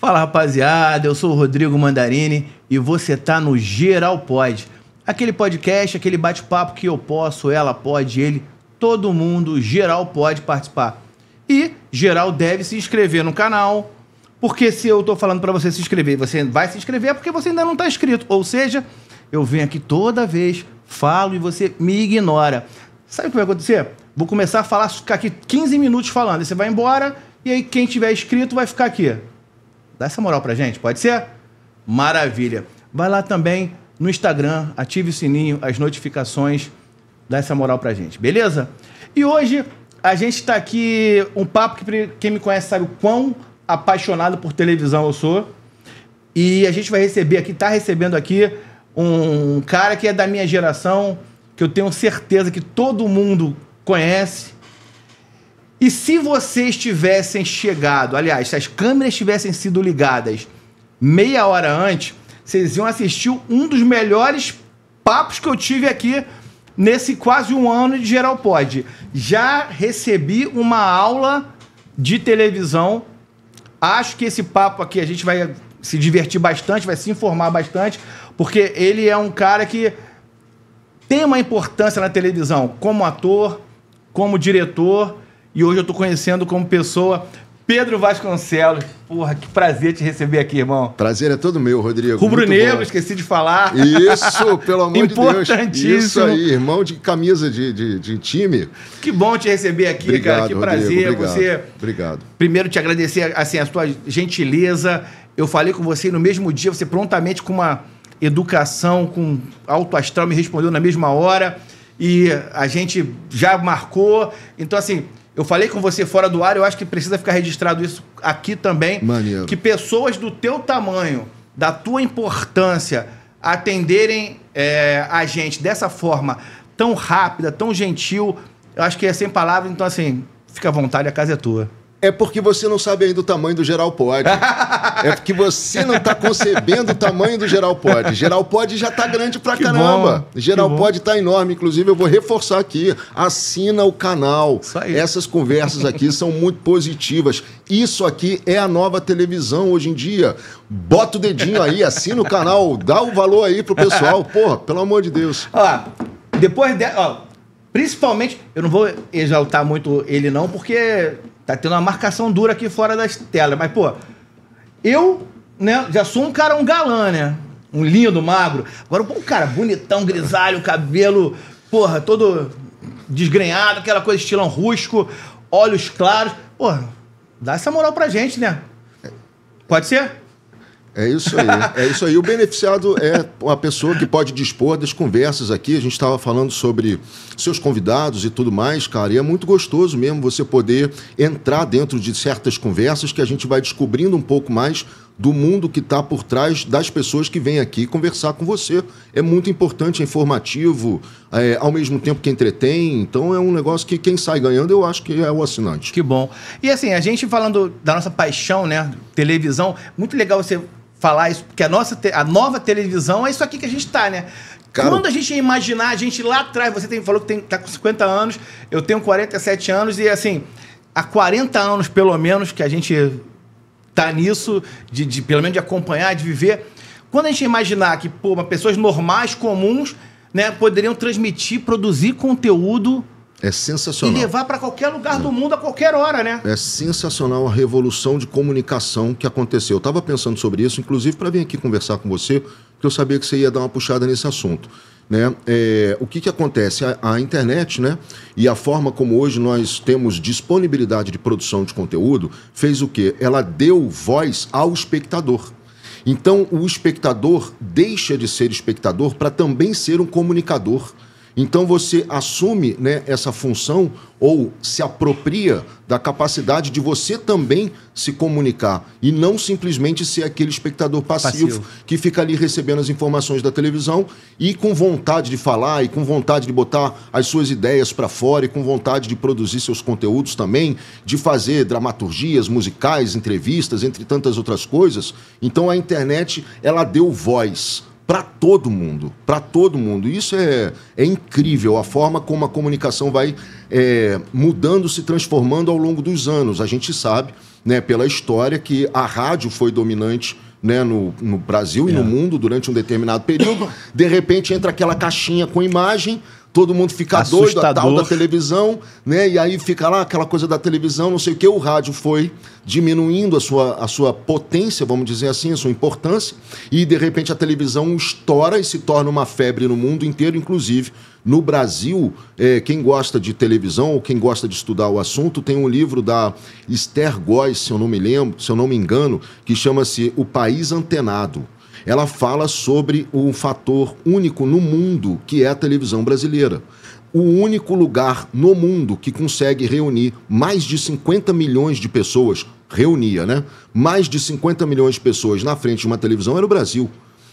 Fala rapaziada, eu sou o Rodrigo Mandarini e você tá no Geral Pod. Aquele podcast, aquele bate-papo que eu posso, ela pode, ele, todo mundo, geral pode participar. E geral deve se inscrever no canal, porque se eu tô falando para você se inscrever, você vai se inscrever é porque você ainda não tá inscrito. Ou seja, eu venho aqui toda vez, falo e você me ignora. Sabe o que vai acontecer? Vou começar a falar, ficar aqui 15 minutos falando, e você vai embora, e aí quem tiver inscrito vai ficar aqui. Dá essa moral pra gente, pode ser? Maravilha. Vai lá também no Instagram, ative o sininho, as notificações, dá essa moral pra gente, beleza? E hoje a gente está aqui um papo que quem me conhece sabe o quão apaixonado por televisão eu sou. E a gente vai receber aqui, tá recebendo aqui um cara que é da minha geração, que eu tenho certeza que todo mundo conhece e se vocês tivessem chegado, aliás, se as câmeras tivessem sido ligadas meia hora antes, vocês iam assistir um dos melhores papos que eu tive aqui nesse quase um ano de Geral Já recebi uma aula de televisão. Acho que esse papo aqui a gente vai se divertir bastante, vai se informar bastante, porque ele é um cara que tem uma importância na televisão como ator, como diretor e hoje eu estou conhecendo como pessoa Pedro Vasconcelos. Porra, que prazer te receber aqui, irmão. Prazer é todo meu, Rodrigo. Rubro Muito Negro, bom. esqueci de falar. Isso, pelo amor de Deus. Isso aí, irmão de camisa de, de, de, time. Que bom te receber aqui, obrigado, cara. Que Rodrigo, prazer. Obrigado, você. Obrigado. Primeiro, te agradecer assim, a sua gentileza. Eu falei com você e no mesmo dia, você prontamente com uma educação, com alto astral, me respondeu na mesma hora. E a gente já marcou. Então, assim, eu falei com você fora do ar, eu acho que precisa ficar registrado isso aqui também. Maneiro. Que pessoas do teu tamanho, da tua importância, atenderem é, a gente dessa forma tão rápida, tão gentil, eu acho que é sem palavras, então assim, fica à vontade, a casa é tua. É porque você não sabe ainda o tamanho do Geral Pode. é porque você não está concebendo o tamanho do Geral Pode. Geral Pode já está grande pra que caramba. Bom, Geral Pode está enorme. Inclusive, eu vou reforçar aqui. Assina o canal. Essas conversas aqui são muito positivas. Isso aqui é a nova televisão hoje em dia. Bota o dedinho aí, assina o canal, dá o valor aí pro pessoal. Porra, pelo amor de Deus. Ó, depois de... Ó, principalmente, eu não vou exaltar muito ele não, porque Tá tendo uma marcação dura aqui fora das telas. Mas, pô, eu né, já sou um cara, um galã, né? Um lindo, magro. Agora, pô, um cara bonitão, grisalho, cabelo, porra, todo desgrenhado, aquela coisa estilão rusco, olhos claros. Porra, dá essa moral pra gente, né? Pode ser? É isso aí, é isso aí. O beneficiado é uma pessoa que pode dispor das conversas aqui. A gente estava falando sobre seus convidados e tudo mais, cara. E é muito gostoso mesmo você poder entrar dentro de certas conversas que a gente vai descobrindo um pouco mais do mundo que está por trás das pessoas que vêm aqui conversar com você. É muito importante, é informativo, é, ao mesmo tempo que entretém. Então é um negócio que quem sai ganhando, eu acho que é o assinante. Que bom. E assim, a gente falando da nossa paixão, né? Televisão, muito legal você falar isso, porque a, nossa a nova televisão é isso aqui que a gente está, né? Cara, Quando a gente imaginar, a gente lá atrás, você tem, falou que está com 50 anos, eu tenho 47 anos, e assim, há 40 anos, pelo menos, que a gente tá nisso, de, de, pelo menos de acompanhar, de viver. Quando a gente imaginar que pô, pessoas normais, comuns, né, poderiam transmitir, produzir conteúdo é sensacional. E levar para qualquer lugar do é. mundo a qualquer hora, né? É sensacional a revolução de comunicação que aconteceu. Eu estava pensando sobre isso, inclusive para vir aqui conversar com você, porque eu sabia que você ia dar uma puxada nesse assunto né? É, o que, que acontece? A, a, internet né? e a forma como hoje nós temos disponibilidade de produção de conteúdo fez o quê? Ela deu voz ao espectador. Então, o espectador deixa de ser espectador para também ser um comunicador então você assume né, essa função ou se apropria da capacidade de você também se comunicar e não simplesmente ser aquele espectador passivo, passivo, que fica ali recebendo as informações da televisão e com vontade de falar e com vontade de botar as suas ideias para fora e com vontade de produzir seus conteúdos também, de fazer dramaturgias musicais, entrevistas, entre tantas outras coisas. Então a internet ela deu voz para todo mundo, para todo mundo. Isso é, é incrível a forma como a comunicação vai é, mudando, se transformando ao longo dos anos. A gente sabe, né, pela história, que a rádio foi dominante né, no, no Brasil é. e no é. mundo durante um determinado período. De repente entra aquela caixinha com imagem todo mundo fica Assustador. doido, a tal da televisão, né? E aí fica lá aquela coisa da televisão, não sei o que, o rádio foi diminuindo a sua, a sua potência, vamos dizer assim, a sua importância, e de repente a televisão estoura e se torna uma febre no mundo inteiro, inclusive no Brasil, é, quem gosta de televisão ou quem gosta de estudar o assunto, tem um livro da Esther Góes, se eu não me lembro, se eu não me engano, que chama-se O País Antenado ela fala sobre um fator único no mundo, que é a televisão brasileira. O único lugar no mundo que consegue reunir mais de 50 milhões de pessoas, reunia, né? Mais de 50 milhões de pessoas na frente de uma televisão era o Brasil.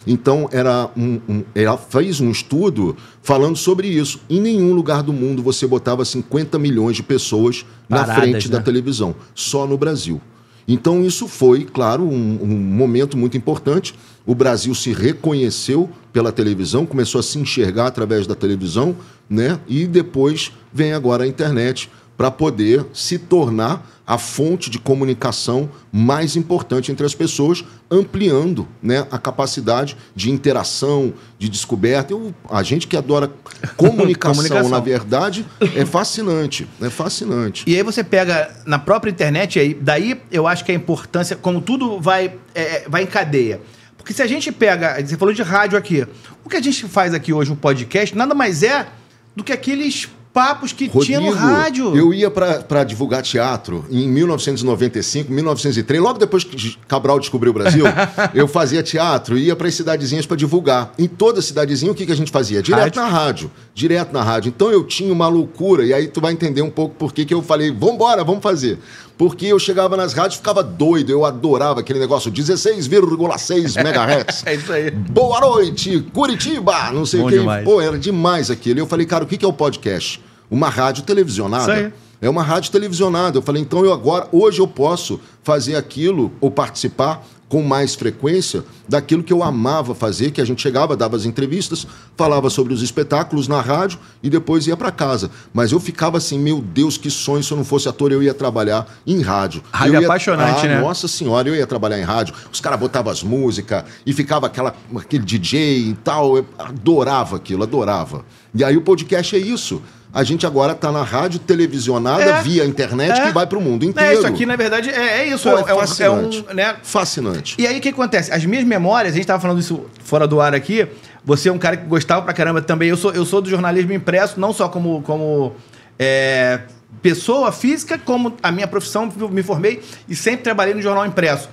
Então, era um, um, ela fez um estudo falando sobre isso. Em nenhum lugar do mundo você botava 50 milhões de pessoas Paradas, na frente né? da televisão, só no Brasil. Então, isso foi, claro, um, um, momento muito importante. O Brasil se reconheceu pela televisão, começou a se enxergar através da televisão, né? E depois vem agora a internet, para poder se tornar a fonte de comunicação mais importante entre as pessoas, ampliando né, a capacidade de interação, de descoberta. Eu, a gente que adora comunicação, comunicação, na verdade, é fascinante. É fascinante. E aí você pega na própria internet, aí, daí eu acho que a importância, como tudo vai, é, vai em cadeia. Porque se a gente pega, você falou de rádio aqui, o que a gente faz aqui hoje, um podcast, nada mais é do que aqueles papos que Rodrigo, tinha no rádio. Eu ia para divulgar teatro em 1995, 1903, logo depois que Cabral descobriu o Brasil, eu fazia teatro, ia para as cidadezinhas para divulgar. Em toda cidadezinha, o que, que a gente fazia? Direto rádio. na rádio. Direto na rádio. Então eu tinha uma loucura, e aí tu vai entender um pouco por que, que eu falei, vambora, vamos fazer. Porque eu chegava nas rádios, ficava doido, eu adorava aquele negócio, 16,6 é megahertz. é isso aí. Boa noite, Curitiba, não sei o que. Pô, era demais aquilo. E eu falei, cara, o que, que é o podcast? Uma rádio televisionada. Isso aí. É uma rádio televisionada. Eu falei, então eu agora, hoje eu posso fazer aquilo ou participar com mais frequência daquilo que eu amava fazer, que a gente chegava, dava as entrevistas, falava sobre os espetáculos na rádio e depois ia para casa. Mas eu ficava assim, meu Deus, que sonho, se eu não fosse ator, eu ia trabalhar em rádio. Rádio eu ia... apaixonante, ah, né? Nossa senhora, eu ia trabalhar em rádio. Os caras botavam as músicas e ficava aquela, aquele DJ e tal. Eu adorava aquilo, adorava. E aí o podcast é isso a gente agora está na rádio televisionada é, via internet é, que vai para o mundo inteiro. É, isso aqui, na verdade, é, é isso. Pô, é, é, é fascinante. Um, né? fascinante. E aí o que acontece? As minhas memórias, a gente estava falando isso fora do ar aqui, você é um cara que gostava pra caramba também. Eu sou, eu sou do jornalismo impresso, não só como, como é, pessoa física, como a minha profissão, me formei e sempre trabalhei no jornal impresso.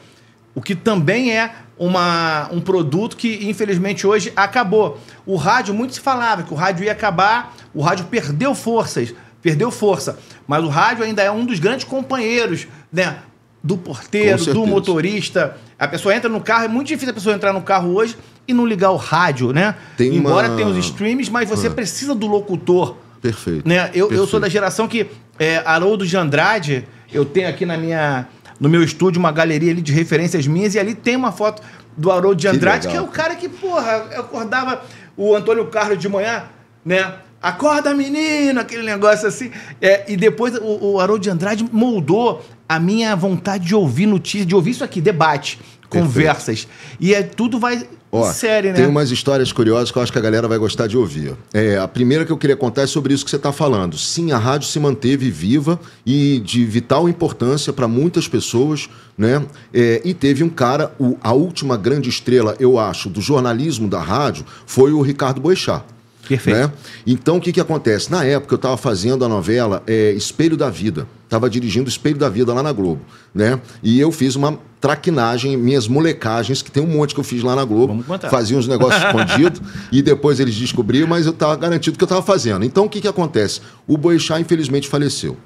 O que também é uma, um produto que, infelizmente, hoje acabou. O rádio, muito se falava que o rádio ia acabar, o rádio perdeu forças, perdeu força. Mas o rádio ainda é um dos grandes companheiros, né? Do porteiro, do motorista. A pessoa entra no carro, é muito difícil a pessoa entrar no carro hoje e não ligar o rádio, né? Tem Embora uma... tenha os streams, mas você ah. precisa do locutor. Perfeito. Né? Eu, Perfeito. eu sou da geração que é, Haroldo de Andrade, eu tenho aqui na minha no meu estúdio, uma galeria ali de referências minhas, e ali tem uma foto do Haroldo de Andrade, que, que é o cara que, porra, eu acordava o Antônio Carlos de manhã, né? Acorda, menino, aquele negócio assim. É, e depois o, o Haroldo de Andrade moldou a minha vontade de ouvir notícias, de ouvir isso aqui, debate conversas. E é, tudo vai Ó, série, né? Tem umas histórias curiosas que eu acho que a galera vai gostar de ouvir. É, a primeira que eu queria contar é sobre isso que você está falando. Sim, a rádio se manteve viva e de vital importância para muitas pessoas, né? É, e teve um cara, o, a última grande estrela, eu acho, do jornalismo da rádio foi o Ricardo Boechat. Perfeito. Né? Então, o que, que acontece? Na época, eu estava fazendo a novela é, Espelho da Vida. Estava dirigindo Espelho da Vida lá na Globo. Né? E eu fiz uma traquinagem, minhas molecagens, que tem um monte que eu fiz lá na Globo. Vamos Fazia uns negócios escondidos. E depois eles descobriam, mas eu estava garantido que eu estava fazendo. Então, o que, que acontece? O Boechat, infelizmente, faleceu.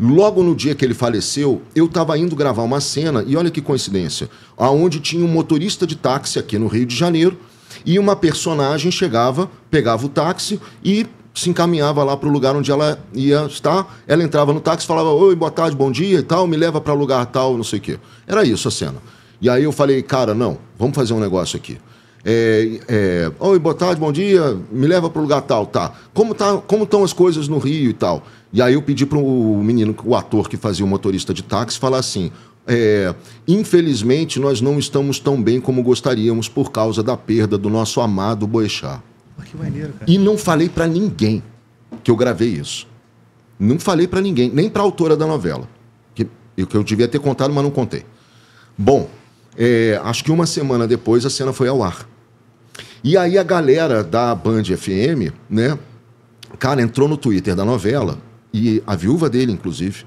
Logo no dia que ele faleceu, eu estava indo gravar uma cena, e olha que coincidência, aonde tinha um motorista de táxi aqui no Rio de Janeiro, e uma personagem chegava, pegava o táxi e se encaminhava lá para o lugar onde ela ia estar. Ela entrava no táxi, falava: Oi, boa tarde, bom dia e tal, me leva para lugar tal, não sei o quê. Era isso a cena. E aí eu falei: Cara, não, vamos fazer um negócio aqui. É, é, Oi, boa tarde, bom dia, me leva para o lugar tal, tá. Como, tá. como estão as coisas no Rio e tal? E aí eu pedi para o menino, o ator que fazia o motorista de táxi, falar assim: é, infelizmente, nós não estamos tão bem como gostaríamos por causa da perda do nosso amado Boechat. Que maneiro, cara. E não falei para ninguém que eu gravei isso. Não falei para ninguém, nem para a autora da novela. Que, que eu devia ter contado, mas não contei. Bom, é, acho que uma semana depois a cena foi ao ar. E aí a galera da Band FM, né? Cara, entrou no Twitter da novela, e a viúva dele, inclusive,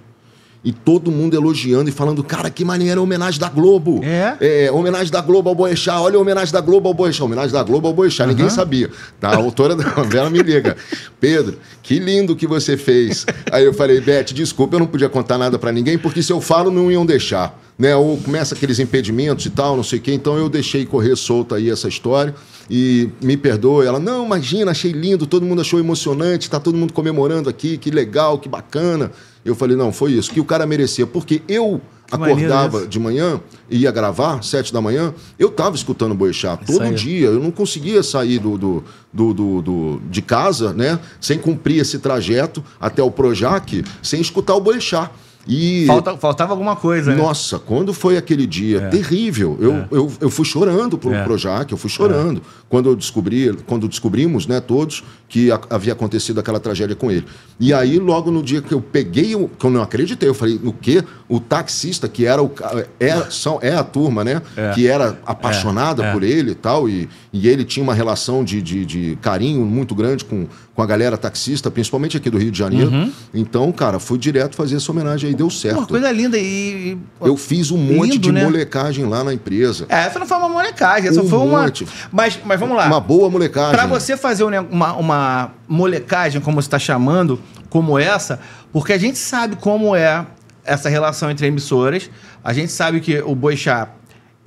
e todo mundo elogiando e falando, cara, que maneira, homenagem da Globo. É? é homenagem da Globo ao Boechat. Olha a homenagem da Globo ao Boechat. Homenagem da Globo ao Boechat. Uhum. Ninguém sabia. Tá? A autora da novela me liga. Pedro, que lindo que você fez. Aí eu falei, Beth, desculpa, eu não podia contar nada para ninguém, porque se eu falo, não iam deixar. Né? Ou começa aqueles impedimentos e tal, não sei o quê. Então eu deixei correr solta aí essa história e me perdoe. Ela, não, imagina, achei lindo, todo mundo achou emocionante, tá todo mundo comemorando aqui, que legal, que bacana. Eu falei, não, foi isso, que o cara merecia. Porque eu acordava de manhã e ia gravar, sete da manhã, eu tava escutando Boechat todo dia. Eu não conseguia sair do, do, do, do, do de casa, né? Sem cumprir esse trajeto até o Projac, sem escutar o Boechat. E Falta, faltava alguma coisa, né? Nossa, quando foi aquele dia é. terrível, eu, é. eu, eu fui chorando pro é. Projac, eu fui chorando. É. Quando eu descobri, quando descobrimos, né, todos, que a, havia acontecido aquela tragédia com ele. E aí, logo no dia que eu peguei, eu, que eu não acreditei, eu falei, no quê? O taxista, que era o é, são, é a turma, né? É. Que era apaixonada é. por ele e tal, e, e ele tinha uma relação de, de, de carinho muito grande com com a galera taxista, principalmente aqui do Rio de Janeiro. Uhum. Então, cara, fui direto fazer essa homenagem aí, deu certo. Uma coisa linda. E, eu fiz um monte lindo, de né? molecagem lá na empresa. É, essa não foi uma molecagem, essa um foi uma. Monte. Mas, mas vamos lá. Uma boa molecagem. Para você fazer uma, uma molecagem, como você está chamando, como essa, porque a gente sabe como é essa relação entre emissoras, a gente sabe que o Boixá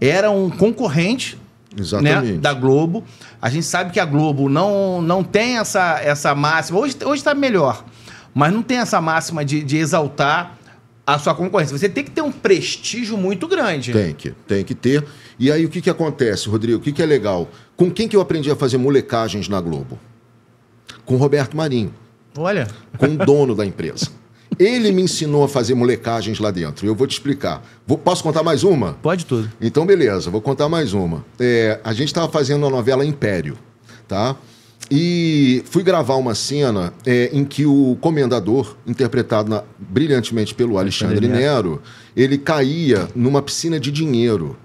era um concorrente Exatamente. Né, da Globo. A gente sabe que a Globo não, não tem essa, essa máxima. Hoje está melhor, mas não tem essa máxima de, de exaltar a sua concorrência. Você tem que ter um prestígio muito grande. Tem que, tem que ter. E aí o que, que acontece, Rodrigo? O que, que é legal? Com quem que eu aprendi a fazer molecagens na Globo? Com Roberto Marinho. Olha. Com o dono da empresa. Ele me ensinou a fazer molecagens lá dentro. Eu vou te explicar. Vou, posso contar mais uma? Pode tudo. Então, beleza, vou contar mais uma. É, a gente estava fazendo a novela Império, tá? E fui gravar uma cena é, em que o comendador, interpretado na, brilhantemente pelo Alexandre Nero, ele caía numa piscina de dinheiro.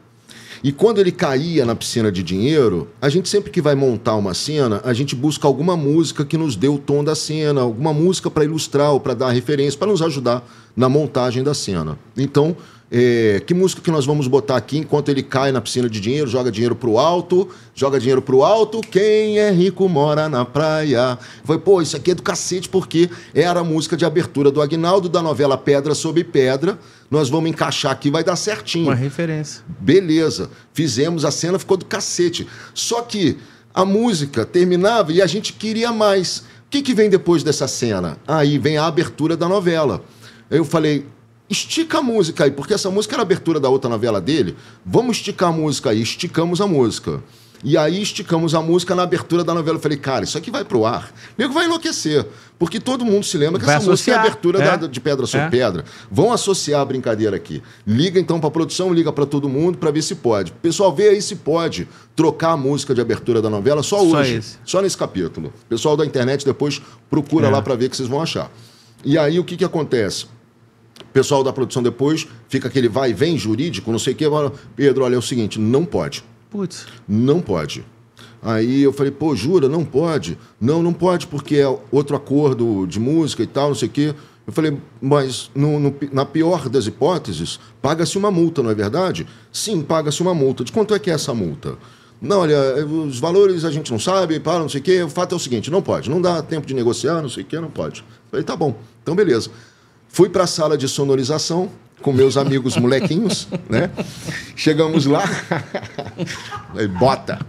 E quando ele caía na piscina de dinheiro, a gente sempre que vai montar uma cena, a gente busca alguma música que nos dê o tom da cena, alguma música para ilustrar ou para dar referência, para nos ajudar na montagem da cena. Então, é, que música que nós vamos botar aqui enquanto ele cai na piscina de dinheiro, joga dinheiro pro alto, joga dinheiro pro alto, quem é rico mora na praia. Foi, pô, isso aqui é do cacete, porque era a música de abertura do Agnaldo da novela Pedra sobre Pedra. Nós vamos encaixar aqui, vai dar certinho. Uma referência. Beleza. Fizemos a cena, ficou do cacete. Só que a música terminava e a gente queria mais. O que, que vem depois dessa cena? Aí vem a abertura da novela. Eu falei, estica a música aí, porque essa música era abertura da outra novela dele. Vamos esticar a música aí, esticamos a música. E aí esticamos a música na abertura da novela. Eu falei, cara, isso aqui vai pro ar. O nego vai enlouquecer. Porque todo mundo se lembra que vai essa associar, música é a abertura é? da, de Pedra sobre é? Pedra. Vão associar a brincadeira aqui. Liga então pra produção, liga para todo mundo para ver se pode. Pessoal, vê aí se pode trocar a música de abertura da novela só, só hoje. Esse. Só nesse capítulo. Pessoal da internet depois procura é. lá para ver que vocês vão achar. E aí o que que acontece? pessoal da produção depois fica aquele vai e vem jurídico, não sei o quê. Pedro, olha, é o seguinte, não pode. Putz. Não pode. Aí eu falei, pô, jura, não pode? Não, não pode, porque é outro acordo de música e tal, não sei o quê. Eu falei, mas no, no, na pior das hipóteses, paga-se uma multa, não é verdade? Sim, paga-se uma multa. De quanto é que é essa multa? Não, olha, os valores a gente não sabe, para, não sei o quê. O fato é o seguinte, não pode, não dá tempo de negociar, não sei o quê, não pode. Eu falei, tá bom, então beleza. Fui para a sala de sonorização com meus amigos molequinhos, né? Chegamos lá, falei, bota.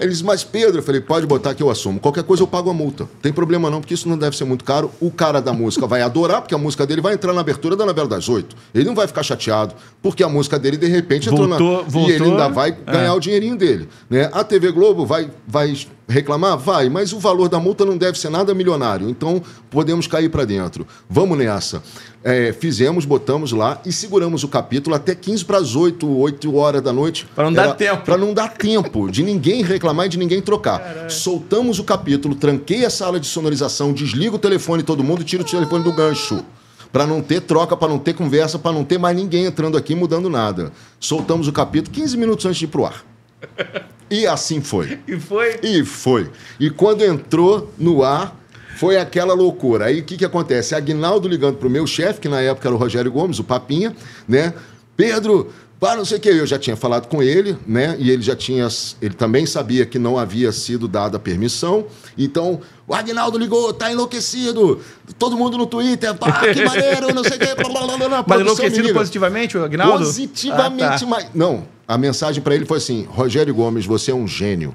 Eles, mas Pedro, eu falei, pode botar que eu assumo. Qualquer coisa eu pago a multa. Não tem problema não, porque isso não deve ser muito caro. O cara da música vai adorar, porque a música dele vai entrar na abertura da novela das oito. Ele não vai ficar chateado, porque a música dele, de repente, entrou voltou, na... Voltou, e ele ainda vai é. ganhar é. o dinheirinho dele. Né? A TV Globo vai, vai reclamar? Vai, mas o valor da multa não deve ser nada milionário, então podemos cair para dentro. Vamos nessa. É, fizemos, botamos lá e seguramos o capítulo até 15 para as 8, 8 horas da noite. Para não dar tempo. Para não dar tempo de ninguém reclamar e de ninguém trocar. Soltamos o capítulo, tranquei a sala de sonorização, desligo o telefone todo mundo, tiro o telefone do gancho para não ter troca, para não ter conversa, para não ter mais ninguém entrando aqui mudando nada. Soltamos o capítulo 15 minutos antes de ir pro ar. E assim foi. E foi? E foi. E quando entrou no ar, foi aquela loucura. Aí o que, que acontece? Aguinaldo ligando pro meu chefe, que na época era o Rogério Gomes, o Papinha, né? Pedro, para não sei o que, eu já tinha falado com ele, né? E ele já tinha. Ele também sabia que não havia sido dada permissão. Então, o Agnaldo ligou, tá enlouquecido. Todo mundo no Twitter, pá, que maneiro, não sei o que. Blá, blá, blá, blá, mas enlouquecido positivamente, o Agnaldo? Positivamente, ah, tá. mas. Não, a mensagem para ele foi assim: Rogério Gomes, você é um gênio.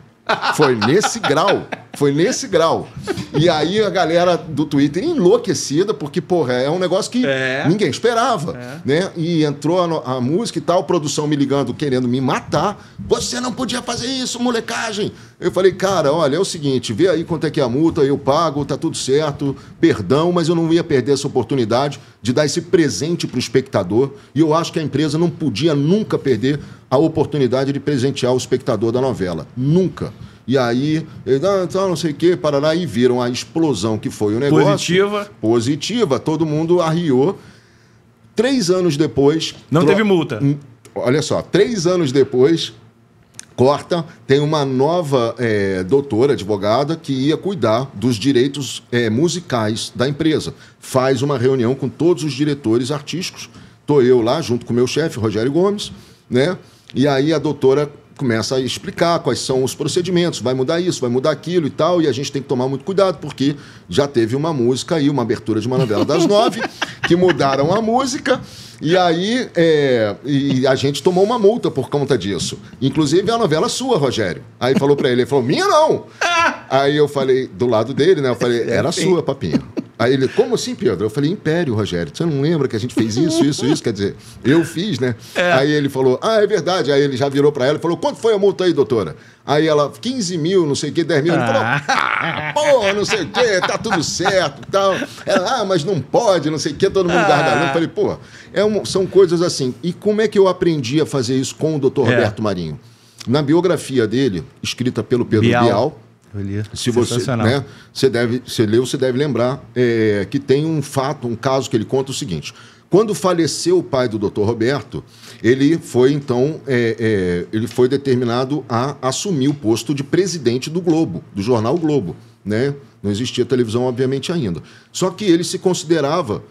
Foi nesse grau. Foi nesse grau. E aí a galera do Twitter enlouquecida, porque, porra, é um negócio que é. ninguém esperava. É. Né? E entrou a, a, música e tal, produção me ligando, querendo me matar. Você não podia fazer isso, molecagem. Eu falei, cara, olha, é o seguinte, vê aí quanto é que é a multa, eu pago, tá tudo certo, perdão, mas eu não ia perder essa oportunidade de dar esse presente para o espectador. E eu acho que a empresa não podia nunca perder a oportunidade de presentear o espectador da novela. Nunca. E aí, então, não sei o quê, Paraná, e viram a explosão que foi o negócio. Positiva. Positiva, todo mundo arriou. Três anos depois. Não teve multa. Hum, olha só, três anos depois, corta, tem uma nova é, doutora, advogada, que ia cuidar dos direitos é, musicais da empresa. Faz uma reunião com todos os diretores artísticos. Estou eu lá, junto com o meu chefe, Rogério Gomes, né? E aí a doutora começa a explicar quais são os procedimentos, vai mudar isso, vai mudar aquilo e tal, e a gente tem que tomar muito cuidado, porque já teve uma música aí, uma abertura de uma novela das nove, que mudaram a música, e aí, é, e a gente tomou uma multa por conta disso. Inclusive, a novela sua, Rogério. Aí falou pra ele, ele falou, minha não! Aí eu falei, do lado dele, né? Eu falei, é, era sua, papinha. Aí ele, como assim, Pedro? Eu falei, Império, Rogério. Você não lembra que a gente fez isso, isso, isso? Quer dizer, eu fiz, né? É. Aí ele falou, ah, é verdade. Aí ele já virou para ela e falou, quanto foi a multa aí, doutora? Aí ela, 15 mil, não sei o quê, 10 mil. Ele falou, ah, ah não sei o quê, tá tudo certo e tal. Ela, ah, mas não pode, não sei o quê, todo mundo ah. gargalhando. Eu falei, pô, é um, são coisas assim. E como é que eu aprendi a fazer isso com o doutor é. Roberto Marinho? Na biografia dele, escrita pelo Pedro Bial, Bial se você, né, você deve, você leu, você deve lembrar é, que tem um fato, um caso que ele conta o seguinte: quando faleceu o pai do Dr. Roberto, ele foi então é, é, ele foi determinado a assumir o posto de presidente do Globo, do jornal Globo, né? Não existia televisão, obviamente, ainda. Só que ele se considerava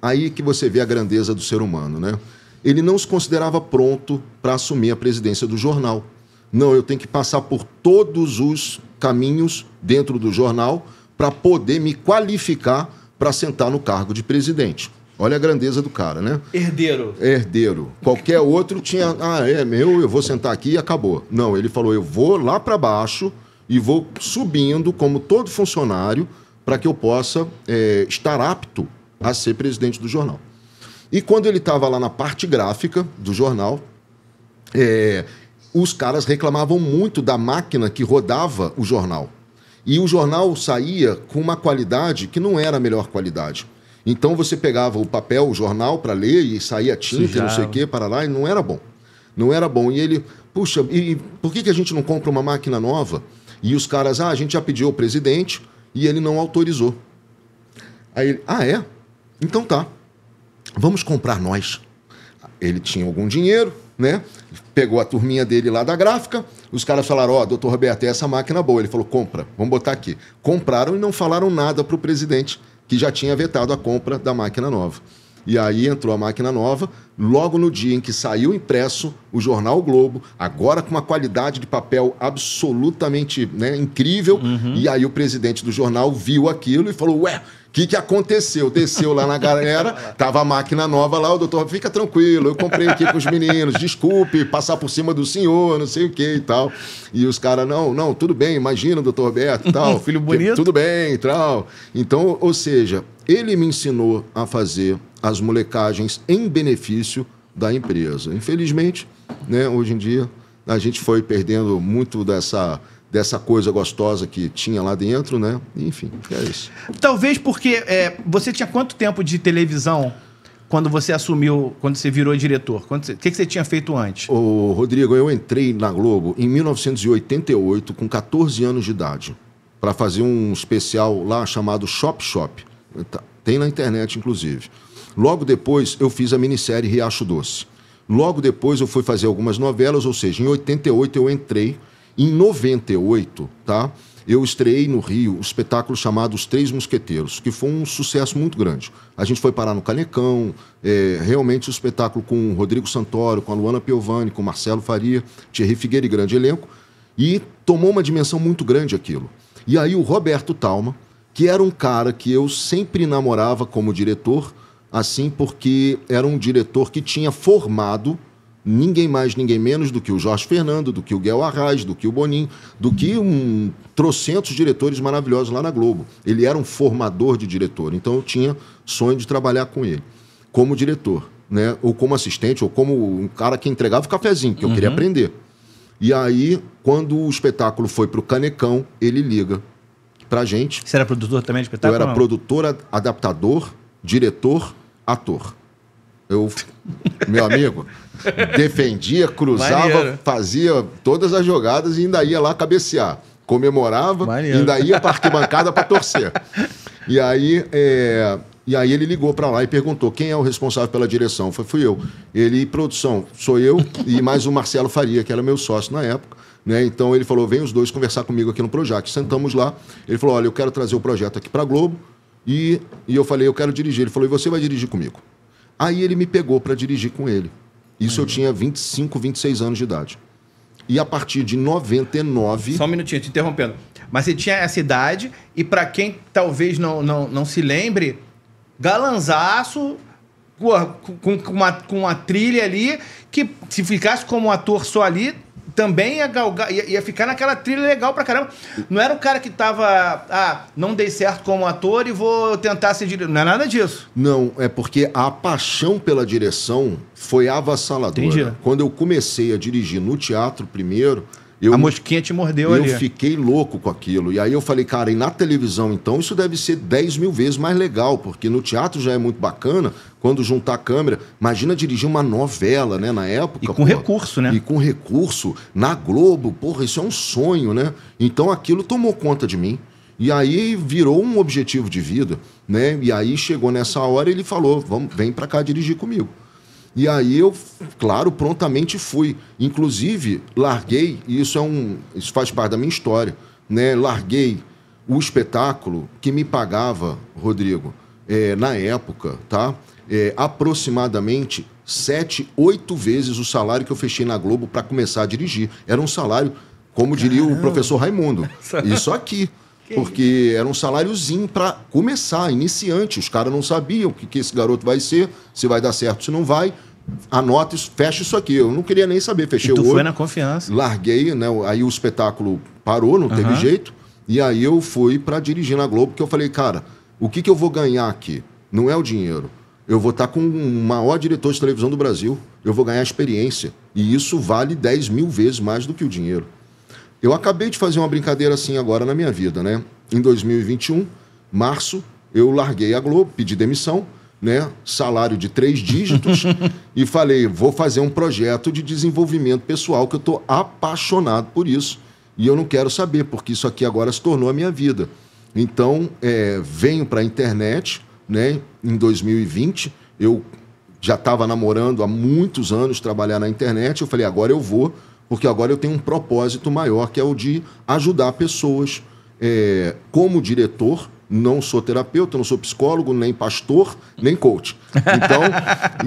aí que você vê a grandeza do ser humano, né? Ele não se considerava pronto para assumir a presidência do jornal. Não, eu tenho que passar por todos os caminhos dentro do jornal para poder me qualificar para sentar no cargo de presidente. Olha a grandeza do cara, né? Herdeiro. Herdeiro. Qualquer outro tinha, ah, é meu, eu vou sentar aqui e acabou. Não, ele falou, eu vou lá para baixo e vou subindo como todo funcionário para que eu possa é, estar apto a ser presidente do jornal. E quando ele estava lá na parte gráfica do jornal, é, os caras reclamavam muito da máquina que rodava o jornal. E o jornal saía com uma qualidade que não era a melhor qualidade. Então você pegava o papel, o jornal para ler e saía tinta, Sujava. não sei o que, para lá, e não era bom. Não era bom. E ele, puxa, e, e por que, que a gente não compra uma máquina nova? E os caras, ah, a gente já pediu ao presidente e ele não autorizou. Aí ele, ah, é? Então tá. Vamos comprar nós. Ele tinha algum dinheiro, né? Pegou a turminha dele lá da gráfica. Os caras falaram: Ó, oh, doutor Roberto, é essa máquina boa. Ele falou: compra, vamos botar aqui. Compraram e não falaram nada para o presidente que já tinha vetado a compra da máquina nova. E aí entrou a máquina nova, logo no dia em que saiu impresso o jornal o Globo, agora com uma qualidade de papel absolutamente né, incrível. Uhum. E aí o presidente do jornal viu aquilo e falou: Ué, o que, que aconteceu? Desceu lá na galera, tava a máquina nova lá, o doutor, fica tranquilo, eu comprei aqui com os meninos, desculpe passar por cima do senhor, não sei o que e tal. E os caras, não, não, tudo bem, imagina, doutor Roberto e tal. Filho bonito. Tudo bem e tal. Então, ou seja, ele me ensinou a fazer as molecagens em benefício da empresa. Infelizmente, né, hoje em dia, a gente foi perdendo muito dessa dessa coisa gostosa que tinha lá dentro, né? Enfim, é isso. Talvez porque é, você tinha quanto tempo de televisão quando você assumiu, quando você virou diretor? O que, que você tinha feito antes? Ô, Rodrigo, eu entrei na Globo em 1988, com 14 anos de idade, para fazer um especial lá chamado Shop Shop. Tá, tem na internet, inclusive. Logo depois, eu fiz a minissérie Riacho Doce. Logo depois, eu fui fazer algumas novelas, ou seja, em 88 eu entrei em 98, tá? eu estreiei no Rio um espetáculo chamado Os Três Mosqueteiros, que foi um sucesso muito grande. A gente foi parar no Canecão, é, realmente o um espetáculo com o Rodrigo Santoro, com a Luana Piovani, com o Marcelo Faria, Thierry Figueira e grande elenco, e tomou uma dimensão muito grande aquilo. E aí o Roberto Talma, que era um cara que eu sempre namorava como diretor, assim porque era um diretor que tinha formado ninguém mais, ninguém menos do que o Jorge Fernando, do que o Guel Arraes, do que o Boninho, do que um trocentos diretores maravilhosos lá na Globo. Ele era um formador de diretor, então eu tinha sonho de trabalhar com ele como diretor, né? Ou como assistente, ou como um cara que entregava o cafezinho, que eu queria uhum. aprender. E aí, quando o espetáculo foi para o Canecão, ele liga para gente. Você era produtor também de espetáculo? Eu era produtor, adaptador, diretor, ator. Eu, meu amigo, defendia, cruzava, Maneiro. fazia todas as jogadas e ainda ia lá cabecear. Comemorava, Maneiro. ainda ia para a arquibancada para torcer. E aí, é... e aí ele ligou para lá e perguntou quem é o responsável pela direção. Foi, fui eu. Ele, produção, sou eu e mais o Marcelo Faria, que era meu sócio na época. Né? Então ele falou: vem os dois conversar comigo aqui no Projac. Sentamos lá. Ele falou: olha, eu quero trazer o projeto aqui para Globo. E, e eu falei: eu quero dirigir. Ele falou: e você vai dirigir comigo? Aí ele me pegou para dirigir com ele. Isso uhum. eu tinha 25, 26 anos de idade. E a partir de 99. Só um minutinho, te interrompendo. Mas você tinha essa idade, e para quem talvez não, não, não se lembre, galanzaço com, com, uma, com uma trilha ali, que se ficasse como ator só ali, também ia, galgar, ia, ia, ficar naquela trilha legal pra caramba. Não era um cara que tava, ah, não dei certo como ator e vou tentar ser diretor. Não é nada disso. Não, é porque a paixão pela direção foi avassaladora. Entendi. Quando eu comecei a dirigir no teatro primeiro, eu, a mosquinha te mordeu eu ali. Eu fiquei louco com aquilo. E aí eu falei, cara, e na televisão então isso deve ser 10 mil vezes mais legal, porque no teatro já é muito bacana quando juntar a câmera. Imagina dirigir uma novela, né, na época. E com recurso, né? E com recurso. Na Globo, porra, isso é um sonho, né? Então aquilo tomou conta de mim. E aí virou um objetivo de vida, né? E aí chegou nessa hora e ele falou, Vamos, vem para cá dirigir comigo. E aí eu, claro, prontamente fui. Inclusive, larguei, e isso é um. Isso faz parte da minha história, né? Larguei o espetáculo que me pagava, Rodrigo, é, na época, tá? É, aproximadamente sete, oito vezes o salário que eu fechei na Globo para começar a dirigir. Era um salário, como diria Caramba. o professor Raimundo, isso aqui. porque era um saláriozinho para começar, iniciante. Os caras não sabiam o que, que esse garoto vai ser, se vai dar certo, se não vai anota isso, fecha isso aqui. Eu não queria nem saber, fechei e tu o olho. foi na confiança. Larguei, né? Aí o espetáculo parou, não teve jeito. E aí eu fui para dirigir na Globo, porque eu falei, cara, o que, que eu vou ganhar aqui? Não é o dinheiro. Eu vou estar tá com o maior diretor de televisão do Brasil. Eu vou ganhar experiência. E isso vale 10 mil vezes mais do que o dinheiro. Eu acabei de fazer uma brincadeira assim agora na minha vida, né? Em 2021, março, eu larguei a Globo, pedi demissão né, salário de três dígitos e falei, vou fazer um projeto de desenvolvimento pessoal que eu estou apaixonado por isso e eu não quero saber porque isso aqui agora se tornou a minha vida. Então é, venho para a internet, né? Em 2020 eu já estava namorando há muitos anos trabalhar na internet. Eu falei, agora eu vou porque agora eu tenho um propósito maior que é o de ajudar pessoas é, como diretor não sou terapeuta, não sou psicólogo, nem pastor, nem coach. Então,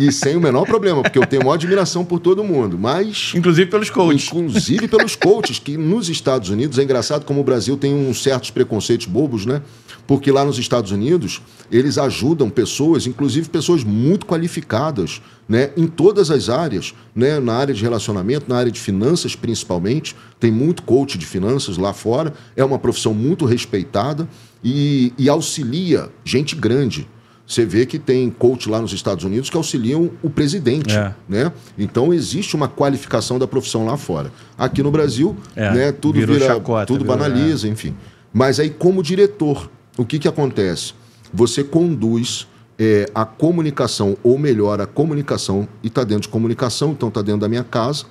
e sem o menor problema, porque eu tenho uma admiração por todo mundo, mas... Inclusive pelos coaches. Inclusive pelos coaches, que nos Estados Unidos, é engraçado como o Brasil tem uns certos preconceitos bobos, né? Porque lá nos Estados Unidos, eles ajudam pessoas, inclusive pessoas muito qualificadas, né, em todas as áreas, né, na área de relacionamento, na área de finanças principalmente, tem muito coach de finanças lá fora, é uma profissão muito respeitada, e, e auxilia gente grande. Você vê que tem coach lá nos Estados Unidos que auxiliam o presidente, é. né? Então existe uma qualificação da profissão lá fora. Aqui no Brasil, é. né, tudo virou vira, chacota, tudo é. banaliza, é. enfim. Mas aí como diretor, o que que acontece? Você conduz é, a comunicação, ou melhor, a comunicação, e está dentro de comunicação, então está dentro da minha casa,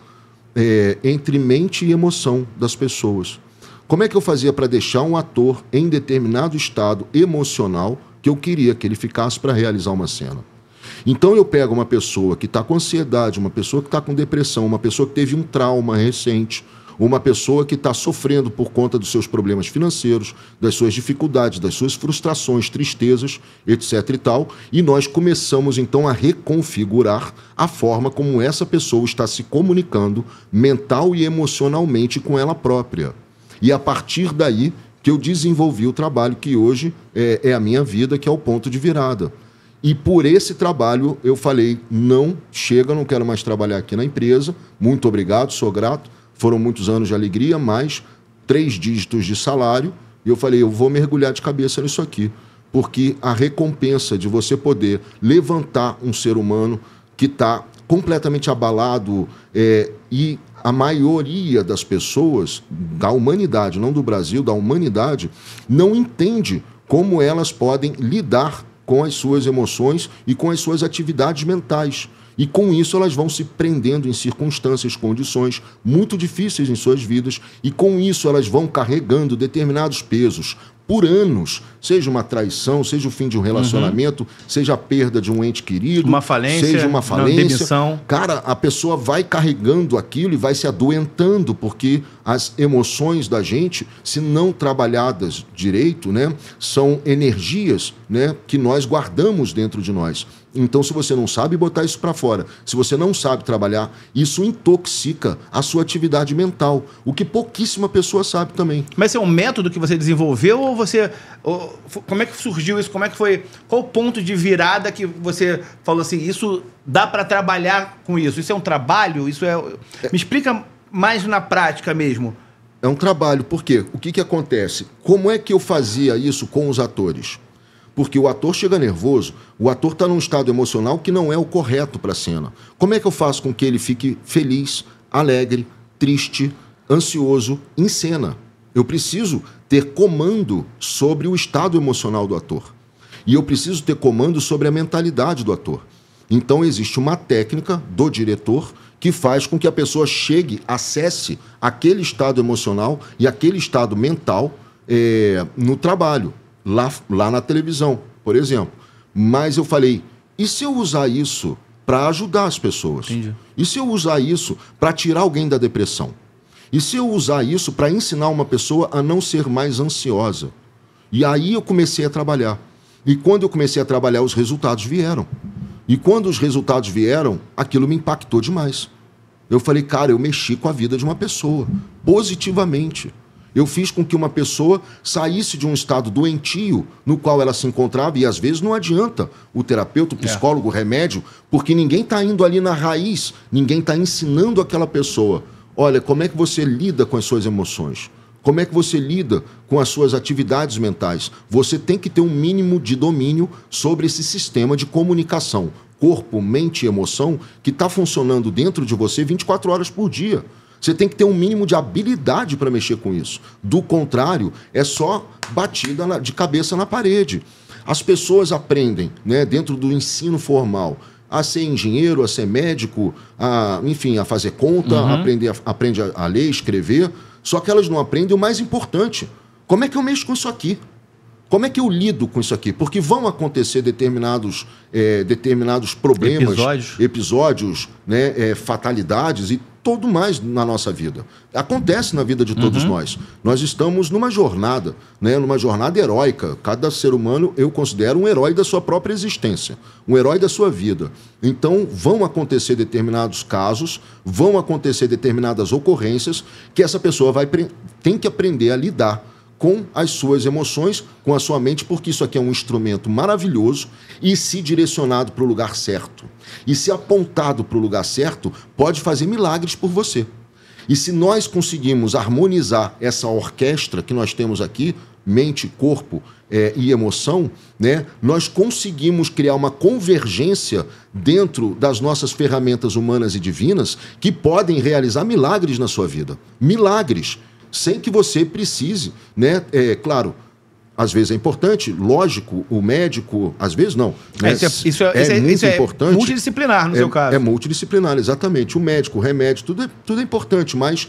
é, entre mente e emoção das pessoas. Como é que eu fazia para deixar um ator em determinado estado emocional que eu queria que ele ficasse para realizar uma cena? Então eu pego uma pessoa que está com ansiedade, uma pessoa que está com depressão, uma pessoa que teve um trauma recente, uma pessoa que está sofrendo por conta dos seus problemas financeiros, das suas dificuldades, das suas frustrações, tristezas, etc e tal, e nós começamos então a reconfigurar a forma como essa pessoa está se comunicando mental e emocionalmente com ela própria. E a partir daí que eu desenvolvi o trabalho que hoje é, é a minha vida, que é o ponto de virada. E por esse trabalho eu falei: não, chega, não quero mais trabalhar aqui na empresa. Muito obrigado, sou grato. Foram muitos anos de alegria, mais três dígitos de salário. E eu falei: eu vou mergulhar de cabeça nisso aqui. Porque a recompensa de você poder levantar um ser humano que está completamente abalado é, e a maioria das pessoas da humanidade, não do Brasil, da humanidade, não entende como elas podem lidar com as suas emoções e com as suas atividades mentais. E com isso elas vão se prendendo em circunstâncias, condições muito difíceis em suas vidas, e com isso elas vão carregando determinados pesos, por anos, seja uma traição, seja o fim de um relacionamento, uhum. seja a perda de um ente querido, uma falência, seja uma falência, uma demissão. cara, a pessoa vai carregando aquilo e vai se adoentando porque as emoções da gente, se não trabalhadas direito, né, são energias, né, que nós guardamos dentro de nós. Então, se você não sabe botar isso para fora, se você não sabe trabalhar, isso intoxica a sua atividade mental, o que pouquíssima pessoa sabe também. Mas é um método que você desenvolveu ou você. Ou, como é que surgiu isso? Como é que foi. Qual o ponto de virada que você falou assim, isso dá para trabalhar com isso? Isso é um trabalho? Isso é. Me explica mais na prática mesmo. É um trabalho, porque o que, que acontece? Como é que eu fazia isso com os atores? Porque o ator chega nervoso, o ator está num estado emocional que não é o correto para a cena. Como é que eu faço com que ele fique feliz, alegre, triste, ansioso em cena? Eu preciso ter comando sobre o estado emocional do ator. E eu preciso ter comando sobre a mentalidade do ator. Então existe uma técnica do diretor que faz com que a pessoa chegue, acesse aquele estado emocional e aquele estado mental é, no trabalho lá, lá na televisão, por exemplo. Mas eu falei, e se eu usar isso para ajudar as pessoas? Entendi. E se eu usar isso para tirar alguém da depressão? E se eu usar isso para ensinar uma pessoa a não ser mais ansiosa? E aí eu comecei a trabalhar. E quando eu comecei a trabalhar, os resultados vieram. E quando os resultados vieram, aquilo me impactou demais. Eu falei, cara, eu mexi com a vida de uma pessoa, positivamente. Eu fiz com que uma pessoa saísse de um estado doentio no qual ela se encontrava, e às vezes não adianta o terapeuta, o é. psicólogo, o remédio, porque ninguém está indo ali na raiz, ninguém está ensinando aquela pessoa. Olha, como é que você lida com as suas emoções? Como é que você lida com as suas atividades mentais? Você tem que ter um mínimo de domínio sobre esse sistema de comunicação, corpo, mente e emoção, que está funcionando dentro de você 24 horas por dia. Você tem que ter um mínimo de habilidade para mexer com isso. Do contrário, é só batida na, de cabeça na parede. As pessoas aprendem, né, dentro do ensino formal, a ser engenheiro, a ser médico, a, enfim, a fazer conta, uhum. aprender, a, aprende a, a ler, escrever. Só que elas não aprendem o mais importante. Como é que eu mexo com isso aqui? Como é que eu lido com isso aqui? Porque vão acontecer determinados, é, determinados problemas, episódios, episódios né, é, fatalidades, e todo mais na nossa vida. Acontece na vida de todos uhum. nós. Nós estamos numa jornada, né? numa jornada heróica. Cada ser humano eu considero um herói da sua própria existência, um herói da sua vida. Então vão acontecer determinados casos, vão acontecer determinadas ocorrências que essa pessoa vai tem que aprender a lidar com as suas emoções, com a sua mente, porque isso aqui é um instrumento maravilhoso e se direcionado para o lugar certo. E se apontado para o lugar certo, pode fazer milagres por você. E se nós conseguimos harmonizar essa orquestra que nós temos aqui, mente, corpo é, e emoção, né, nós conseguimos criar uma convergência dentro das nossas ferramentas humanas e divinas que podem realizar milagres na sua vida. Milagres sem que você precise, né? É claro. Às vezes é importante, lógico, o médico, às vezes não. Né? É, isso, é, isso, é, é, é, muito isso é importante. multidisciplinar, no é, seu caso. É multidisciplinar, exatamente. O médico, o remédio, tudo é, tudo é importante, mas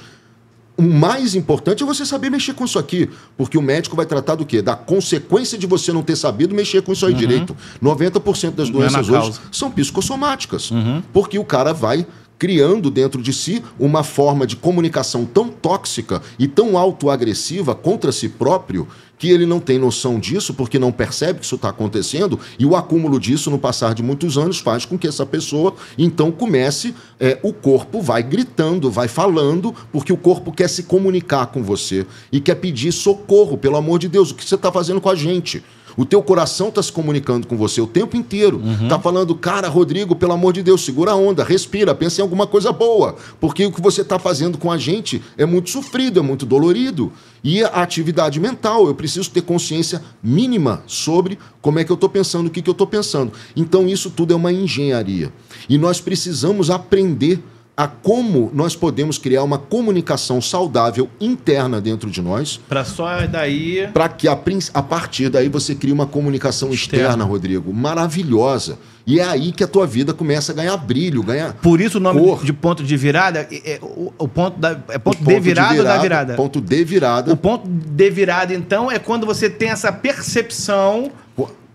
o mais importante é você saber mexer com isso aqui, porque o médico vai tratar do quê? Da consequência de você não ter sabido mexer com isso aí uhum. direito. 90% das doenças é hoje são psicossomáticas, uhum. porque o cara vai criando dentro de si uma forma de comunicação tão tóxica e tão autoagressiva contra si próprio que ele não tem noção disso porque não percebe que isso está acontecendo e o acúmulo disso no passar de muitos anos faz com que essa pessoa então comece é, o corpo vai gritando vai falando porque o corpo quer se comunicar com você e quer pedir socorro pelo amor de Deus o que você está fazendo com a gente o teu coração está se comunicando com você o tempo inteiro. Está uhum. Tá falando, cara, Rodrigo, pelo amor de Deus, segura a onda, respira, pensa em alguma coisa boa. Porque o que você está fazendo com a gente é muito sofrido, é muito dolorido. E a atividade mental, eu preciso ter consciência mínima sobre como é que eu estou pensando, o que, que eu estou pensando. Então, isso tudo é uma engenharia. E nós precisamos aprender a a como nós podemos criar uma comunicação saudável interna dentro de nós. Para só daí. Para que a, a partir daí você crie uma comunicação externa, externa, Rodrigo, maravilhosa. E é aí que a tua vida começa a ganhar brilho, ganhar. Por isso o nome cor. de ponto de virada é, é o, o, ponto da é ponto, ponto de, virada de virada ou da virada. Ponto de virada. O ponto de virada então é quando você tem essa percepção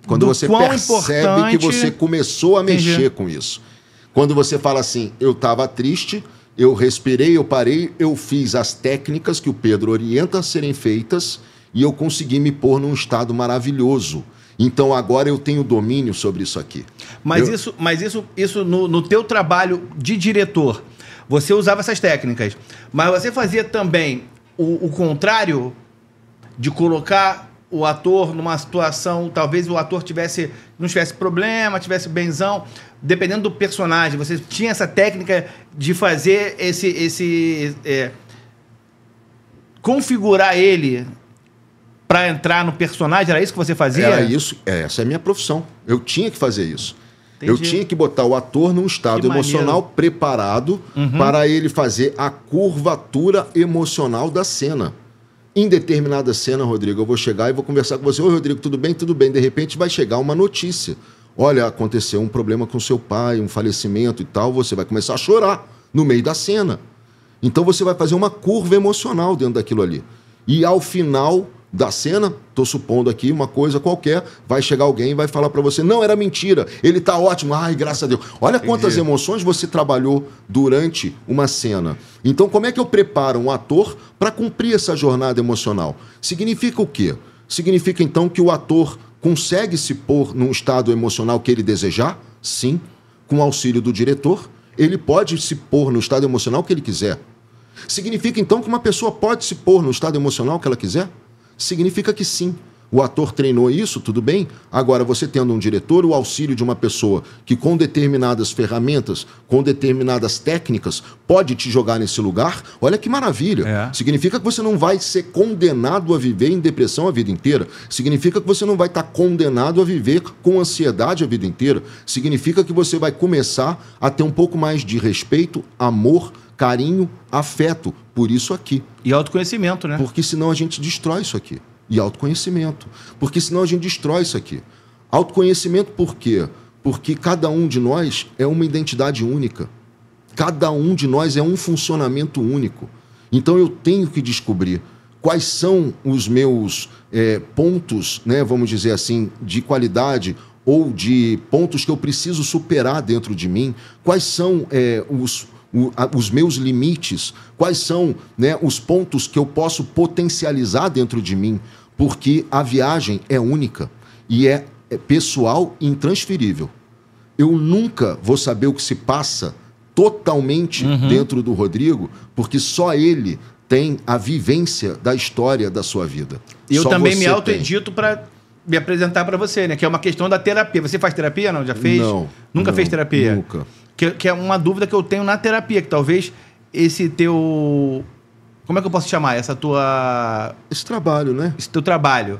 quando você percebe importante... que você começou a mexer Entendi. com isso. Quando você fala assim, eu estava triste, eu respirei, eu parei, eu fiz as técnicas que o Pedro orienta a serem feitas e eu consegui me pôr num estado maravilhoso. Então agora eu tenho domínio sobre isso aqui. Mas eu... isso, mas isso, isso no, no teu trabalho de diretor, você usava essas técnicas, mas você fazia também o, o contrário de colocar o ator numa situação, talvez o ator tivesse não tivesse problema, tivesse benzão, dependendo do personagem, você tinha essa técnica de fazer esse esse é, configurar ele para entrar no personagem, era isso que você fazia? Era isso, é, essa é a minha profissão. Eu tinha que fazer isso. Entendi. Eu tinha que botar o ator num estado emocional preparado uhum. para ele fazer a curvatura emocional da cena. Em determinada cena, Rodrigo, eu vou chegar e vou conversar com você. Ô, Rodrigo, tudo bem? Tudo bem. De repente vai chegar uma notícia. Olha, aconteceu um problema com seu pai, um falecimento e tal. Você vai começar a chorar no meio da cena. Então você vai fazer uma curva emocional dentro daquilo ali. E ao final, da cena, estou supondo aqui uma coisa qualquer, vai chegar alguém e vai falar para você, não, era mentira, ele está ótimo, ai, graças a Deus. Olha Entendi. quantas emoções você trabalhou durante uma cena. Então, como é que eu preparo um ator para cumprir essa jornada emocional? Significa o quê? Significa, então, que o ator consegue se pôr num estado emocional que ele desejar? Sim. Com auxílio do diretor, ele pode se pôr no estado emocional que ele quiser. Significa, então, que uma pessoa pode se pôr no estado emocional que ela quiser? significa que sim. O ator treinou isso, tudo bem. Agora, você tendo um diretor, o auxílio de uma pessoa que, com determinadas ferramentas, com determinadas técnicas, pode te jogar nesse lugar, olha que maravilha. É. Significa que você não vai ser condenado a viver em depressão a vida inteira. Significa que você não vai estar tá condenado a viver com ansiedade a vida inteira. Significa que você vai começar a ter um pouco mais de respeito, amor, carinho, afeto. Por isso aqui. E autoconhecimento, né? Porque senão a gente destrói isso aqui. E autoconhecimento. Porque senão a gente destrói isso aqui. Autoconhecimento por quê? Porque cada um de nós é uma identidade única. Cada um de nós é um funcionamento único. Então eu tenho que descobrir quais são os meus é, pontos, né, vamos dizer assim, de qualidade ou de pontos que eu preciso superar dentro de mim, quais são é, os, o, a, os meus limites, quais são né, os pontos que eu posso potencializar dentro de mim, porque a viagem é única e é, é pessoal e intransferível. Eu nunca vou saber o que se passa totalmente uhum. dentro do Rodrigo, porque só ele tem a vivência da história da sua vida. Eu só também me autoedito para me apresentar para você, né? Que é uma questão da terapia. Você faz terapia, não? Já fez? Não. Nunca não, fez terapia? Nunca. Que, que é uma dúvida que eu tenho na terapia, que talvez esse teu. Como é que eu posso chamar? Essa tua. Esse trabalho, né? Esse teu trabalho.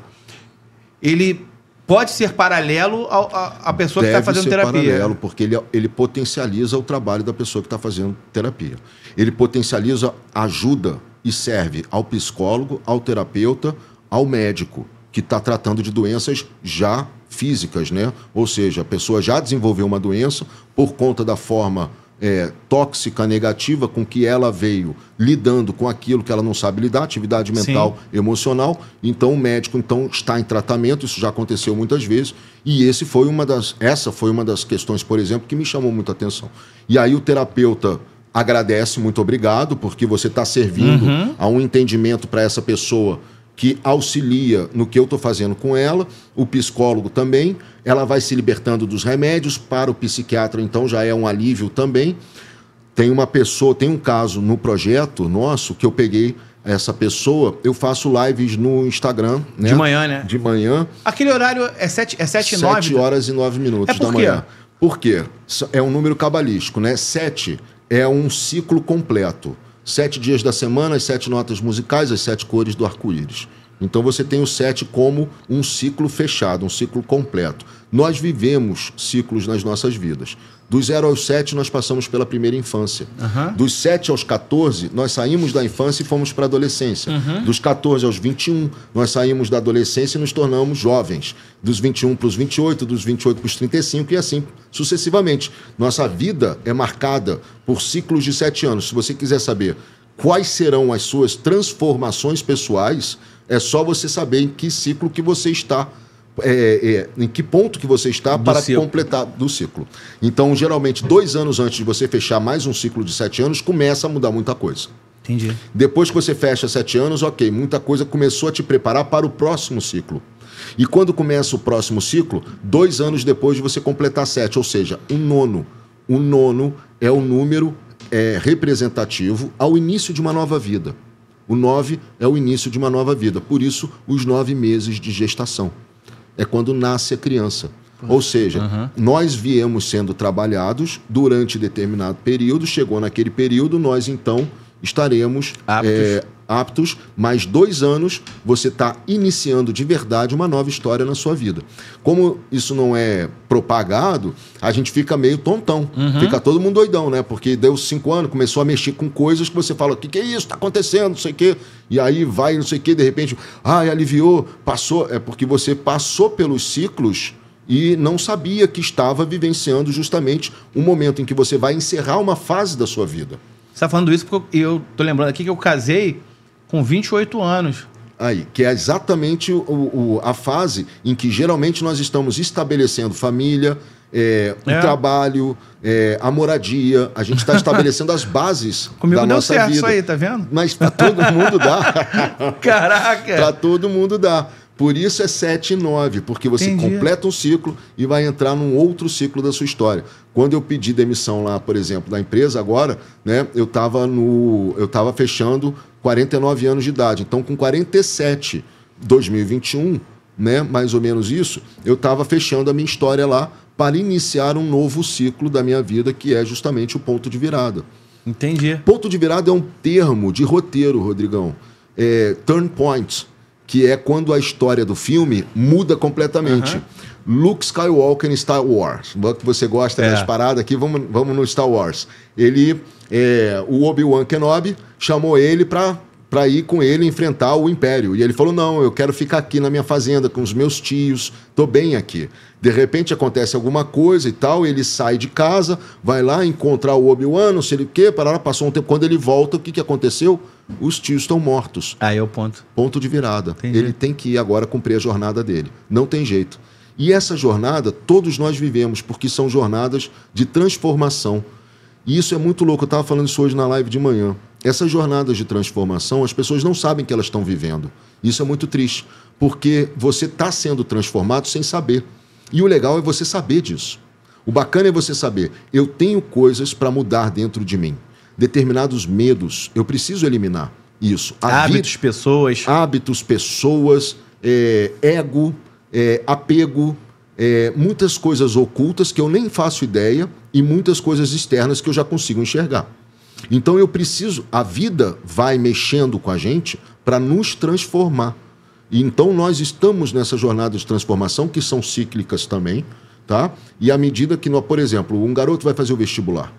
Ele pode ser paralelo à pessoa tá Deve que está fazendo ser terapia. paralelo, porque ele, ele potencializa o trabalho da pessoa que está fazendo terapia. Ele potencializa, ajuda e serve ao psicólogo, ao terapeuta, ao médico que está tratando de doenças já físicas, né? Ou seja, a pessoa já desenvolveu uma doença por conta da forma é, tóxica, negativa com que ela veio lidando com aquilo que ela não sabe lidar, atividade mental, Sim. emocional. Então o médico então está em tratamento, isso já aconteceu muitas vezes, e esse foi uma das, essa foi uma das questões, por exemplo, que me chamou muita atenção. E aí o terapeuta agradece, muito obrigado, porque você está servindo uhum. a um entendimento para essa pessoa que auxilia no que eu estou fazendo com ela, o psicólogo também, ela vai se libertando dos remédios, para o psiquiatra então já é um alívio também. Tem uma pessoa, tem um caso no projeto nosso que eu peguei essa pessoa, eu faço lives no Instagram. Né? De manhã, né? De manhã. Aquele horário é 7 é sete e 9? 7 horas e 9 minutos é da manhã. Por quê? É um número cabalístico, né? 7 é um ciclo completo sete dias da semana, as sete notas musicais, as sete cores do arco-íris. Então você tem o 7 como um ciclo fechado, um ciclo completo. Nós vivemos ciclos nas nossas vidas. Do 0 aos 7, nós passamos pela primeira infância. Uhum. Dos 7 aos 14, nós saímos da infância e fomos para a adolescência. Uhum. Dos 14 aos 21, nós saímos da adolescência e nos tornamos jovens. Dos 21 para os 28, dos 28 para os 35 e assim sucessivamente. Nossa vida é marcada por ciclos de 7 anos. Se você quiser saber Quais serão as suas transformações pessoais? É só você saber em que ciclo que você está. É, é, em que ponto que você está do para ciclo. completar do ciclo. Então, geralmente, dois anos antes de você fechar mais um ciclo de sete anos, começa a mudar muita coisa. Entendi. Depois que você fecha sete anos, ok, muita coisa começou a te preparar para o próximo ciclo. E quando começa o próximo ciclo, dois anos depois de você completar sete, ou seja, um nono. O nono é o número é, representativo ao início de uma nova vida. O nove é o início de uma nova vida, por isso, os nove meses de gestação. É quando nasce a criança. Ou seja, nós viemos sendo trabalhados durante determinado período, chegou naquele período, nós então estaremos aptos. É, aptos, mais dois anos você está iniciando de verdade uma nova história na sua vida. Como isso não é propagado, a gente fica meio tontão, uhum. fica todo mundo doidão, né? Porque deu cinco anos, começou a mexer com coisas que você fala, o que, que é isso? Está acontecendo, não sei o quê. E aí vai, não sei o quê, de repente, ai, aliviou, passou. É porque você passou pelos ciclos e não sabia que estava vivenciando justamente um momento em que você vai encerrar uma fase da sua vida. Você tá falando isso porque eu tô lembrando aqui que eu casei com 28 anos. Aí, que é exatamente o, o, a fase em que geralmente nós estamos estabelecendo família, é, o é. trabalho, é, a moradia. A gente está estabelecendo as bases Comigo da nossa certo, vida. Comigo deu certo isso aí, tá vendo? Mas para todo mundo dá. Caraca! para todo mundo dá. Por isso é 7 e 9, porque você Entendi. completa um ciclo e vai entrar num outro ciclo da sua história. Quando eu pedi demissão lá, por exemplo, da empresa agora, né, eu estava no eu estava fechando 49 anos de idade. Então com 47, 2021, né, mais ou menos isso, eu estava fechando a minha história lá para iniciar um novo ciclo da minha vida, que é justamente o ponto de virada. Entendi. Ponto de virada é um termo de roteiro, Rodrigão. É, turn points que é quando a história do filme muda completamente. Luke Skywalker em Star Wars. Que você gosta é. das paradas aqui, vamos, vamos no Star Wars. Ele, é, o Obi-Wan Kenobi, chamou ele para para ir com ele enfrentar o império. E ele falou: "Não, eu quero ficar aqui na minha fazenda com os meus tios, estou bem aqui". De repente acontece alguma coisa e tal, ele sai de casa, vai lá encontrar o Obi-Wan, não sei o quê, parará, passou um tempo, quando ele volta, o que que aconteceu? Os tios estão mortos. Aí é o ponto. Ponto de virada. Entendi. Ele tem que ir agora cumprir a jornada dele. Não tem jeito. E essa jornada todos nós vivemos, porque são jornadas de transformação. E isso é muito louco. Eu estava falando isso hoje na live de manhã essas jornadas de transformação, as pessoas não sabem que elas estão vivendo. Isso é muito triste, porque você está sendo transformado sem saber. E o legal é você saber disso. O bacana é você saber, eu tenho coisas para mudar dentro de mim. Determinados medos, eu preciso eliminar isso. hábitos, pessoas. Hábitos, pessoas, é, ego, é, apego, é, muitas coisas ocultas que eu nem faço ideia e muitas coisas externas que eu já consigo enxergar. Então eu preciso, a vida vai mexendo com a gente para nos transformar. E então nós estamos nessa jornada de transformação que são cíclicas também, tá? E à medida que, por exemplo, um garoto vai fazer o vestibular,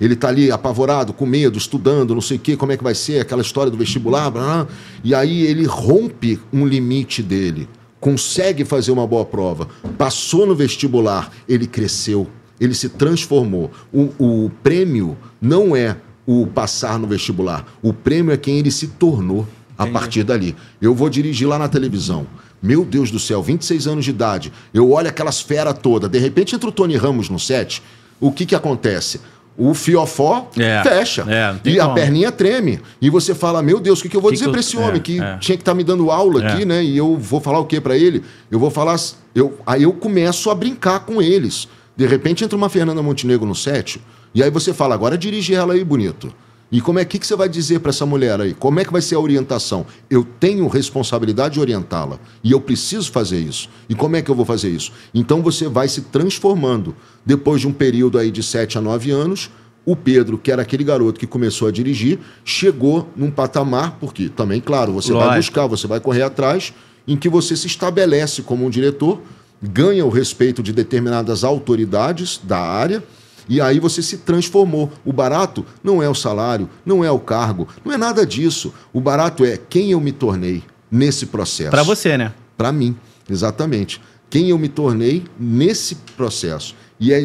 ele está ali apavorado, com medo, estudando, não sei o quê, como é que vai ser, aquela história do vestibular, blá, blá, e aí ele rompe um limite dele, consegue fazer uma boa prova, passou no vestibular, ele cresceu, ele se transformou. O, o prêmio não é o passar no vestibular. O prêmio é quem ele se tornou a partir dali. Eu vou dirigir lá na televisão. Meu Deus do céu, 26 anos de idade. Eu olho aquelas fera toda. De repente entra o Tony Ramos no set. O que que acontece? O fiofó é, fecha. É, e como. a perninha treme. E você fala: Meu Deus, o que, que eu vou que dizer para esse homem é, que é. tinha que estar tá me dando aula é. aqui, né? E eu vou falar o que para ele? Eu vou falar. Eu, aí eu começo a brincar com eles. De repente entra uma Fernanda Montenegro no set e aí você fala, agora dirige ela aí, bonito. E como é que, que você vai dizer para essa mulher aí? Como é que vai ser a orientação? Eu tenho responsabilidade de orientá-la e eu preciso fazer isso. E como é que eu vou fazer isso? Então você vai se transformando. Depois de um período aí de 7 a 9 anos, o Pedro, que era aquele garoto que começou a dirigir, chegou num patamar, porque também, claro, você Lógico. vai buscar, você vai correr atrás, em que você se estabelece como um diretor, ganha o respeito de determinadas autoridades da área e aí você se transformou. O barato não é o salário, não é o cargo, não é nada disso. O barato é quem eu me tornei nesse processo. Para você, né? Para mim, exatamente. Quem eu me tornei nesse processo. E é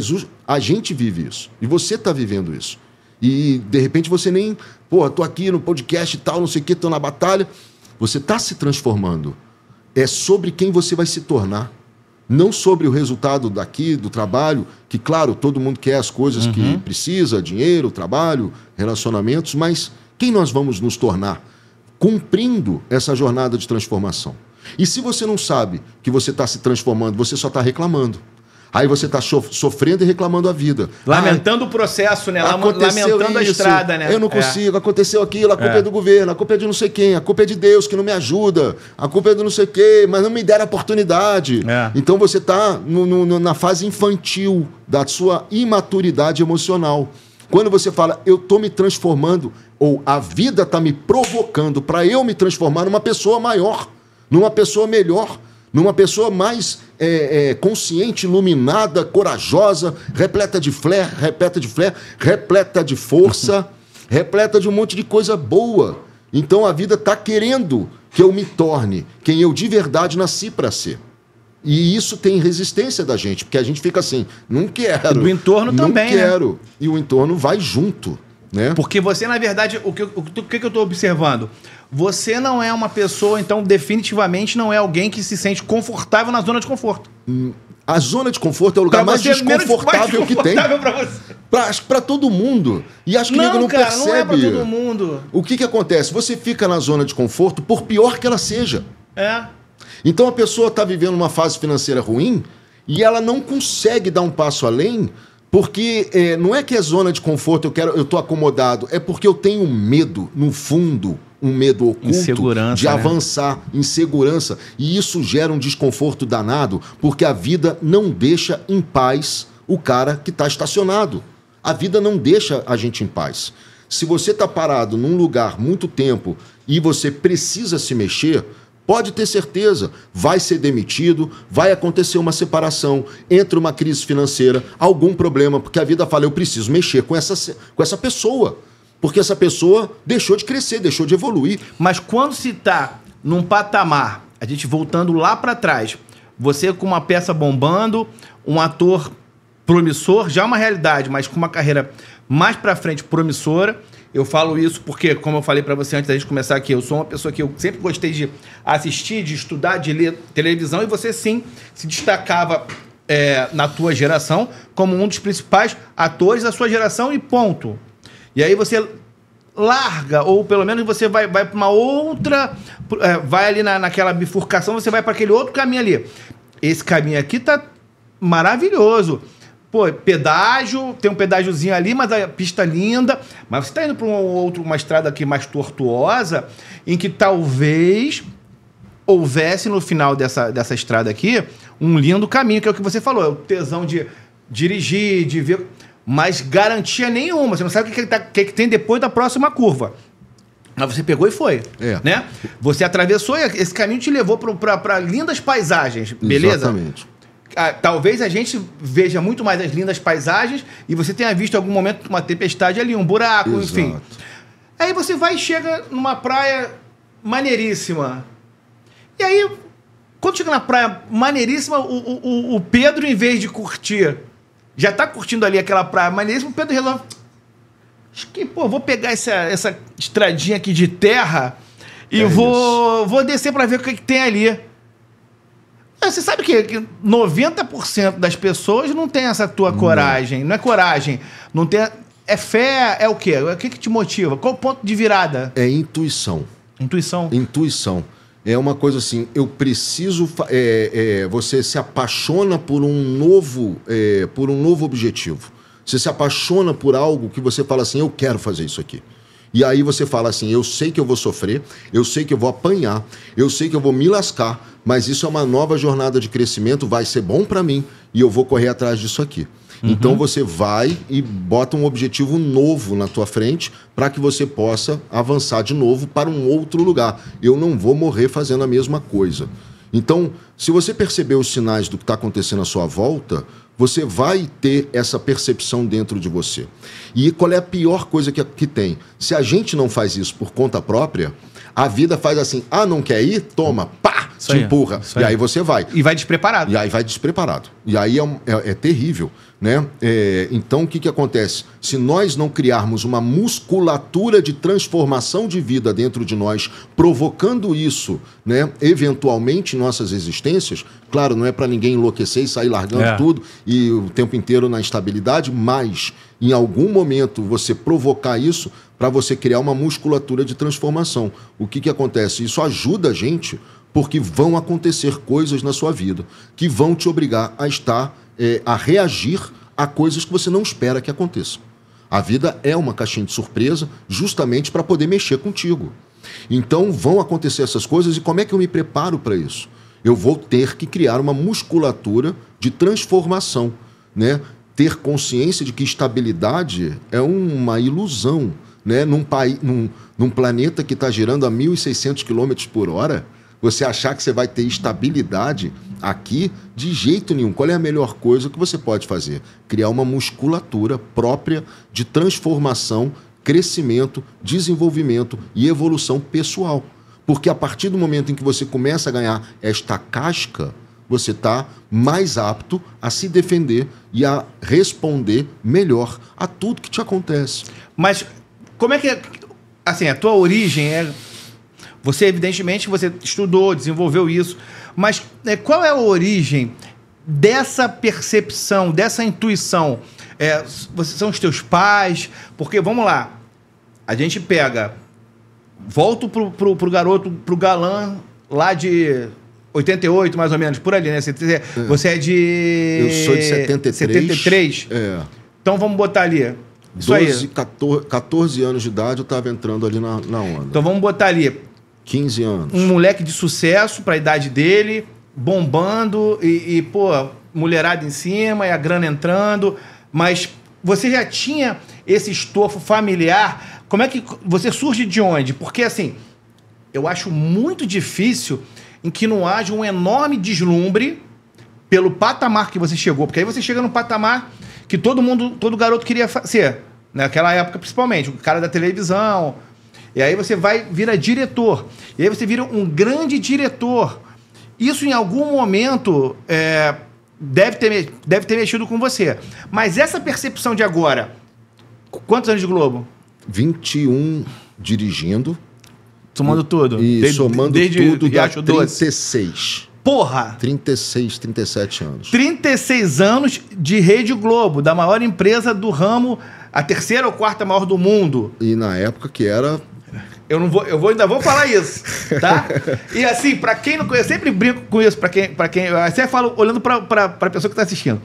a gente vive isso. E você está vivendo isso. E de repente você nem, pô, tô aqui no podcast e tal, não sei o que, tô na batalha. Você está se transformando. É sobre quem você vai se tornar não sobre o resultado daqui, do trabalho, que, claro, todo mundo quer as coisas uhum. que precisa: dinheiro, trabalho, relacionamentos, mas quem nós vamos nos tornar cumprindo essa jornada de transformação? E se você não sabe que você está se transformando, você só está reclamando. Aí você está sofrendo e reclamando a vida. Lamentando Ai, o processo, né? Lamentando isso, a estrada, né? Eu não consigo, é. aconteceu aquilo, a culpa é. é. do governo, a culpa é de não sei quem, a culpa é de Deus que não me ajuda, a culpa é de não sei quem, mas não me deram oportunidade. É. Então você está na fase infantil da sua imaturidade emocional. Quando você fala, eu estou me transformando, ou a vida está me provocando para eu me transformar numa pessoa maior, numa pessoa melhor numa pessoa mais é, é, consciente, iluminada, corajosa, repleta de flair, repleta de flair, repleta de força, repleta de um monte de coisa boa. Então a vida está querendo que eu me torne quem eu de verdade nasci para ser. E isso tem resistência da gente, porque a gente fica assim, não quero. E do entorno não também. Não né? quero. Né? E o entorno vai junto. Né? Porque você, na verdade, o que, o, o que eu estou observando? Você não é uma pessoa, então, definitivamente não é alguém que se sente confortável na zona de conforto. Hum, a zona de conforto é o lugar mais desconfortável, é mais desconfortável, que tem. Para todo mundo. E acho que não, nego não cara, percebe. Não é pra todo mundo. O que, que acontece? Você fica na zona de conforto, por pior que ela seja. É. Então a pessoa está vivendo uma fase financeira ruim e ela não consegue dar um passo além porque é, não é que é zona de conforto, eu quero, eu tô acomodado, é porque eu tenho medo, no fundo, um medo oculto de né? avançar, né? insegurança. E isso gera um desconforto danado, porque a vida não deixa em paz o cara que está estacionado. A vida não deixa a gente em paz. Se você está parado num lugar muito tempo e você precisa se mexer, Pode ter certeza, vai ser demitido, vai acontecer uma separação, entra uma crise financeira, algum problema, porque a vida fala: eu preciso mexer com essa, com essa pessoa. Porque essa pessoa deixou de crescer, deixou de evoluir. Mas quando se está num patamar, a gente voltando lá para trás, você com uma peça bombando, um ator promissor, já é uma realidade, mas com uma carreira mais para frente promissora eu falo isso porque, como eu falei para você antes da gente começar aqui, eu sou uma pessoa que eu sempre gostei de assistir, de estudar, de ler televisão, e você sim se destacava é, na tua geração como um dos principais atores da sua geração e ponto. E aí você larga, ou pelo menos você vai, vai para uma outra. É, vai ali na, naquela bifurcação, você vai para aquele outro caminho ali. Esse caminho aqui tá maravilhoso pô, pedágio, tem um pedágiozinho ali, mas a pista é linda. Mas você está indo para um outro, uma estrada aqui mais tortuosa, em que talvez houvesse no final dessa, dessa estrada aqui um lindo caminho, que é o que você falou, é o tesão de dirigir, de ver. Mas garantia nenhuma, você não sabe o que, que, tá, que, que tem depois da próxima curva. Mas você pegou e foi. É. Né? Você atravessou e esse caminho te levou para lindas paisagens, beleza? Exatamente a, talvez a gente veja muito mais as lindas paisagens e você tenha visto em algum momento uma tempestade ali, um buraco, Exato. enfim. Aí você vai e chega numa praia maneiríssima. E aí, quando chega na praia maneiríssima, o, o, o Pedro, em vez de curtir, já tá curtindo ali aquela praia maneiríssima, o Pedro resolve. Acho que, pô, vou pegar essa, essa estradinha aqui de terra e é vou, vou descer para ver o que, que tem ali. É, você sabe que 90% das pessoas não tem essa tua não. coragem. Não é coragem. Não tem. É fé, é o quê? O que, que te motiva? Qual o ponto de virada? É intuição. Intuição. Intuição. É uma coisa assim, eu preciso. É, é, você se apaixona por um novo, é, por um novo objetivo. Você se apaixona por algo que você fala assim, eu quero fazer isso aqui. E aí você fala assim: eu sei que eu vou sofrer, eu sei que eu vou apanhar, eu sei que eu vou me lascar, mas isso é uma nova jornada de crescimento, vai ser bom para mim e eu vou correr atrás disso aqui. Uhum. Então você vai e bota um objetivo novo na tua frente para que você possa avançar de novo para um outro lugar. Eu não vou morrer fazendo a mesma coisa. Então, se você perceber os sinais do que está acontecendo à sua volta, você vai ter essa percepção dentro de você. E qual é a pior coisa que, que tem? Se a gente não faz isso por conta própria, a vida faz assim: ah, não quer ir? Toma, pá! Isso te aí, empurra. E aí. aí. você vai. E vai despreparado. E aí vai despreparado. E aí é, é, é terrível. Né? É, então, o que, que acontece? Se nós não criarmos uma musculatura de transformação de vida dentro de nós, provocando isso, né, eventualmente, em nossas existências, claro, não é para ninguém enlouquecer e sair largando é. tudo e o tempo inteiro na instabilidade, mas em algum momento você provocar isso para você criar uma musculatura de transformação. O que, que acontece? Isso ajuda a gente porque vão acontecer coisas na sua vida que vão te obrigar a estar, é, a reagir a coisas que você não espera que aconteçam. A vida é uma caixinha de surpresa justamente para poder mexer contigo. Então vão acontecer essas coisas e como é que eu me preparo para isso? Eu vou ter que criar uma musculatura de transformação, né? Ter consciência de que estabilidade é uma ilusão, né? Num, num, num planeta que está girando a 1.600 km por hora, você achar que você vai ter estabilidade aqui, de jeito nenhum. Qual é a melhor coisa que você pode fazer? Criar uma musculatura própria de transformação, crescimento, desenvolvimento e evolução pessoal. Porque a partir do momento em que você começa a ganhar esta casca, você está mais apto a se defender e a responder melhor a tudo que te acontece. Mas como é que. Assim, a tua origem é você, evidentemente, você estudou, desenvolveu isso, mas é, qual é a origem dessa percepção, dessa intuição? É, são os teus pais? Porque, vamos lá, a gente pega, volto pro, pro, pro garoto, pro galã lá de 88, mais ou menos, por ali, né? Você, é. você é. de. Eu sou de 73. 73. É. Então vamos botar ali. 12, 14, 14 anos de idade eu estava entrando ali na, na onda. Então vamos botar ali. 15 anos. Um moleque de sucesso para a idade dele, bombando e, e, pô, mulherada em cima e a grana entrando. Mas você já tinha esse estofo familiar? Como é que você surge de onde? Porque assim, eu acho muito difícil em que não haja um enorme deslumbre pelo patamar que você chegou, porque aí você chega no patamar que todo mundo, todo garoto queria ser, naquela época principalmente, o cara da televisão, e aí você vai vira diretor. E aí você vira um grande diretor. Isso em algum momento é, deve, ter, deve ter mexido com você. Mas essa percepção de agora, quantos anos de Globo? 21 dirigindo. Somando tudo. E desde, somando desde, tudo dá 36. Porra! 36, 37 anos. 36 anos de Rede Globo, da maior empresa do ramo, a terceira ou quarta maior do mundo. E na época que era eu não vou, eu vou, ainda vou falar isso, tá? e assim, para quem não conhece, eu sempre brinco com isso para quem, para quem, eu até falo olhando para para pessoa que está assistindo.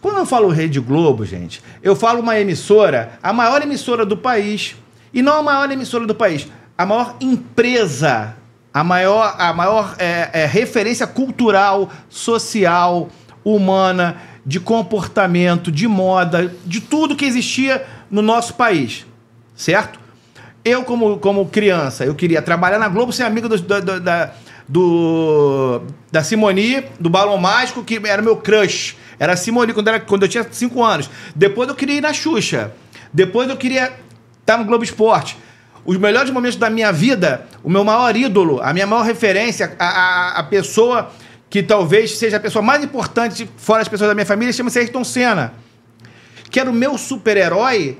Quando eu falo Rede Globo, gente, eu falo uma emissora, a maior emissora do país, e não a maior emissora do país, a maior empresa, a maior, a maior é, é, referência cultural, social, humana, de comportamento, de moda, de tudo que existia no nosso país, certo? Eu, como, como criança, eu queria trabalhar na Globo, ser amigo do, do, do, da, do, da Simoni, do Balão Mágico, que era meu crush. Era a Simoni quando, era, quando eu tinha 5 anos. Depois eu queria ir na Xuxa. Depois eu queria estar no Globo Esporte. Os melhores momentos da minha vida, o meu maior ídolo, a minha maior referência, a, a, a pessoa que talvez seja a pessoa mais importante fora as pessoas da minha família, chama-se Ayrton Senna. Que era o meu super-herói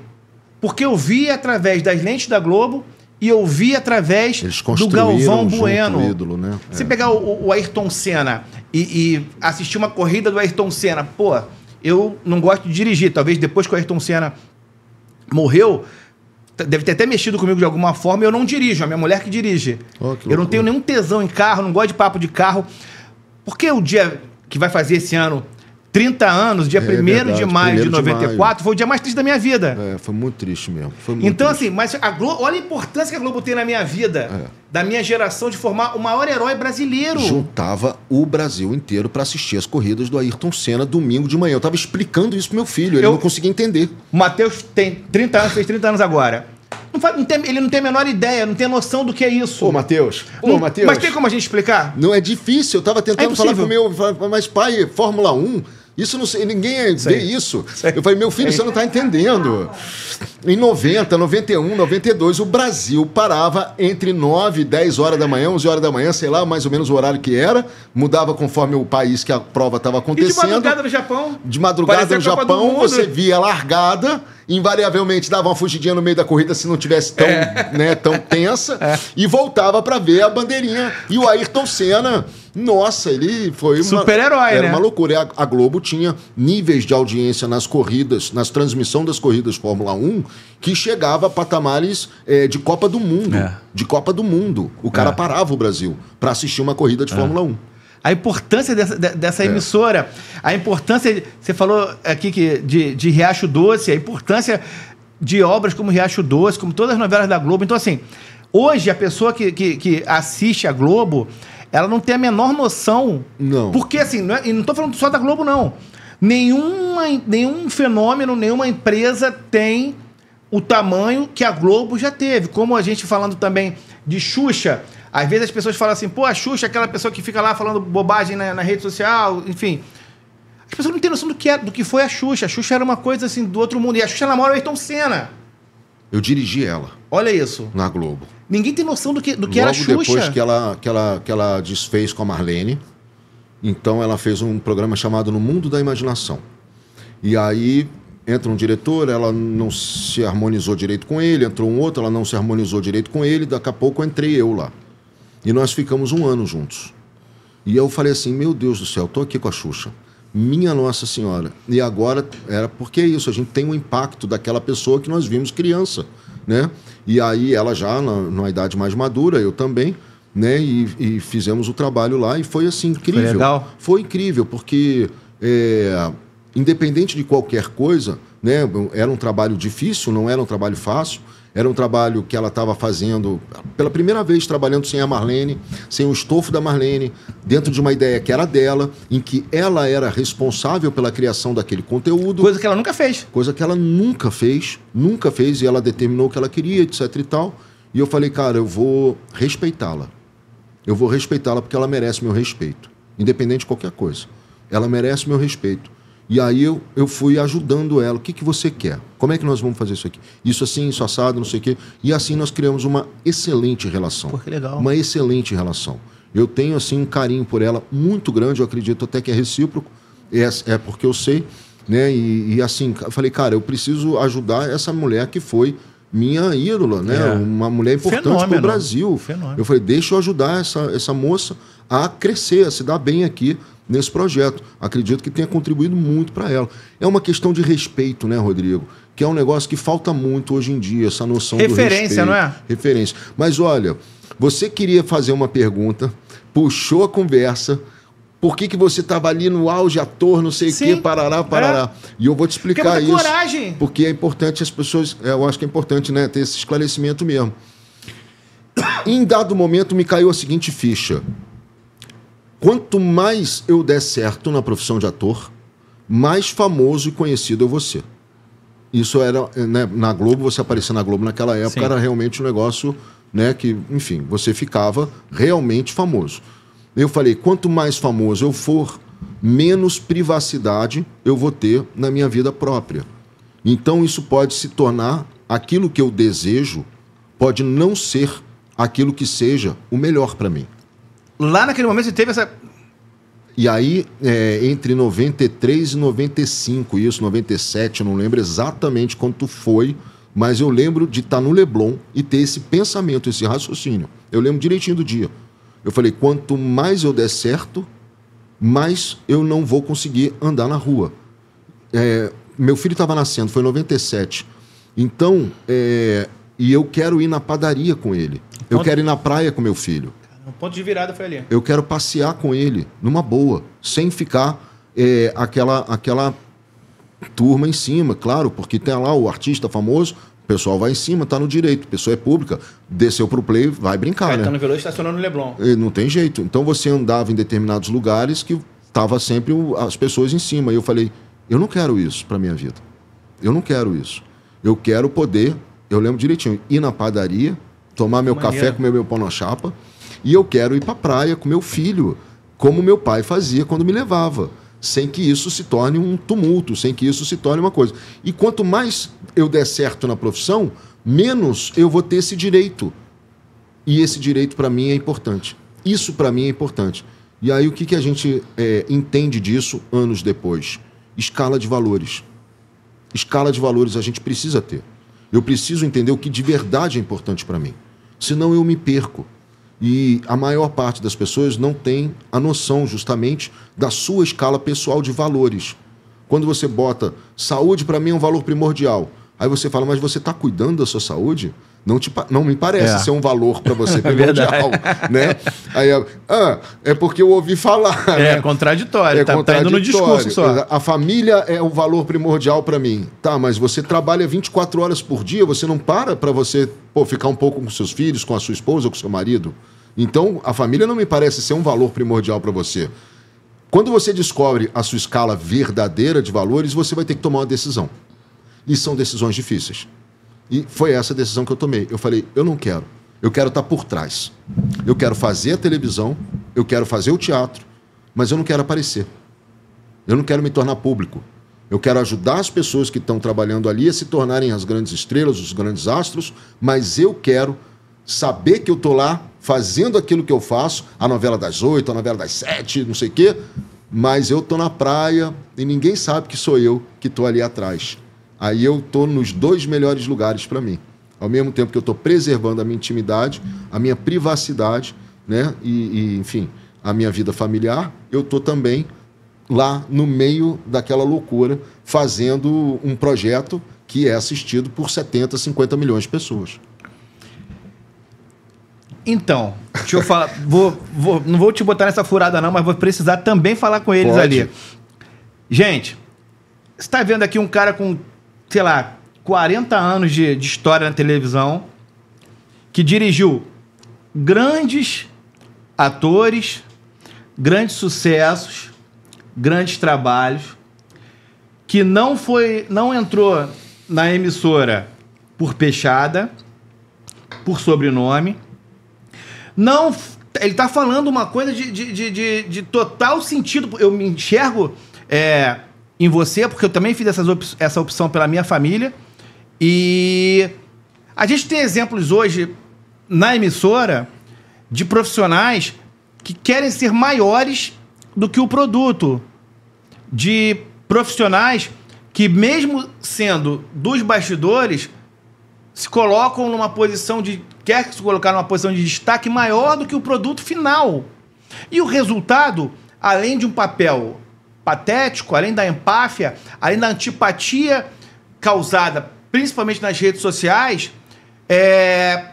porque eu vi através das lentes da Globo e eu vi através do Galvão Bueno. Ídolo, né? Se é. pegar o, o Ayrton Senna e, e, assistir uma corrida do Ayrton Senna, pô, eu não gosto de dirigir. Talvez depois que o Ayrton Senna morreu, deve ter até mexido comigo de alguma forma, eu não dirijo, a minha mulher que dirige. Oh, que eu não tenho nenhum tesão em carro, não gosto de papo de carro. Porque o dia que vai fazer esse ano 30 anos, dia 1 é de maio de 94, de maio. foi o dia mais triste da minha vida. É, foi muito triste mesmo. Muito então, triste. assim, mas a Globo, olha a importância que a Globo tem na minha vida, é. da minha geração, de formar o maior herói brasileiro. Juntava o Brasil inteiro para assistir as corridas do Ayrton Senna domingo de manhã. Eu tava explicando isso pro meu filho, ele Eu, não conseguia entender. O Matheus tem 30 anos, fez 30 anos agora. Não faz, não tem, ele não tem a menor ideia, não tem noção do que é isso. Ô, Matheus. Ô, Matheus. Mas tem como a gente explicar? Não é difícil. Eu tava tentando é falar com o meu. Mas, pai, Fórmula 1 isso não sei, ninguém é, sei. vê isso. Sei. Eu falei, meu filho, sei. você não está entendendo. Em 90, 91, 92, o Brasil parava entre 9 e 10 horas da manhã, 11 horas da manhã, sei lá, mais ou menos o horário que era. Mudava conforme o país que a prova estava acontecendo. E de madrugada no Japão? De madrugada no Japão, você via largada invariavelmente dava uma fugidinha no meio da corrida se não tivesse tão, é. né, tão tensa, é. e voltava para ver a bandeirinha. E o Ayrton Senna, nossa, ele foi super-herói, né? Era uma loucura. A, Globo tinha níveis de audiência nas corridas, nas transmissão das corridas Fórmula 1, que chegava a patamares é, de Copa do Mundo. É. De Copa do Mundo. O cara é. parava o Brasil para assistir uma corrida de é. Fórmula 1 a importância dessa, dessa é. emissora, a importância. Você falou aqui que de, de Riacho Doce, a importância de obras como Riacho Doce, como todas as novelas da Globo. Então, assim, hoje a pessoa que, que, que assiste a Globo, ela não tem a menor noção. Não. Porque, assim, não, é, não estou falando só da Globo, não. Nenhuma, nenhum fenômeno, nenhuma empresa tem o tamanho que a Globo já teve. Como a gente falando também de Xuxa, às vezes as pessoas falam assim, pô, a Xuxa é aquela pessoa que fica lá falando bobagem na, na rede social, enfim. As pessoas não têm noção do que, é, do que foi a Xuxa. A Xuxa era uma coisa assim do outro mundo. E a Xuxa namora o Ayrton Senna. Eu dirigi ela. Olha isso. Na Globo. Ninguém tem noção do que, do que era a Xuxa. depois que ela, que, ela, que ela desfez com a Marlene, então ela fez um programa chamado No Mundo da Imaginação. E aí entra um diretor, ela não se harmonizou direito com ele, entrou um outro, ela não se harmonizou direito com ele, daqui a pouco entrei eu lá. E nós ficamos um ano juntos. E eu falei assim: meu Deus do céu, tô aqui com a Xuxa. Minha Nossa Senhora. E agora era porque é isso, a gente tem um impacto daquela pessoa que nós vimos criança, né? E aí ela já na, numa idade mais madura, eu também, né? E, e, fizemos o trabalho lá e foi assim incrível. Foi legal. Foi incrível porque é, independente de qualquer coisa, né? Era um trabalho difícil, não era um trabalho fácil, era um trabalho que ela estava fazendo pela primeira vez, trabalhando sem a Marlene, sem o estofo da Marlene, dentro de uma ideia que era dela, em que ela era responsável pela criação daquele conteúdo. Coisa que ela nunca fez. Coisa que ela nunca fez, nunca fez, e ela determinou o que ela queria, etc e tal. E eu falei, cara, eu vou respeitá-la. Eu vou respeitá-la porque ela merece meu respeito, independente de qualquer coisa. Ela merece meu respeito. E aí eu, eu fui ajudando ela. O que, que você quer? Como é que nós vamos fazer isso aqui? Isso assim, isso assado, não sei o quê. E assim nós criamos uma excelente relação. Pô, que legal. Uma excelente relação. Eu tenho assim um carinho por ela muito grande, eu acredito até que é recíproco. É, é porque eu sei, né? E, e assim, eu falei, cara, eu preciso ajudar essa mulher que foi minha ídola, né? É. Uma mulher importante para o Brasil. Fenômeno. Eu falei, deixa eu ajudar essa, essa moça a crescer, a se dar bem aqui nesse projeto. Acredito que tenha contribuído muito para ela. É uma questão de respeito, né, Rodrigo? Que é um negócio que falta muito hoje em dia, essa noção Referência, do respeito. Referência, não é? Referência. Mas olha, você queria fazer uma pergunta, puxou a conversa. Por que, que você estava ali no auge, ator, não sei o quê, parará, parará. É. E eu vou te é explicar isso. coragem. Porque é importante as pessoas... É, eu acho que é importante né, ter esse esclarecimento mesmo. Em dado momento, me caiu a seguinte ficha. Quanto mais eu der certo na profissão de ator, mais famoso e conhecido eu vou ser. Isso era né, na Globo, você aparecer na Globo naquela época Sim. era realmente um negócio, né, que, enfim, você ficava realmente famoso. Eu falei, quanto mais famoso eu for, menos privacidade eu vou ter na minha vida própria. Então isso pode se tornar aquilo que eu desejo, pode não ser aquilo que seja o melhor para mim lá naquele momento você teve essa. E aí, é, entre 93 e 95, isso, 97, eu não lembro exatamente quanto foi, mas eu lembro de estar tá no Leblon e ter esse pensamento, esse raciocínio. Eu lembro direitinho do dia. Eu falei: quanto mais eu der certo, mais eu não vou conseguir andar na rua. É, meu filho estava nascendo, foi em 97. Então, é, e eu quero ir na padaria com ele. Eu quero ir na praia com meu filho ponto de virada foi ali. Eu quero passear com ele, numa boa, sem ficar é, aquela, aquela turma em cima, claro, porque tem lá o artista famoso, o pessoal vai em cima, tá no direito, a pessoa é pública, desceu pro play, vai brincar, Caetano né? Caetano Veloso estacionando no Leblon. E não tem jeito. Então você andava em determinados lugares que tava sempre as pessoas em cima. E eu falei, eu não quero isso para minha vida. Eu não quero isso. Eu quero poder, eu lembro direitinho, ir na padaria, tomar meu Maneiro. café, comer meu pão na chapa, e eu quero ir para a praia com meu filho, como meu pai fazia quando me levava, sem que isso se torne um tumulto, sem que isso se torne uma coisa. E quanto mais eu der certo na profissão, menos eu vou ter esse direito. E esse direito para mim é importante. Isso para mim é importante. E aí o que, que a gente é, entende disso anos depois? Escala de valores. Escala de valores a gente precisa ter. Eu preciso entender o que de verdade é importante para mim. Senão eu me perco. E a maior parte das pessoas não tem a noção justamente da sua escala pessoal de valores. Quando você bota saúde para mim é um valor primordial, aí você fala, mas você está cuidando da sua saúde? Não, te, não me parece é. ser um valor para você primordial, né? Aí, ah, é porque eu ouvi falar. É né? contraditório, é tá, tá contraditório. no discurso só. A família é o valor primordial para mim. Tá, mas você trabalha 24 horas por dia, você não para para você pô, ficar um pouco com seus filhos, com a sua esposa, com seu marido. Então, a família não me parece ser um valor primordial para você. Quando você descobre a sua escala verdadeira de valores, você vai ter que tomar uma decisão. E são decisões difíceis. E foi essa a decisão que eu tomei. Eu falei, eu não quero. Eu quero estar tá por trás. Eu quero fazer a televisão, eu quero fazer o teatro, mas eu não quero aparecer. Eu não quero me tornar público. Eu quero ajudar as pessoas que estão trabalhando ali a se tornarem as grandes estrelas, os grandes astros, mas eu quero saber que eu estou lá fazendo aquilo que eu faço, a novela das oito, a novela das sete, não sei o quê, mas eu estou na praia e ninguém sabe que sou eu que estou ali atrás aí eu estou nos dois melhores lugares para mim. Ao mesmo tempo que eu estou preservando a minha intimidade, a minha privacidade, né? E, e enfim, a minha vida familiar, eu estou também lá no meio daquela loucura, fazendo um projeto que é assistido por 70, 50 milhões de pessoas. Então, deixa eu falar. vou, vou, não vou te botar nessa furada, não, mas vou precisar também falar com eles Pode. ali. Gente, está vendo aqui um cara com sei lá, 40 anos de, de história na televisão, que dirigiu grandes atores, grandes sucessos, grandes trabalhos, que não foi, não entrou na emissora por peixada, por sobrenome. Não, ele está falando uma coisa de, de, de, de, total sentido. Eu me enxergo é, em você, porque eu também fiz essas op essa opção pela minha família. E a gente tem exemplos hoje na emissora de profissionais que querem ser maiores do que o produto, de profissionais que, mesmo sendo dos bastidores, se colocam numa posição de. quer se colocar numa posição de destaque maior do que o produto final. E o resultado, além de um papel patético, além da empáfia, além da antipatia causada principalmente nas redes sociais, é,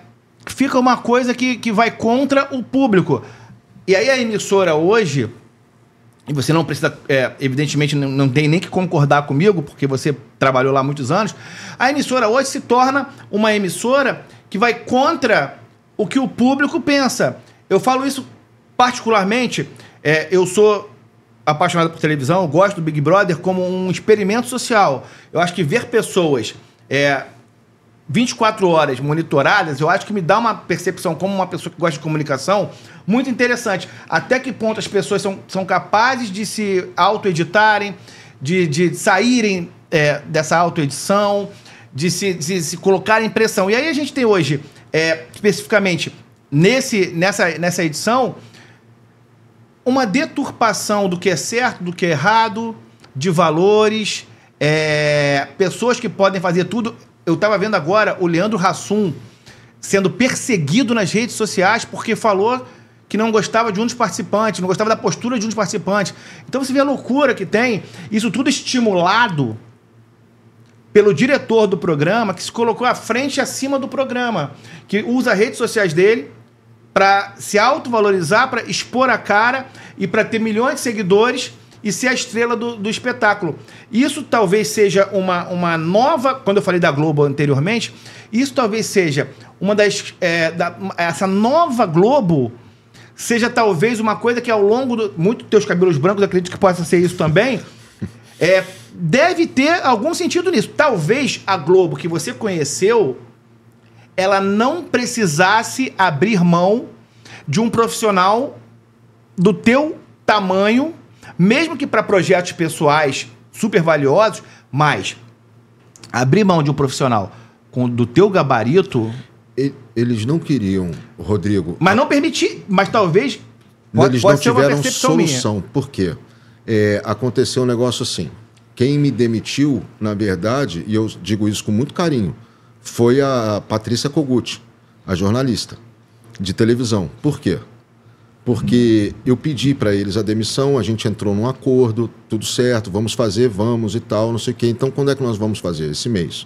fica uma coisa que, que vai contra o público. E aí a emissora hoje, e você não precisa, é, evidentemente, não, não, tem nem que concordar comigo, porque você trabalhou lá muitos anos, a emissora hoje se torna uma emissora que vai contra o que o público pensa. Eu falo isso particularmente, é, eu sou apaixonado por televisão, gosto do Big Brother como um experimento social. Eu acho que ver pessoas é, 24 horas monitoradas, eu acho que me dá uma percepção, como uma pessoa que gosta de comunicação, muito interessante. Até que ponto as pessoas são, são capazes de se autoeditarem, de, de saírem é, dessa autoedição, de se, de se colocarem em pressão. E aí a gente tem hoje, é, especificamente nesse, nessa, nessa edição, uma deturpação do que é certo, do que é errado, de valores, é, pessoas que podem fazer tudo. Eu estava vendo agora o Leandro Hassum sendo perseguido nas redes sociais porque falou que não gostava de um dos participantes, não gostava da postura de um dos participantes. Então você vê a loucura que tem, isso tudo estimulado pelo diretor do programa que se colocou à frente e acima do programa, que usa as redes sociais dele para se autovalorizar, para expor a cara e para ter milhões de seguidores e ser a estrela do, do, espetáculo. Isso talvez seja uma, uma nova. Quando eu falei da Globo anteriormente, isso talvez seja uma das. É, da, essa nova Globo seja talvez uma coisa que ao longo do. Muito teus cabelos brancos, acredito que possa ser isso também. É, deve ter algum sentido nisso. Talvez a Globo que você conheceu ela não precisasse abrir mão de um profissional do teu tamanho, mesmo que para projetos pessoais super valiosos, mas abrir mão de um profissional com, do teu gabarito. Eles não queriam, Rodrigo. Mas não permitir, mas talvez. Pode, eles pode não tiveram solução. Minha. Por quê? É, aconteceu um negócio assim. Quem me demitiu, na verdade, e eu digo isso com muito carinho, foi a Patrícia Kogut, a jornalista de televisão. Por quê? Porque eu pedi para eles a demissão, a gente entrou num acordo, tudo certo, vamos fazer, vamos e tal, não sei o quê. Então, quando é que nós vamos fazer? Esse mês.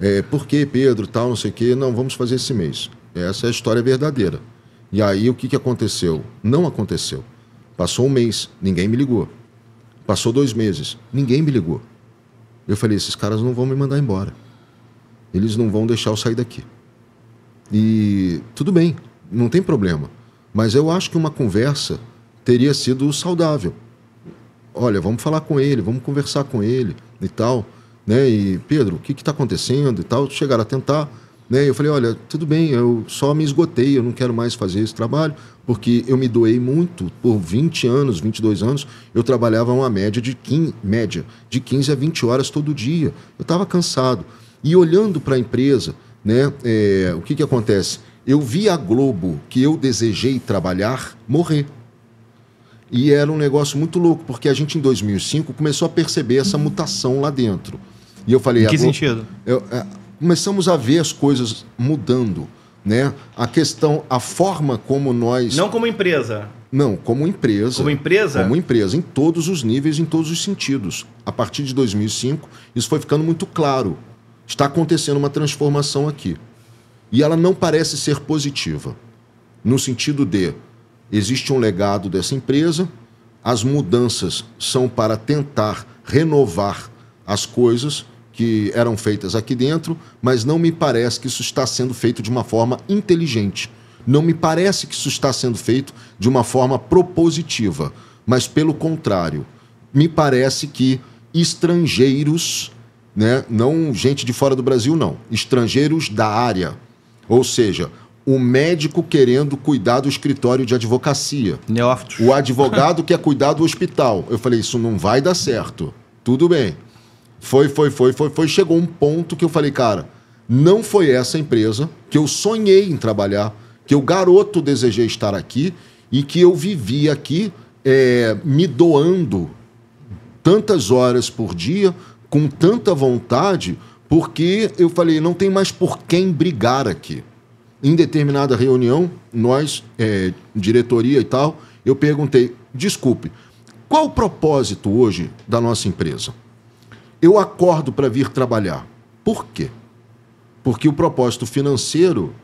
É, por que, Pedro, tal, não sei o quê? Não, vamos fazer esse mês. Essa é a história verdadeira. E aí, o que, que aconteceu? Não aconteceu. Passou um mês, ninguém me ligou. Passou dois meses, ninguém me ligou. Eu falei, esses caras não vão me mandar embora. Eles não vão deixar eu sair daqui. E tudo bem, não tem problema. Mas eu acho que uma conversa teria sido saudável. Olha, vamos falar com ele, vamos conversar com ele e tal. Né? E Pedro, o que está acontecendo e tal? Chegaram a tentar. Né? Eu falei, olha, tudo bem, eu só me esgotei, eu não quero mais fazer esse trabalho, porque eu me doei muito, por 20 anos, 22 anos, eu trabalhava uma média de 15, média de 15 a 20 horas todo dia. Eu estava cansado. E olhando para a empresa, né, é, o que, que acontece? Eu vi a Globo, que eu desejei trabalhar, morrer. E era um negócio muito louco, porque a gente, em 2005, começou a perceber essa mutação lá dentro. E eu falei... Em ah, que Globo, sentido? Eu, é, começamos a ver as coisas mudando, né? A questão, a forma como nós... Não como empresa. Não, como empresa. Como empresa? Como empresa, em todos os níveis, em todos os sentidos. A partir de 2005, isso foi ficando muito claro. Está acontecendo uma transformação aqui. E ela não parece ser positiva, no sentido de existe um legado dessa empresa, as mudanças são para tentar renovar as coisas que eram feitas aqui dentro, mas não me parece que isso está sendo feito de uma forma inteligente. Não me parece que isso está sendo feito de uma forma propositiva, mas pelo contrário, me parece que estrangeiros né? Não gente de fora do Brasil, não. Estrangeiros da área. Ou seja, o médico querendo cuidar do escritório de advocacia. Neófitos. O advogado quer cuidar do hospital. Eu falei, isso não vai dar certo. Tudo bem. Foi, foi, foi, foi, foi. Chegou um ponto que eu falei, cara, não foi essa empresa que eu sonhei em trabalhar, que eu garoto desejei estar aqui e que eu vivi aqui é, me doando tantas horas por dia com tanta vontade, porque eu falei, não tem mais por quem brigar aqui. Em determinada reunião, nós, é, diretoria e tal, eu perguntei: desculpe, qual o propósito hoje da nossa empresa? Eu acordo para vir trabalhar. Por quê? Porque o propósito financeiro,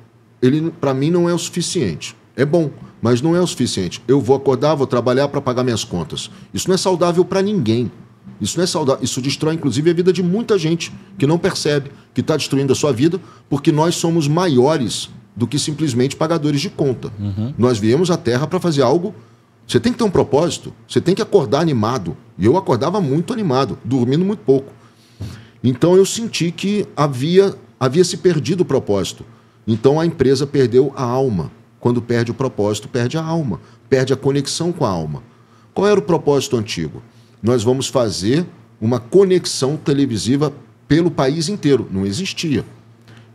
ele para mim não é o suficiente. É bom, mas não é o suficiente. Eu vou acordar, vou trabalhar para pagar minhas contas. Isso não é saudável para ninguém. Isso não é saudável. Isso destrói, inclusive, a vida de muita gente que não percebe que está destruindo a sua vida, porque nós somos maiores do que simplesmente pagadores de conta. Uhum. Nós viemos à Terra para fazer algo. Você tem que ter um propósito, você tem que acordar animado. E eu acordava muito animado, dormindo muito pouco. Então eu senti que havia, havia se perdido o propósito. Então a empresa perdeu a alma. Quando perde o propósito, perde a alma, perde a conexão com a alma. Qual era o propósito antigo? nós vamos fazer uma conexão televisiva pelo país inteiro. Não existia.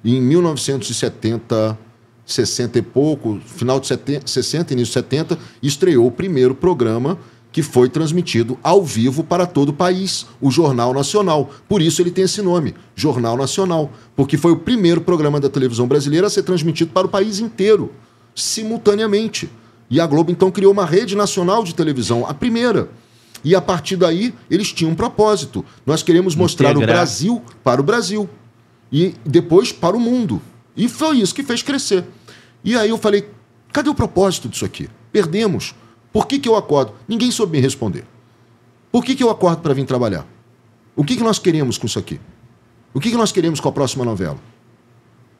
E em 1970, 60 e pouco, final de 70, 60, início de 70, estreou o primeiro programa que foi transmitido ao vivo para todo o país, o Jornal Nacional. Por isso ele tem esse nome, Jornal Nacional, porque foi o primeiro programa da televisão brasileira a ser transmitido para o país inteiro, simultaneamente. E a Globo então criou uma rede nacional de televisão, a primeira. E a partir daí, eles tinham um propósito. Nós queremos mostrar Integrar. o Brasil para o Brasil. E depois para o mundo. E foi isso que fez crescer. E aí eu falei: cadê o propósito disso aqui? Perdemos. Por que, que eu acordo? Ninguém soube me responder. Por que, que eu acordo para vir trabalhar? O que, que nós queremos com isso aqui? O que, que nós queremos com a próxima novela?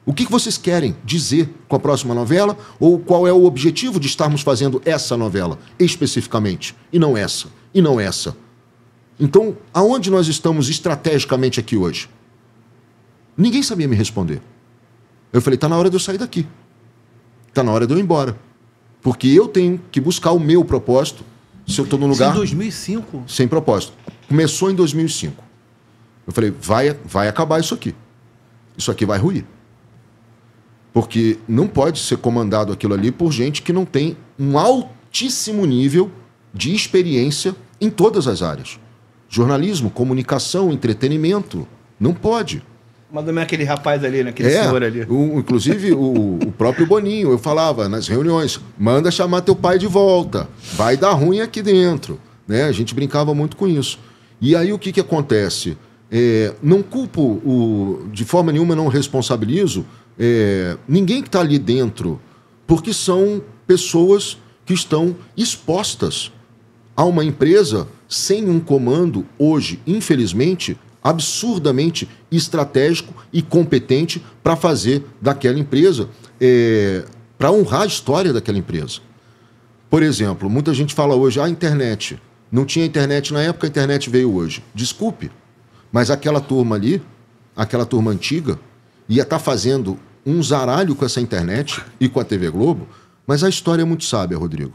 O que vocês querem dizer com a próxima novela ou qual é o objetivo de estarmos fazendo essa novela especificamente e não essa e não essa? Então, aonde nós estamos estrategicamente aqui hoje? Ninguém sabia me responder. Eu falei: está na hora de eu sair daqui. Está na hora de eu ir embora. Porque eu tenho que buscar o meu propósito se eu estou num lugar em 2005, sem propósito. Começou em 2005. Eu falei: "Vai, vai acabar isso aqui. Isso aqui vai ruir." Porque não pode ser comandado aquilo ali por gente que não tem um altíssimo nível de experiência em todas as áreas. Jornalismo, comunicação, entretenimento. Não pode. Mas também aquele rapaz ali, né? aquele é, senhor ali. O, inclusive o, o, próprio Boninho, eu falava nas reuniões: manda chamar teu pai de volta, vai dar ruim aqui dentro. Né? A gente brincava muito com isso. E aí o que, que acontece? É, não culpo, o, de forma nenhuma não responsabilizo é, ninguém que está ali dentro, porque são pessoas que estão expostas a uma empresa sem um comando hoje, infelizmente, absurdamente estratégico e competente para fazer daquela empresa, é, para honrar a história daquela empresa. Por exemplo, muita gente fala hoje, a ah, internet. Não tinha internet na época, a internet veio hoje. Desculpe, mas aquela turma ali, aquela turma antiga, ia estar tá fazendo um zaralho com essa internet e com a TV Globo, mas a história é muito sábia, Rodrigo.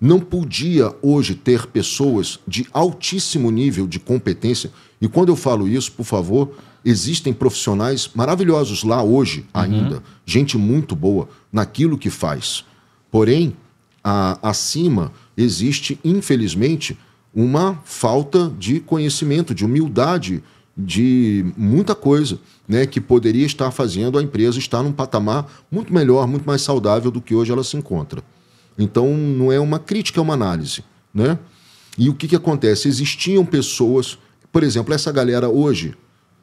Não podia hoje ter pessoas de altíssimo nível de competência, e quando eu falo isso, por favor, existem profissionais maravilhosos lá hoje uhum. ainda, uhum. gente muito boa naquilo que faz. Porém, a, acima existe, infelizmente, uma falta de conhecimento, de humildade de muita coisa né, que poderia estar fazendo a empresa estar num patamar muito melhor, muito mais saudável do que hoje ela se encontra. Então, não é uma crítica, é uma análise. Né? E o que, que acontece? Existiam pessoas, por exemplo, essa galera hoje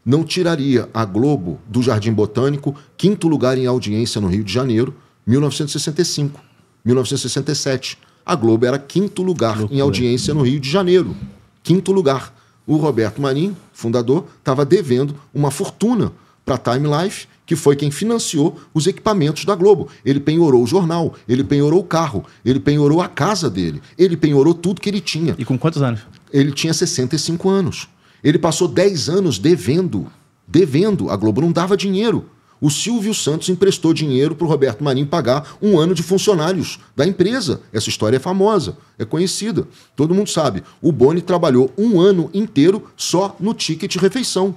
não tiraria a Globo do Jardim Botânico, quinto lugar em audiência no Rio de Janeiro, 1965, 1967. A Globo era quinto lugar em audiência no Rio de Janeiro. Quinto lugar o Roberto Marinho, fundador, estava devendo uma fortuna para a Time Life, que foi quem financiou os equipamentos da Globo. Ele penhorou o jornal, ele penhorou o carro, ele penhorou a casa dele, ele penhorou tudo que ele tinha. E com quantos anos? Ele tinha 65 anos. Ele passou 10 anos devendo, devendo. A Globo não dava dinheiro. O Silvio Santos emprestou dinheiro para o Roberto Marinho pagar um ano de funcionários da empresa. Essa história é famosa, é conhecida. Todo mundo sabe. O Boni trabalhou um ano inteiro só no ticket refeição.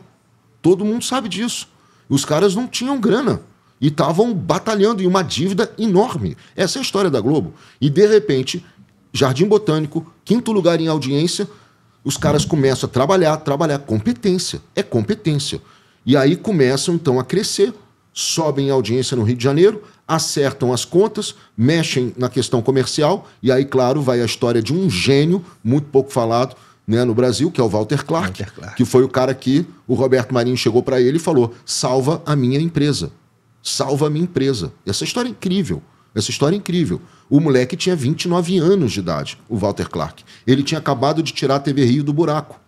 Todo mundo sabe disso. Os caras não tinham grana e estavam batalhando em uma dívida enorme. Essa é a história da Globo. E de repente, Jardim Botânico, quinto lugar em audiência, os caras começam a trabalhar, trabalhar competência, é competência. E aí começam então a crescer sobem a audiência no Rio de Janeiro, acertam as contas, mexem na questão comercial, e aí, claro, vai a história de um gênio, muito pouco falado, né, no Brasil, que é o Walter Clark, Walter Clark. que foi o cara que o Roberto Marinho chegou para ele e falou: salva a minha empresa. Salva a minha empresa. Essa história é incrível. Essa história é incrível. O moleque tinha 29 anos de idade, o Walter Clark. Ele tinha acabado de tirar a TV Rio do buraco.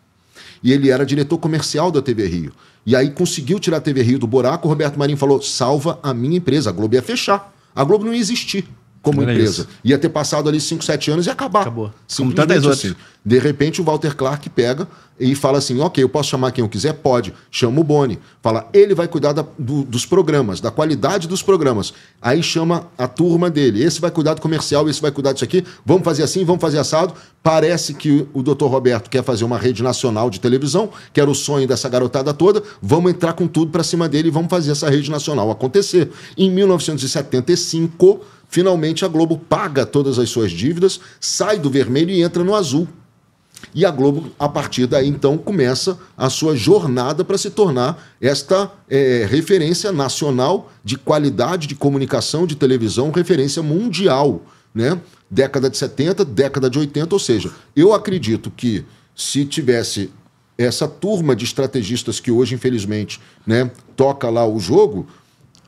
E ele era diretor comercial da TV Rio. E aí conseguiu tirar a TV Rio do buraco. O Roberto Marinho falou: salva a minha empresa. A Globo ia fechar. A Globo não ia existir como é empresa. Ia ter passado ali 5, 7 anos e acabar. Acabou. Simplesmente assim. De repente o Walter Clark pega e fala assim: ok, eu posso chamar quem eu quiser? Pode. Chama o Boni. Fala, ele vai cuidar da, do, dos programas, da qualidade dos programas. Aí chama a turma dele. Esse vai cuidar do comercial, esse vai cuidar disso aqui. Vamos fazer assim, vamos fazer assado. Parece que o doutor Roberto quer fazer uma rede nacional de televisão, que era o sonho dessa garotada toda. Vamos entrar com tudo para cima dele e vamos fazer essa rede nacional acontecer. Em 1975 Finalmente, a Globo paga todas as suas dívidas, sai do vermelho e entra no azul. E a Globo, a partir daí, então, começa a sua jornada para se tornar esta é, referência nacional de qualidade de comunicação, de televisão, referência mundial. Né? Década de 70, década de 80, ou seja, eu acredito que se tivesse essa turma de estrategistas que hoje, infelizmente, né, toca lá o jogo,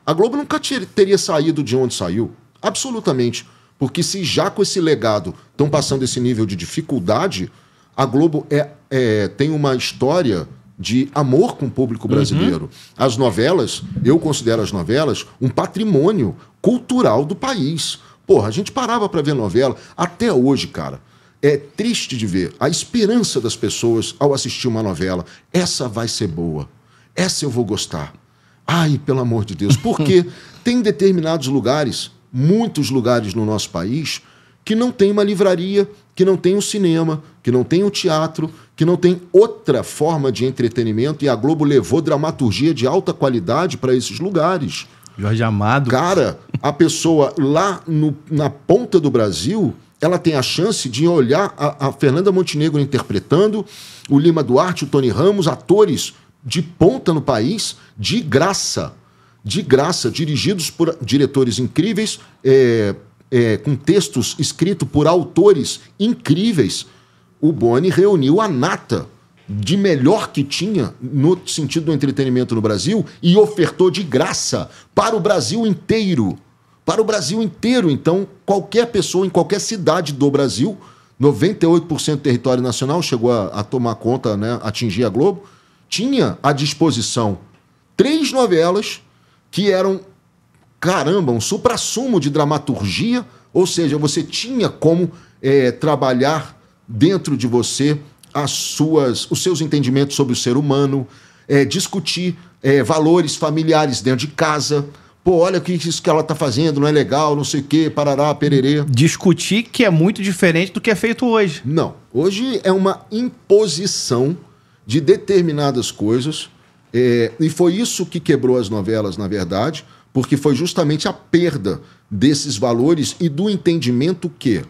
a Globo nunca teria saído de onde saiu. Absolutamente. Porque se já com esse legado estão passando esse nível de dificuldade, a Globo é, é, tem uma história de amor com o público uhum. brasileiro. Uhum. As novelas, eu considero as novelas um patrimônio cultural do país. Porra, a gente parava para ver novela até hoje, cara. É triste de ver a esperança das pessoas ao assistir uma novela. Essa vai ser boa. Essa eu vou gostar. Ai, pelo amor de Deus. Porque tem determinados lugares muitos lugares no nosso país que não tem uma livraria, que não tem um cinema, que não tem um teatro, que não tem outra forma de entretenimento e a Globo levou dramaturgia de alta qualidade para esses lugares. Jorge Amado. Cara, a pessoa lá no, na ponta do Brasil, ela tem a chance de olhar a, a Fernanda Montenegro interpretando, o Lima Duarte, o Tony Ramos, atores de ponta no país, de graça de graça, dirigidos por diretores incríveis, é, é, com textos escritos por autores incríveis. O Boni reuniu a nata de melhor que tinha no sentido do entretenimento no Brasil e ofertou de graça para o Brasil inteiro. Para o Brasil inteiro, então, qualquer pessoa em qualquer cidade do Brasil, 98% do território nacional chegou a, a tomar conta, né, atingir a Globo, tinha à disposição três novelas que eram, caramba, um supra-sumo de dramaturgia, ou seja, você tinha como é, trabalhar dentro de você as suas, os seus entendimentos sobre o ser humano, é, discutir é, valores familiares dentro de casa. Pô, olha o que isso que ela tá fazendo, não é legal, não sei o quê, parará, pererê. Discutir que é muito diferente do que é feito hoje. Não. Hoje é uma imposição de determinadas coisas é, e foi isso que quebrou as novelas, na verdade, porque foi justamente a perda desses valores e do entendimento que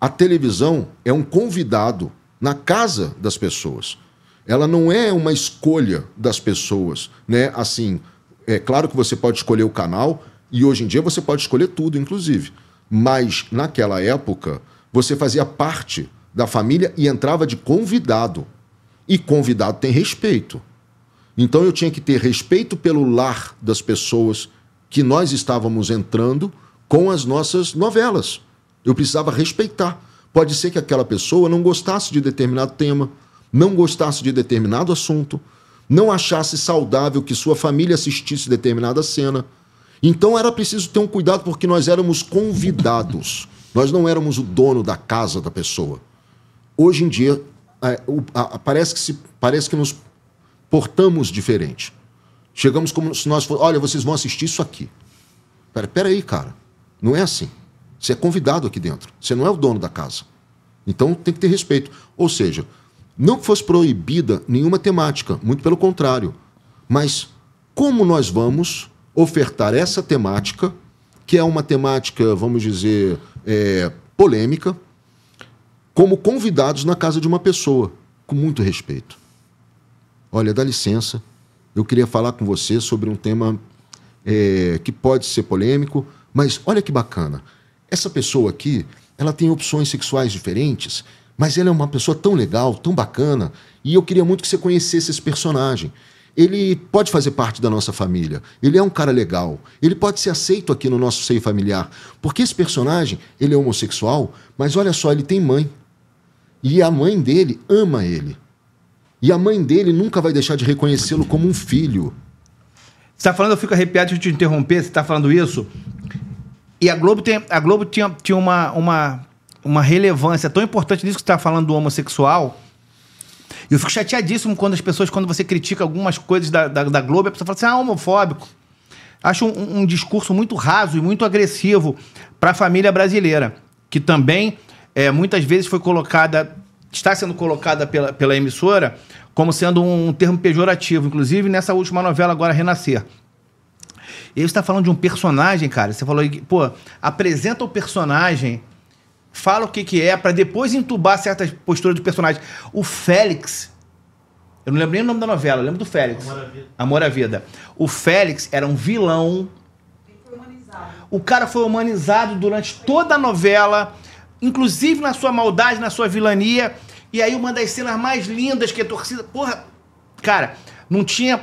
a televisão é um convidado na casa das pessoas. Ela não é uma escolha das pessoas, né? Assim, é claro que você pode escolher o canal e hoje em dia você pode escolher tudo, inclusive. Mas naquela época você fazia parte da família e entrava de convidado. E convidado tem respeito. Então eu tinha que ter respeito pelo lar das pessoas que nós estávamos entrando com as nossas novelas. Eu precisava respeitar. Pode ser que aquela pessoa não gostasse de determinado tema, não gostasse de determinado assunto, não achasse saudável que sua família assistisse determinada cena. Então era preciso ter um cuidado porque nós éramos convidados. Nós não éramos o dono da casa da pessoa. Hoje em dia, é, o, a, parece, que se, parece que nos portamos diferente. Chegamos como se nós fôssemos, olha, vocês vão assistir isso aqui. Pera, pera aí, cara. Não é assim. Você é convidado aqui dentro. Você não é o dono da casa. Então tem que ter respeito. Ou seja, não que fosse proibida nenhuma temática, muito pelo contrário. Mas como nós vamos ofertar essa temática, que é uma temática, vamos dizer, é, polêmica, como convidados na casa de uma pessoa, com muito respeito. Olha, dá licença, eu queria falar com você sobre um tema é, que pode ser polêmico, mas olha que bacana. Essa pessoa aqui, ela tem opções sexuais diferentes, mas ela é uma pessoa tão legal, tão bacana, e eu queria muito que você conhecesse esse personagem. Ele pode fazer parte da nossa família, ele é um cara legal, ele pode ser aceito aqui no nosso seio familiar, porque esse personagem, ele é homossexual, mas olha só, ele tem mãe. E a mãe dele ama ele. E a mãe dele nunca vai deixar de reconhecê-lo como um filho. Você está falando, eu fico arrepiado de te interromper, você está falando isso. E a Globo, tem, a Globo tinha, tinha uma, uma, uma relevância tão importante nisso que você está falando do homossexual. E eu fico chateadíssimo quando as pessoas, quando você critica algumas coisas da, da, da Globo, a pessoa fala assim, ah, homofóbico. Acho um, um discurso muito raso e muito agressivo para a família brasileira, que também é, muitas vezes foi colocada está sendo colocada pela, pela emissora como sendo um termo pejorativo, inclusive nessa última novela agora Renascer. E está falando de um personagem, cara. Você falou, pô, apresenta o personagem, fala o que que é para depois entubar certas posturas do personagem. O Félix, eu não lembro nem o nome da novela, eu lembro do Félix. Amor à Vida. Amor à Vida. O Félix era um vilão. Ele foi humanizado. O cara foi humanizado durante toda a novela inclusive na sua maldade, na sua vilania. E aí uma das cenas mais lindas que a torcida, porra, cara, não tinha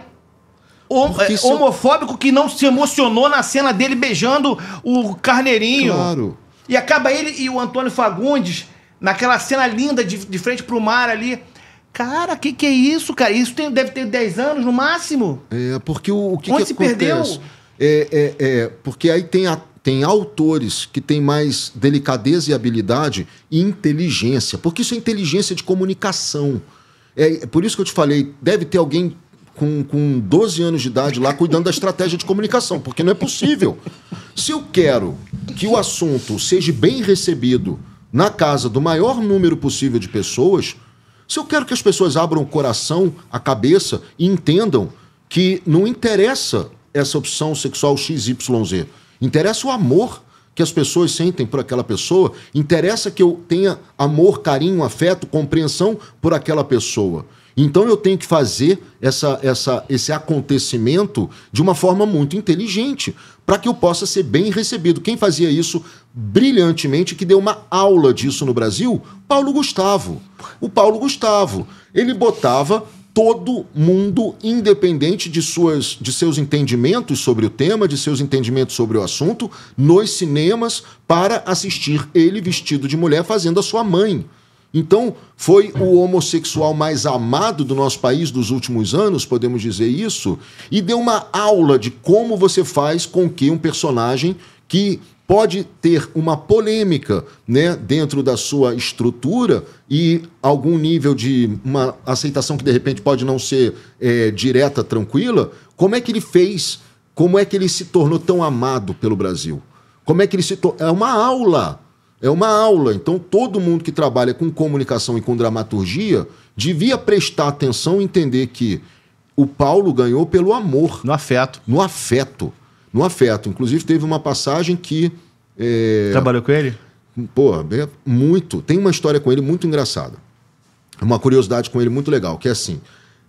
Hom é, é homofóbico que não se emocionou na cena dele beijando o carneirinho. Claro. E acaba ele e o Antônio Fagundes naquela cena linda de, de frente pro mar ali. Cara, que que é isso, cara? Isso tem, deve ter 10 anos no máximo. É, porque o, o que, Onde que se acontece? perdeu? É, é, é, porque aí tem a tem autores que têm mais delicadeza e habilidade e inteligência, porque isso é inteligência de comunicação. É, é por isso que eu te falei, deve ter alguém com, com 12 anos de idade lá cuidando da estratégia de comunicação, porque não é possível. Se eu quero que o assunto seja bem recebido na casa do maior número possível de pessoas, se eu quero que as pessoas abram o coração, a cabeça e entendam que não interessa essa opção sexual XYZ. Interessa o amor que as pessoas sentem por aquela pessoa, interessa que eu tenha amor, carinho, afeto, compreensão por aquela pessoa. Então eu tenho que fazer essa, essa, esse acontecimento de uma forma muito inteligente, para que eu possa ser bem recebido. Quem fazia isso brilhantemente, que deu uma aula disso no Brasil? Paulo Gustavo. O Paulo Gustavo. Ele botava todo mundo, independente de, suas, de seus entendimentos sobre o tema, de seus entendimentos sobre o assunto, nos cinemas para assistir ele vestido de mulher fazendo a sua mãe. Então, foi o homossexual mais amado do nosso país dos últimos anos, podemos dizer isso, e deu uma aula de como você faz com que um personagem que pode ter uma polêmica né, dentro da sua estrutura e algum nível de uma aceitação que de repente pode não ser é, direta, tranquila, como é que ele fez? Como é que ele se tornou tão amado pelo Brasil? Como é que ele se tornou? É uma aula. É uma aula. Então, todo mundo que trabalha com comunicação e com dramaturgia devia prestar atenção e entender que o Paulo ganhou pelo amor. No afeto. No afeto no afeto. Inclusive, teve uma passagem que. É... Trabalhou com ele? Pô, é muito. Tem uma história com ele muito engraçada. Uma curiosidade com ele muito legal, que é assim.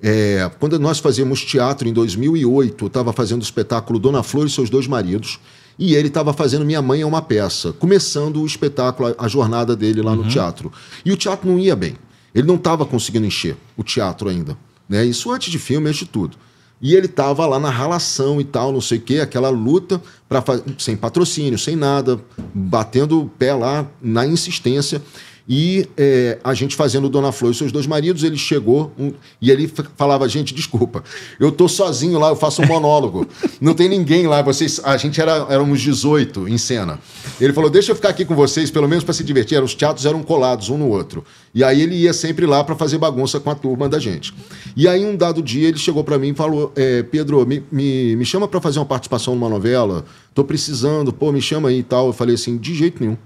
É... quando nós fazíamos teatro em 2008, eu estava fazendo o espetáculo Dona Flor e seus dois maridos, e ele estava fazendo Minha Mãe é uma peça, começando o espetáculo, a, jornada dele lá uhum. no teatro. E o teatro não ia bem. Ele não estava conseguindo encher o teatro ainda. Né? Isso antes de filme, antes de tudo. E ele tava lá na ralação e tal, não sei o quê, aquela luta para sem patrocínio, sem nada, batendo o pé lá na insistência. E é, a gente fazendo Dona Flor e seus dois maridos, ele chegou um, e ele falava: gente, desculpa, eu tô sozinho lá, eu faço um monólogo. Não tem ninguém lá, vocês. A gente era, éramos 18 em cena. Ele falou: deixa eu ficar aqui com vocês, pelo menos para se divertir. Os teatros eram colados um no outro. E aí ele ia sempre lá para fazer bagunça com a turma da gente. E aí, um dado dia, ele chegou para mim e falou: é, Pedro, me, me, me chama para fazer uma participação numa novela, tô precisando, pô, me chama aí e tal. Eu falei assim: de jeito nenhum.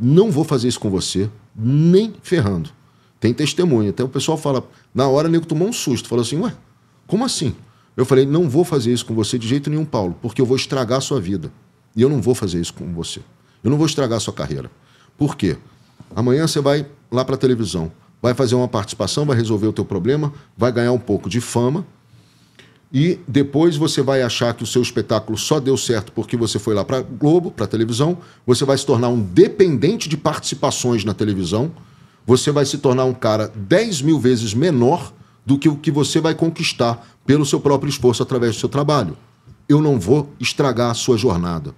Não vou fazer isso com você, nem ferrando. Tem testemunha. até então, o pessoal fala, na hora o nego tomou um susto, falou assim: Ué, como assim? Eu falei: Não vou fazer isso com você de jeito nenhum, Paulo, porque eu vou estragar a sua vida. E eu não vou fazer isso com você. Eu não vou estragar a sua carreira. Por quê? Amanhã você vai lá para a televisão, vai fazer uma participação, vai resolver o teu problema, vai ganhar um pouco de fama e depois você vai achar que o seu espetáculo só deu certo porque você foi lá para Globo, para televisão, você vai se tornar um dependente de participações na televisão, você vai se tornar um cara 10 mil vezes menor do que o que você vai conquistar pelo seu próprio esforço através do seu trabalho. Eu não vou estragar a sua jornada.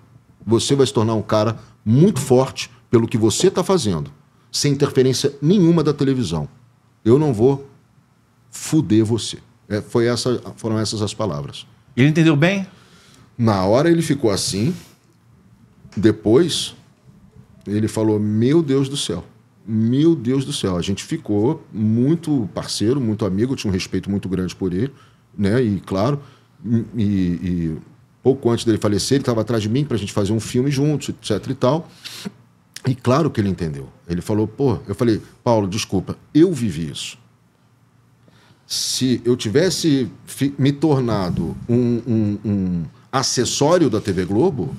Você vai se tornar um cara muito forte pelo que você está fazendo, sem interferência nenhuma da televisão. Eu não vou fuder você. É, foi essa, foram essas as palavras. Ele entendeu bem? Na hora ele ficou assim. Depois ele falou: Meu Deus do céu. Meu Deus do céu. A gente ficou muito parceiro, muito amigo. Eu tinha um respeito muito grande por ele. Né? E claro, e, e pouco antes dele falecer, ele estava atrás de mim para a gente fazer um filme juntos, etc e tal. E claro que ele entendeu. Ele falou, pô, eu falei, Paulo, desculpa, eu vivi isso se eu tivesse me tornado um, um, um, acessório da TV Globo,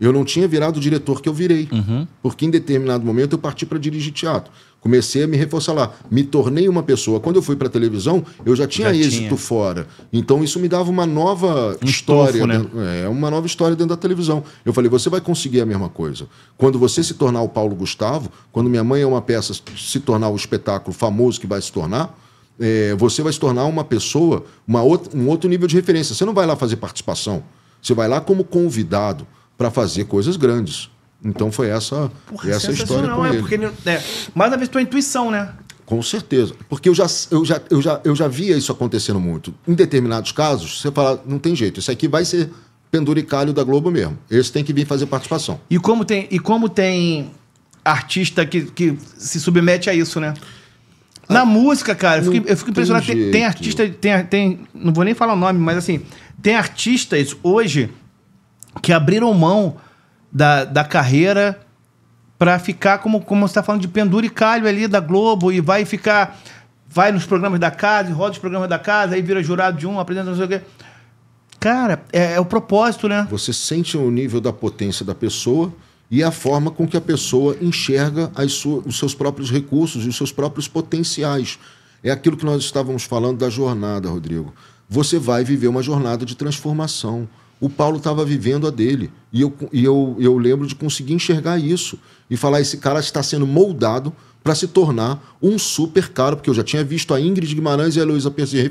eu não tinha virado o diretor que eu virei. Uhum. Porque em determinado momento eu parti para dirigir teatro. Comecei a me reforçar lá. Me tornei uma pessoa. Quando eu fui para televisão, eu já tinha já êxito tinha. fora. Então isso me dava uma nova um história. né? É, uma nova história dentro da televisão. Eu falei, você vai conseguir a mesma coisa. Quando você se tornar o Paulo Gustavo, quando minha mãe é uma peça se tornar o espetáculo famoso que vai se tornar, é, você vai se tornar uma pessoa, uma outra, um outro nível de referência. Você não vai lá fazer participação. Você vai lá como convidado para fazer coisas grandes. Então foi essa, Porra, essa história com é, ele. Porque ele é, mais uma vez tua intuição, né? Com certeza. Porque eu já, eu, já, eu, já, eu já via isso acontecendo muito. Em determinados casos, você fala, não tem jeito, isso aqui vai ser penduricalho da Globo mesmo. Esse tem que vir fazer participação. E como tem, e como tem artista que, que se submete a isso, né? Na música, cara, eu fico, eu fico impressionado. Tem, tem, tem artista, tem, tem. Não vou nem falar o nome, mas assim, tem artistas hoje que abriram mão da, da carreira para ficar como, como você tá falando de penduricalho ali da Globo e vai ficar. Vai nos programas da casa, roda os programas da casa, aí vira jurado de um, apresenta não sei o quê. Cara, é, é o propósito, né? Você sente o nível da potência da pessoa e a forma com que a pessoa enxerga os seus próprios recursos e os seus próprios potenciais. É aquilo que nós estávamos falando da jornada, Rodrigo. Você vai viver uma jornada de transformação. O Paulo estava vivendo a dele. E, eu, e eu, eu lembro de conseguir enxergar isso e falar: esse cara está sendo moldado para se tornar um super cara, porque eu já tinha visto a Ingrid Guimarães e a Heloísa Percy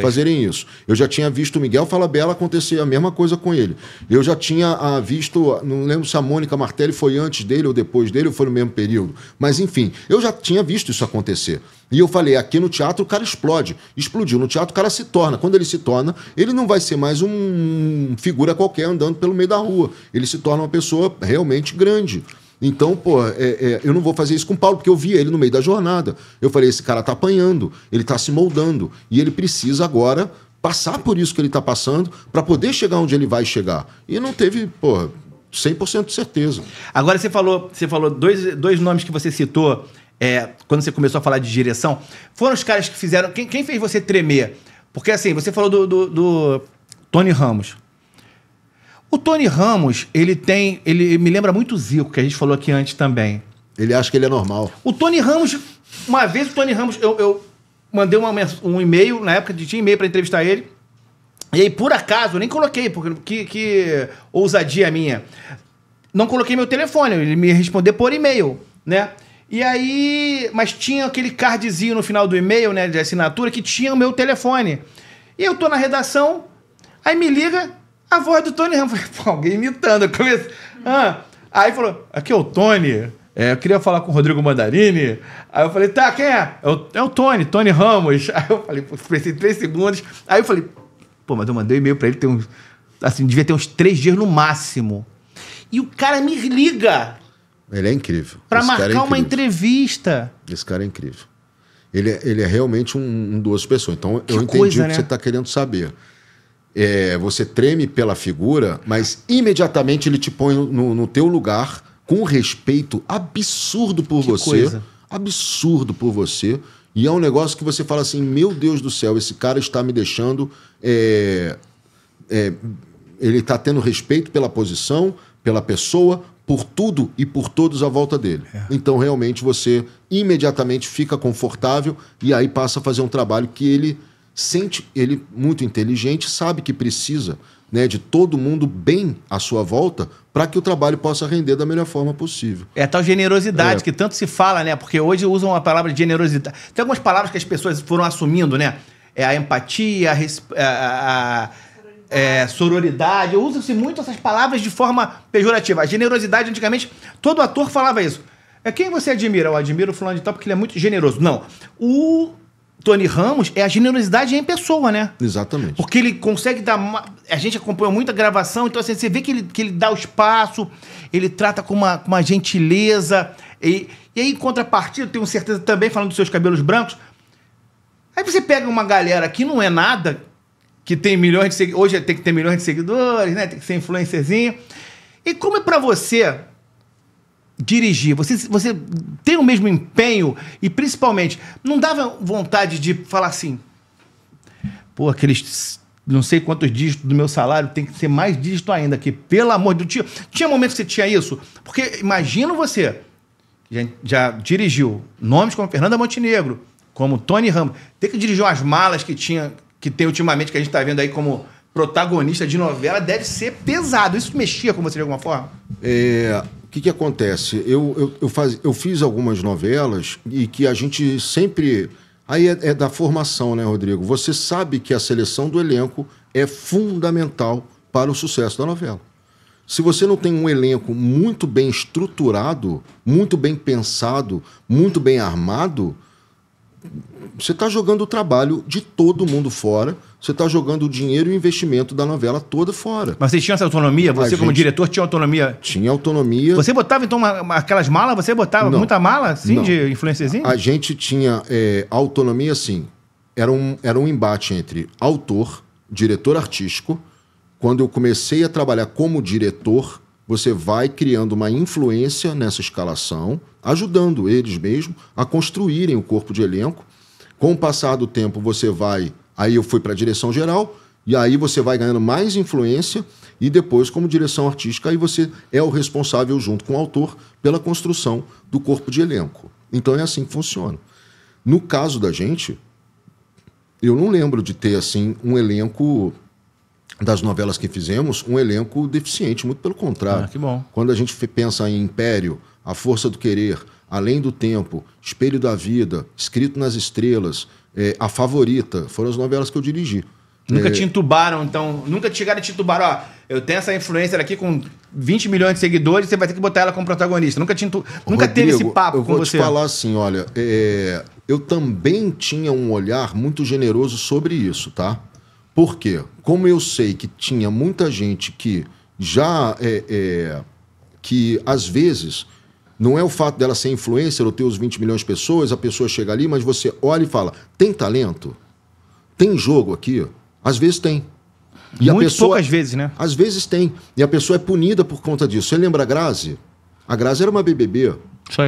fazerem isso. Eu já tinha visto o Miguel Falabella acontecer a mesma coisa com ele. Eu já tinha ah, visto, não lembro se a Mônica Martelli foi antes dele ou depois dele, ou foi no mesmo período. Mas enfim, eu já tinha visto isso acontecer. E eu falei, aqui no teatro o cara explode. Explodiu no teatro, o cara se torna. Quando ele se torna, ele não vai ser mais um figura qualquer andando pelo meio da rua. Ele se torna uma pessoa realmente grande. Então, pô, é, é, eu não vou fazer isso com o Paulo, porque eu vi ele no meio da jornada. Eu falei, esse cara tá apanhando, ele tá se moldando. E ele precisa agora passar por isso que ele tá passando para poder chegar onde ele vai chegar. E não teve, pô, 100% de certeza. Agora, você falou, você falou dois, dois nomes que você citou é, quando você começou a falar de direção. Foram os caras que fizeram. Quem, quem fez você tremer? Porque assim, você falou do, do, do Tony Ramos. O Tony Ramos, ele tem. Ele me lembra muito o Zico, que a gente falou aqui antes também. Ele acha que ele é normal. O Tony Ramos, uma vez o Tony Ramos, eu, eu mandei uma, um e-mail, na época tinha e-mail para entrevistar ele. E aí, por acaso, eu nem coloquei, porque que, que ousadia minha. Não coloquei meu telefone, ele me respondeu por e-mail, né? E aí, mas tinha aquele cardzinho no final do e-mail, né, de assinatura, que tinha o meu telefone. E eu tô na redação, aí me liga a voz do Tony Ramos. Pô, alguém imitando. Eu comecei, ah. Aí falou: aqui é o Tony. É, eu queria falar com o Rodrigo Mandarini. Aí eu falei, tá, quem é? É o, é o Tony, Tony Ramos. Aí eu falei, pensei três segundos. Aí eu falei, pô, mas eu mandei um e-mail pra ele, tem uns, assim, devia ter uns três dias no máximo. E o cara me liga. Ele é incrível. Pra Esse é marcar é incrível. uma entrevista. Esse cara é incrível. Ele é, ele é realmente um, um duas pessoas. Então que eu entendi o que né? você tá querendo saber é, você treme pela figura, mas imediatamente ele te põe no, no teu lugar com respeito absurdo por que você. Coisa. Absurdo por você. E é um negócio que você fala assim: meu Deus do céu, esse cara está me deixando. É, é, ele está tendo respeito pela posição, pela pessoa, por tudo e por todos à volta dele. É. Então, realmente, você imediatamente fica confortável e aí passa a fazer um trabalho que ele sente ele muito inteligente, sabe que precisa né, de todo mundo bem à sua volta para que o trabalho possa render da melhor forma possível. É tal generosidade é. que tanto se fala, né? Porque hoje usam a palavra generosidade. Tem algumas palavras que as pessoas foram assumindo, né? É a empatia, a, é, a, a é, sororidade. Usam-se muito essas palavras de forma pejorativa. A generosidade, antigamente, todo ator falava isso. É quem você admira? Eu admiro o fulano de tal porque ele é muito generoso. Não. O Tony Ramos é a generosidade em pessoa, né? Exatamente. Porque ele consegue dar. Uma... A gente acompanhou muita gravação, então assim, você vê que ele, que ele dá o espaço, ele trata com uma, com uma gentileza. E, e aí, em contrapartida, tenho certeza também, falando dos seus cabelos brancos. Aí você pega uma galera que não é nada, que tem milhões de seguidores. Hoje tem que ter milhões de seguidores, né? Tem que ser influencerzinho. E como é para você dirigir? Você, você tem o mesmo empenho? E principalmente, não dava vontade de falar assim: pô, aqueles não sei quantos dígitos do meu salário tem que ser mais dígito ainda, que pelo amor de Deus. Tinha, tinha momento que você tinha isso? Porque imagino você. Já, já dirigiu nomes como Fernanda Montenegro, como Tony Ramos. Tem que dirigir umas malas que tinha, que tem ultimamente, que a gente está vendo aí como protagonista de novela, deve ser pesado. Isso mexia com você de alguma forma? É, que, que acontece? Eu, eu, eu, faz, eu fiz algumas novelas e que a gente sempre. Aí é, é da formação, né, Rodrigo? Você sabe que a seleção do elenco é fundamental para o sucesso da novela. Se você não tem um elenco muito bem estruturado, muito bem pensado, muito bem armado, você está jogando o trabalho de todo mundo fora você está jogando o dinheiro e o investimento da novela toda fora. Mas vocês tinham essa autonomia? Você, como diretor, tinha autonomia? Tinha autonomia. Você botava, então, uma, uma, aquelas malas? Você botava não. muita mala, sim não. de influenciazinho? A gente tinha é, autonomia, sim. Era um, era um embate entre autor, diretor artístico. Quando eu comecei a trabalhar como diretor, você vai criando uma influência nessa escalação, ajudando eles mesmo a construírem o corpo de elenco. Com o passar do tempo, você vai Aí eu fui para a direção geral, e aí você vai ganhando mais influência, e depois, como direção artística, aí você é o responsável, junto com o autor, pela construção do corpo de elenco. Então é assim que funciona. No caso da gente, eu não lembro de ter assim um elenco das novelas que fizemos, um elenco deficiente, muito pelo contrário. Ah, que bom. Quando a gente pensa em Império, A Força do Querer, Além do Tempo, Espelho da Vida, Escrito nas Estrelas, é, A Favorita, foram as novelas que eu dirigi. Nunca é... te entubaram, então. Nunca te chegaram e te entubaram, ó. Eu tenho essa influencer aqui com 20 milhões de seguidores, você vai ter que botar ela como protagonista. Nunca, te entu... Rodrigo, Nunca teve esse papo com você. Eu vou te falar assim, olha, é... eu também tinha um olhar muito generoso sobre isso, tá? Por quê? Como eu sei que tinha muita gente que já... É, é... que às vezes não é o fato dela ser influencer ou ter os 20 milhões de pessoas, a pessoa chega ali, mas você olha e fala: tem talento? Tem jogo aqui? Às vezes tem. E Muito pessoa, poucas vezes, né? Às vezes tem. E a pessoa é punida por conta disso. Você lembra a Grazi? A Grazi era uma BBB.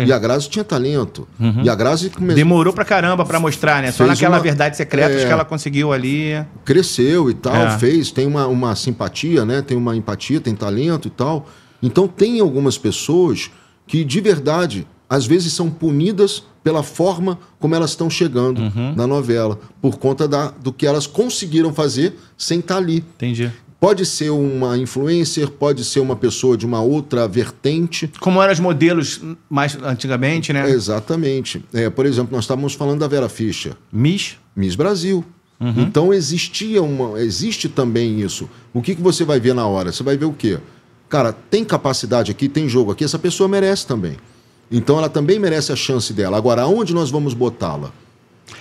E a Grazi tinha talento. Uhum. E a Grazi começou. Demorou pra caramba pra mostrar, né? Só naquela uma... verdade secreta é... que ela conseguiu ali. Cresceu e tal, é. fez, tem uma, uma simpatia, né? Tem uma empatia, tem talento e tal. Então tem algumas pessoas que de verdade às vezes são punidas pela forma como elas estão chegando uhum. na novela, por conta da, do que elas conseguiram fazer sem estar tá ali. Entendi. Pode ser uma influencer, pode ser uma pessoa de uma outra vertente. Como eram os modelos mais antigamente, né? exatamente. É, por exemplo, nós estávamos falando da Vera Fischer. Miss? Miss Brasil. Uhum. Então existia uma, existe também isso. O que, que você vai ver na hora? Você vai ver o quê? cara, tem capacidade aqui, tem jogo aqui, essa pessoa merece também. Então ela também merece a chance dela. Agora, aonde nós vamos botá-la?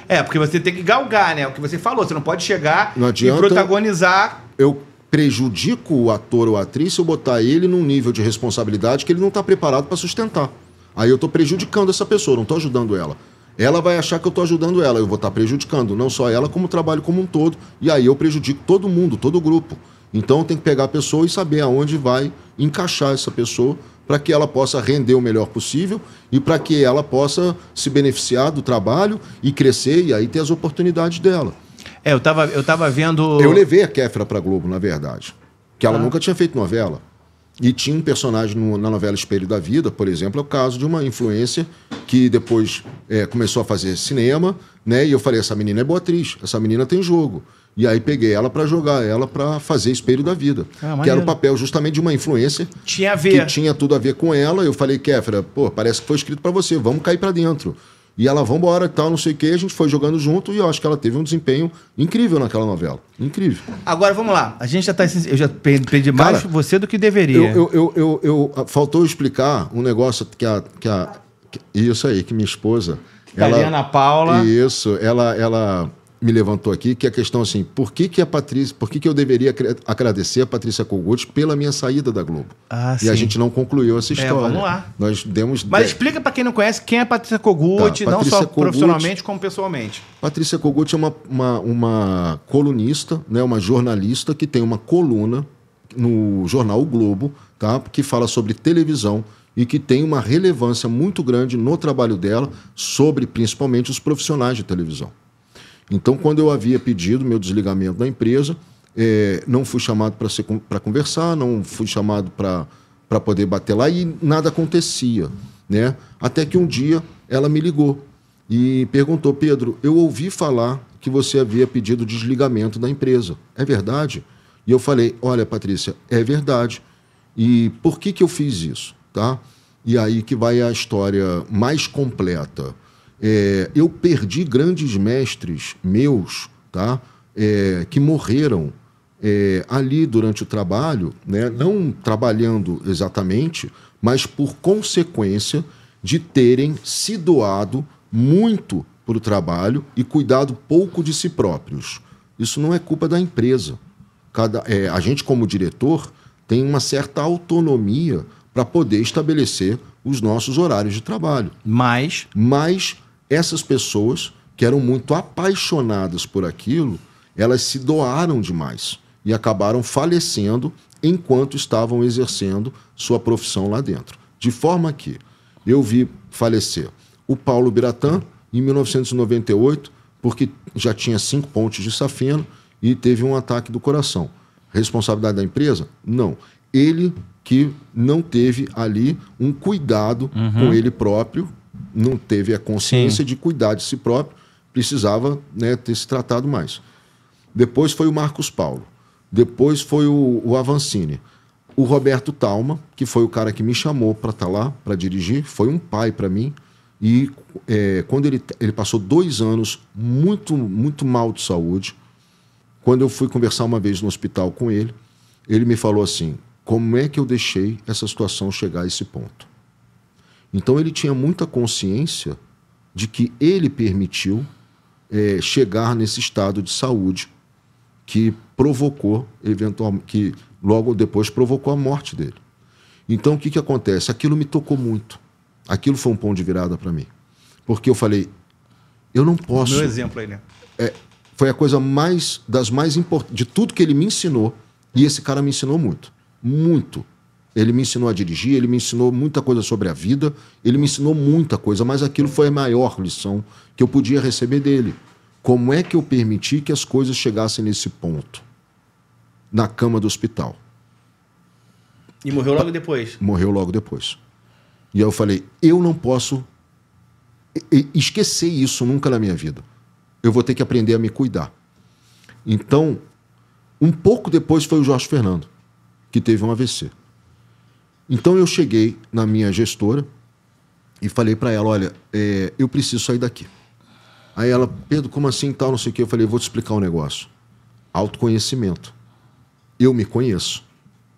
É, porque você tem que galgar, né? O que você falou, você não pode chegar não adianta, e protagonizar. Eu prejudico o ator ou a atriz se eu botar ele num nível de responsabilidade que ele não está preparado para sustentar. Aí eu estou prejudicando essa pessoa, não estou ajudando ela. Ela vai achar que eu estou ajudando ela, eu vou estar tá prejudicando não só ela, como o trabalho como um todo. E aí eu prejudico todo mundo, todo o grupo. Então tem que pegar a pessoa e saber aonde vai encaixar essa pessoa para que ela possa render o melhor possível e para que ela possa se beneficiar do trabalho e crescer e aí ter as oportunidades dela. É, eu estava eu tava vendo. Eu levei a Kéfera para Globo, na verdade. Que ela ah. nunca tinha feito novela. E tinha um personagem no, na novela Espelho da Vida, por exemplo, é o caso de uma influência que depois é, começou a fazer cinema, né? E eu falei: essa menina é boa atriz, essa menina tem jogo. E aí peguei ela para jogar ela para fazer Espelho da Vida. Ah, que era o papel justamente de uma influência. Tinha a ver. Que tinha tudo a ver com ela. Eu falei, Kéfera, pô, parece que foi escrito para você, vamos cair para dentro. E ela, vambora e tal, não sei o que, a gente foi jogando junto e eu acho que ela teve um desempenho incrível naquela novela. Incrível. Agora, vamos lá. A gente já tá. Eu já pedi mais Cara, você do que deveria. Eu, eu, eu, eu, eu faltou explicar um negócio que a, que a. Que isso aí, que minha esposa. Italiana ela, Paula. Isso, ela. ela me levantou aqui, que é a questão assim, por que, que a Patrícia, por que, que eu deveria agradecer a Patrícia Kogut pela minha saída da Globo? Ah, e sim. a gente não concluiu essa é, história. É, vamos lá. Nós demos Mas explica para quem não conhece quem é a Patrícia Kogut tá, não só Kogut, profissionalmente como pessoalmente. Patrícia Kogut é uma, uma, uma colunista, né, uma jornalista que tem uma coluna no jornal o Globo, tá, que fala sobre televisão, e que tem uma relevância muito grande no trabalho dela sobre principalmente os profissionais de televisão. Então, quando eu havia pedido meu desligamento da empresa, é, não fui chamado para conversar, não fui chamado para poder bater lá e nada acontecia. Né? Até que um dia ela me ligou e perguntou: Pedro, eu ouvi falar que você havia pedido desligamento da empresa. É verdade? E eu falei: Olha, Patrícia, é verdade. E por que, que eu fiz isso? Tá? E aí que vai a história mais completa. É, eu perdi grandes mestres meus, tá? É, que morreram é, ali durante o trabalho, né? não trabalhando exatamente, mas por consequência de terem se doado muito para o trabalho e cuidado pouco de si próprios. Isso não é culpa da empresa. Cada, é, a gente, como diretor, tem uma certa autonomia para poder estabelecer os nossos horários de trabalho. Mas. Mas essas pessoas que eram muito apaixonadas por aquilo, elas se doaram demais e acabaram falecendo enquanto estavam exercendo sua profissão lá dentro. De forma que eu vi falecer o Paulo Biratã em 1998, porque já tinha cinco pontes de safeno e teve um ataque do coração. Responsabilidade da empresa? Não. Ele que não teve ali um cuidado uhum. com ele próprio não teve a consciência Sim. de cuidar de si próprio, precisava né, ter se tratado mais. Depois foi o Marcos Paulo. Depois foi o, o Avancini. O Roberto Talma, que foi o cara que me chamou para estar tá lá, para dirigir, foi um pai para mim. E é, quando ele, ele passou dois anos muito, muito mal de saúde, quando eu fui conversar uma vez no hospital com ele, ele me falou assim: como é que eu deixei essa situação chegar a esse ponto? Então ele tinha muita consciência de que ele permitiu é, chegar nesse estado de saúde que provocou, eventualmente, que logo depois provocou a morte dele. Então o que, que acontece? Aquilo me tocou muito. Aquilo foi um ponto de virada para mim. Porque eu falei, eu não posso. Meu exemplo aí, né? É, foi a coisa mais das mais importantes de tudo que ele me ensinou e esse cara me ensinou muito, muito. Ele me ensinou a dirigir, ele me ensinou muita coisa sobre a vida, ele me ensinou muita coisa, mas aquilo foi a maior lição que eu podia receber dele. Como é que eu permiti que as coisas chegassem nesse ponto? Na cama do hospital. E morreu logo depois? Morreu logo depois. E aí eu falei: eu não posso esquecer isso nunca na minha vida. Eu vou ter que aprender a me cuidar. Então, um pouco depois foi o Jorge Fernando, que teve um AVC. Então eu cheguei na minha gestora e falei para ela: olha, é, eu preciso sair daqui. Aí ela, Pedro, como assim tal, não sei o quê? Eu falei: vou te explicar um negócio. Autoconhecimento. Eu me conheço.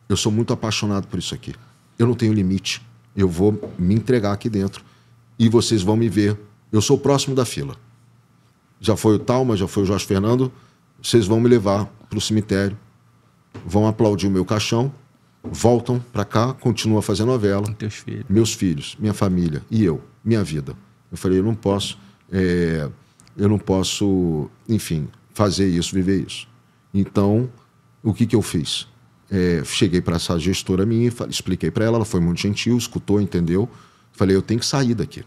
Eu sou muito apaixonado por isso aqui. Eu não tenho limite. Eu vou me entregar aqui dentro e vocês vão me ver. Eu sou próximo da fila. Já foi o Talma, já foi o Jorge Fernando. Vocês vão me levar para o cemitério, vão aplaudir o meu caixão voltam para cá, continuam a fazer novela. Filhos. Meus filhos, minha família e eu, minha vida. Eu falei, eu não posso, é, eu não posso, enfim, fazer isso, viver isso. Então, o que, que eu fiz? É, cheguei para essa gestora minha, expliquei para ela, ela foi muito gentil, escutou, entendeu. Falei, eu tenho que sair daqui.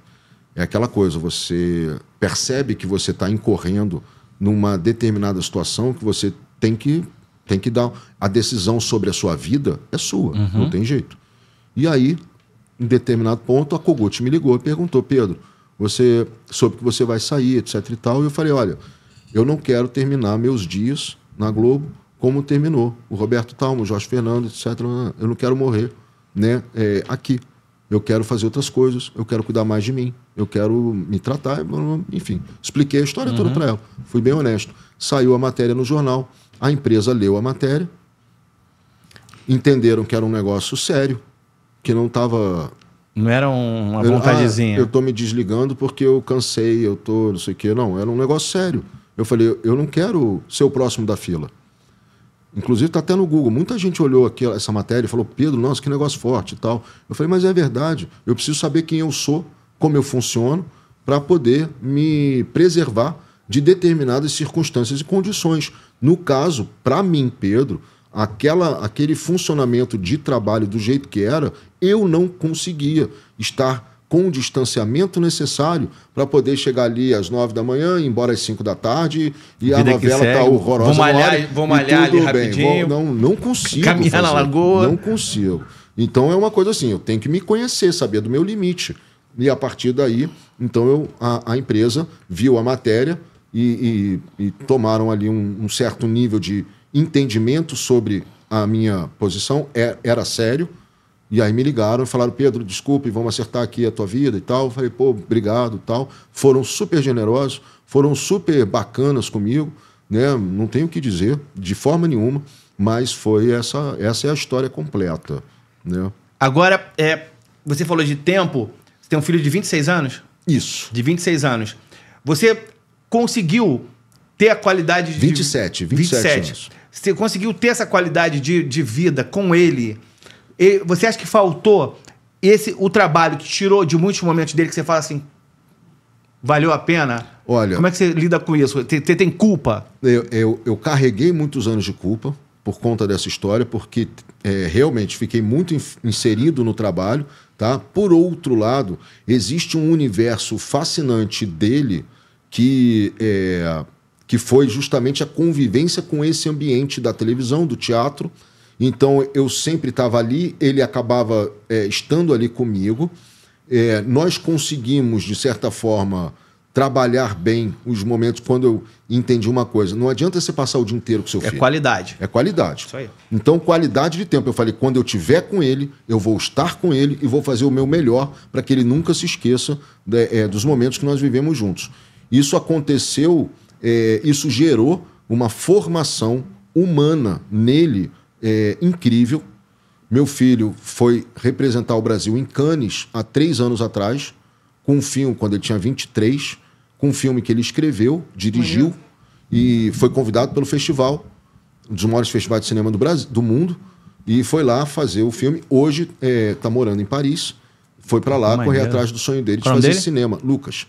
É aquela coisa, você percebe que você está incorrendo numa determinada situação que você tem que tem que dar. A decisão sobre a sua vida é sua, uhum. não tem jeito. E aí, em determinado ponto, a Kogut me ligou e perguntou: Pedro, você soube que você vai sair, etc e tal. E eu falei: olha, eu não quero terminar meus dias na Globo como terminou o Roberto Talmo, o Jorge Fernando, etc. Eu não quero morrer né, é, aqui. Eu quero fazer outras coisas, eu quero cuidar mais de mim, eu quero me tratar, enfim. Expliquei a história uhum. toda para ela, fui bem honesto. Saiu a matéria no jornal. A empresa leu a matéria, entenderam que era um negócio sério, que não estava. Não era uma ah, vontadezinha. Ah, eu estou me desligando porque eu cansei, eu estou não sei o quê. Não, era um negócio sério. Eu falei, eu não quero ser o próximo da fila. Inclusive está até no Google. Muita gente olhou aqui essa matéria e falou: Pedro, nossa, que negócio forte e tal. Eu falei: mas é verdade. Eu preciso saber quem eu sou, como eu funciono, para poder me preservar de determinadas circunstâncias e condições. No caso, para mim, Pedro, aquela, aquele funcionamento de trabalho do jeito que era, eu não conseguia estar com o distanciamento necessário para poder chegar ali às nove da manhã, embora às cinco da tarde e Vida a novela tá horrorosa. Vou malhar, hora, vou malhar ali bem. rapidinho. Vou, não, não consigo. Caminhar fazer, na lagoa. Não consigo. Então é uma coisa assim, eu tenho que me conhecer, saber do meu limite. E a partir daí, então eu, a, a empresa viu a matéria, e, e, e tomaram ali um, um, certo nível de entendimento sobre a minha posição, é, era sério. E aí me ligaram e falaram, Pedro, desculpe, vamos acertar aqui a tua vida e tal. Eu falei, pô, obrigado tal. Foram super generosos, foram super bacanas comigo, né? Não tenho o que dizer, de forma nenhuma, mas foi essa, essa é a história completa, né? Agora, é, você falou de tempo, você tem um filho de 26 anos? Isso. De 26 anos. Você conseguiu ter a qualidade de 27, 27, 27. Você conseguiu ter essa qualidade de, de vida com ele. Você acha que faltou esse o trabalho que tirou de muitos momentos dele que você fala assim, valeu a pena? Olha, como é que você lida com isso? Você tem culpa? Eu, eu, eu, carreguei muitos anos de culpa por conta dessa história, porque é, realmente fiquei muito inserido no trabalho, tá? Por outro lado, existe um universo fascinante dele que, é, que foi justamente a convivência com esse ambiente da televisão, do teatro. Então eu sempre estava ali, ele acabava é, estando ali comigo. É, nós conseguimos, de certa forma, trabalhar bem os momentos quando eu entendi uma coisa. Não adianta você passar o dia inteiro com seu é filho. É qualidade. É qualidade. Isso aí. Então, qualidade de tempo. Eu falei, quando eu tiver com ele, eu vou estar com ele e vou fazer o meu melhor para que ele nunca se esqueça né, é, dos momentos que nós vivemos juntos. Isso aconteceu, é, isso gerou uma formação humana nele é, incrível. Meu filho foi representar o Brasil em Cannes há três anos atrás, com um filme, quando ele tinha 23, com um filme que ele escreveu, dirigiu, e foi convidado pelo festival, um dos maiores festivais de cinema do, Brasil, do mundo, e foi lá fazer o filme. Hoje está é, tá morando em Paris, foi para lá correr atrás do sonho dele de fazer dele? cinema. Lucas.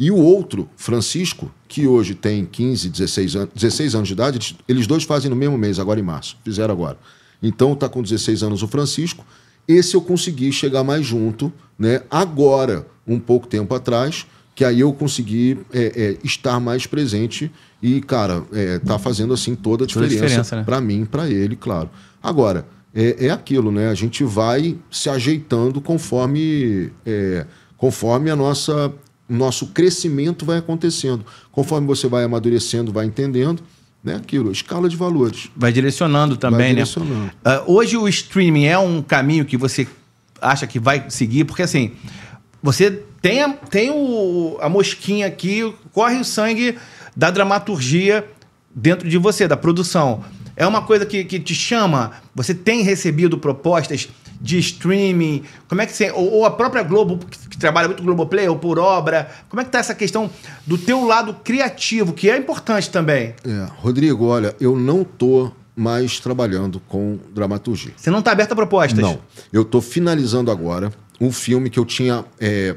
E o outro, Francisco, que hoje tem 15, 16 anos, 16 anos de idade, eles dois fazem no mesmo mês, agora em março. Fizeram agora. Então está com 16 anos o Francisco. Esse eu consegui chegar mais junto, né? Agora, um pouco tempo atrás, que aí eu consegui é, é, estar mais presente e, cara, é, tá fazendo assim toda a diferença, toda a diferença né? para mim, para ele, claro. Agora, é, é, aquilo, né? A gente vai se ajeitando conforme, é, conforme a nossa nosso crescimento vai acontecendo. Conforme você vai amadurecendo, vai entendendo, né? Aquilo, escala de valores. Vai direcionando também, vai né? direcionando. né? Uh, hoje o streaming é um caminho que você acha que vai seguir, porque assim, você tem a, tem o, a mosquinha aqui, corre o sangue da dramaturgia dentro de você, da produção. É uma coisa que, que te chama? Você tem recebido propostas de streaming? Como é que você. Ou, ou a própria Globo, que, que trabalha muito com Globoplay, ou por obra. Como é que tá essa questão do teu lado criativo, que é importante também? É, Rodrigo, olha, eu não tô mais trabalhando com dramaturgia. Você não está aberto a propostas? Não. Eu estou finalizando agora um filme que eu tinha é,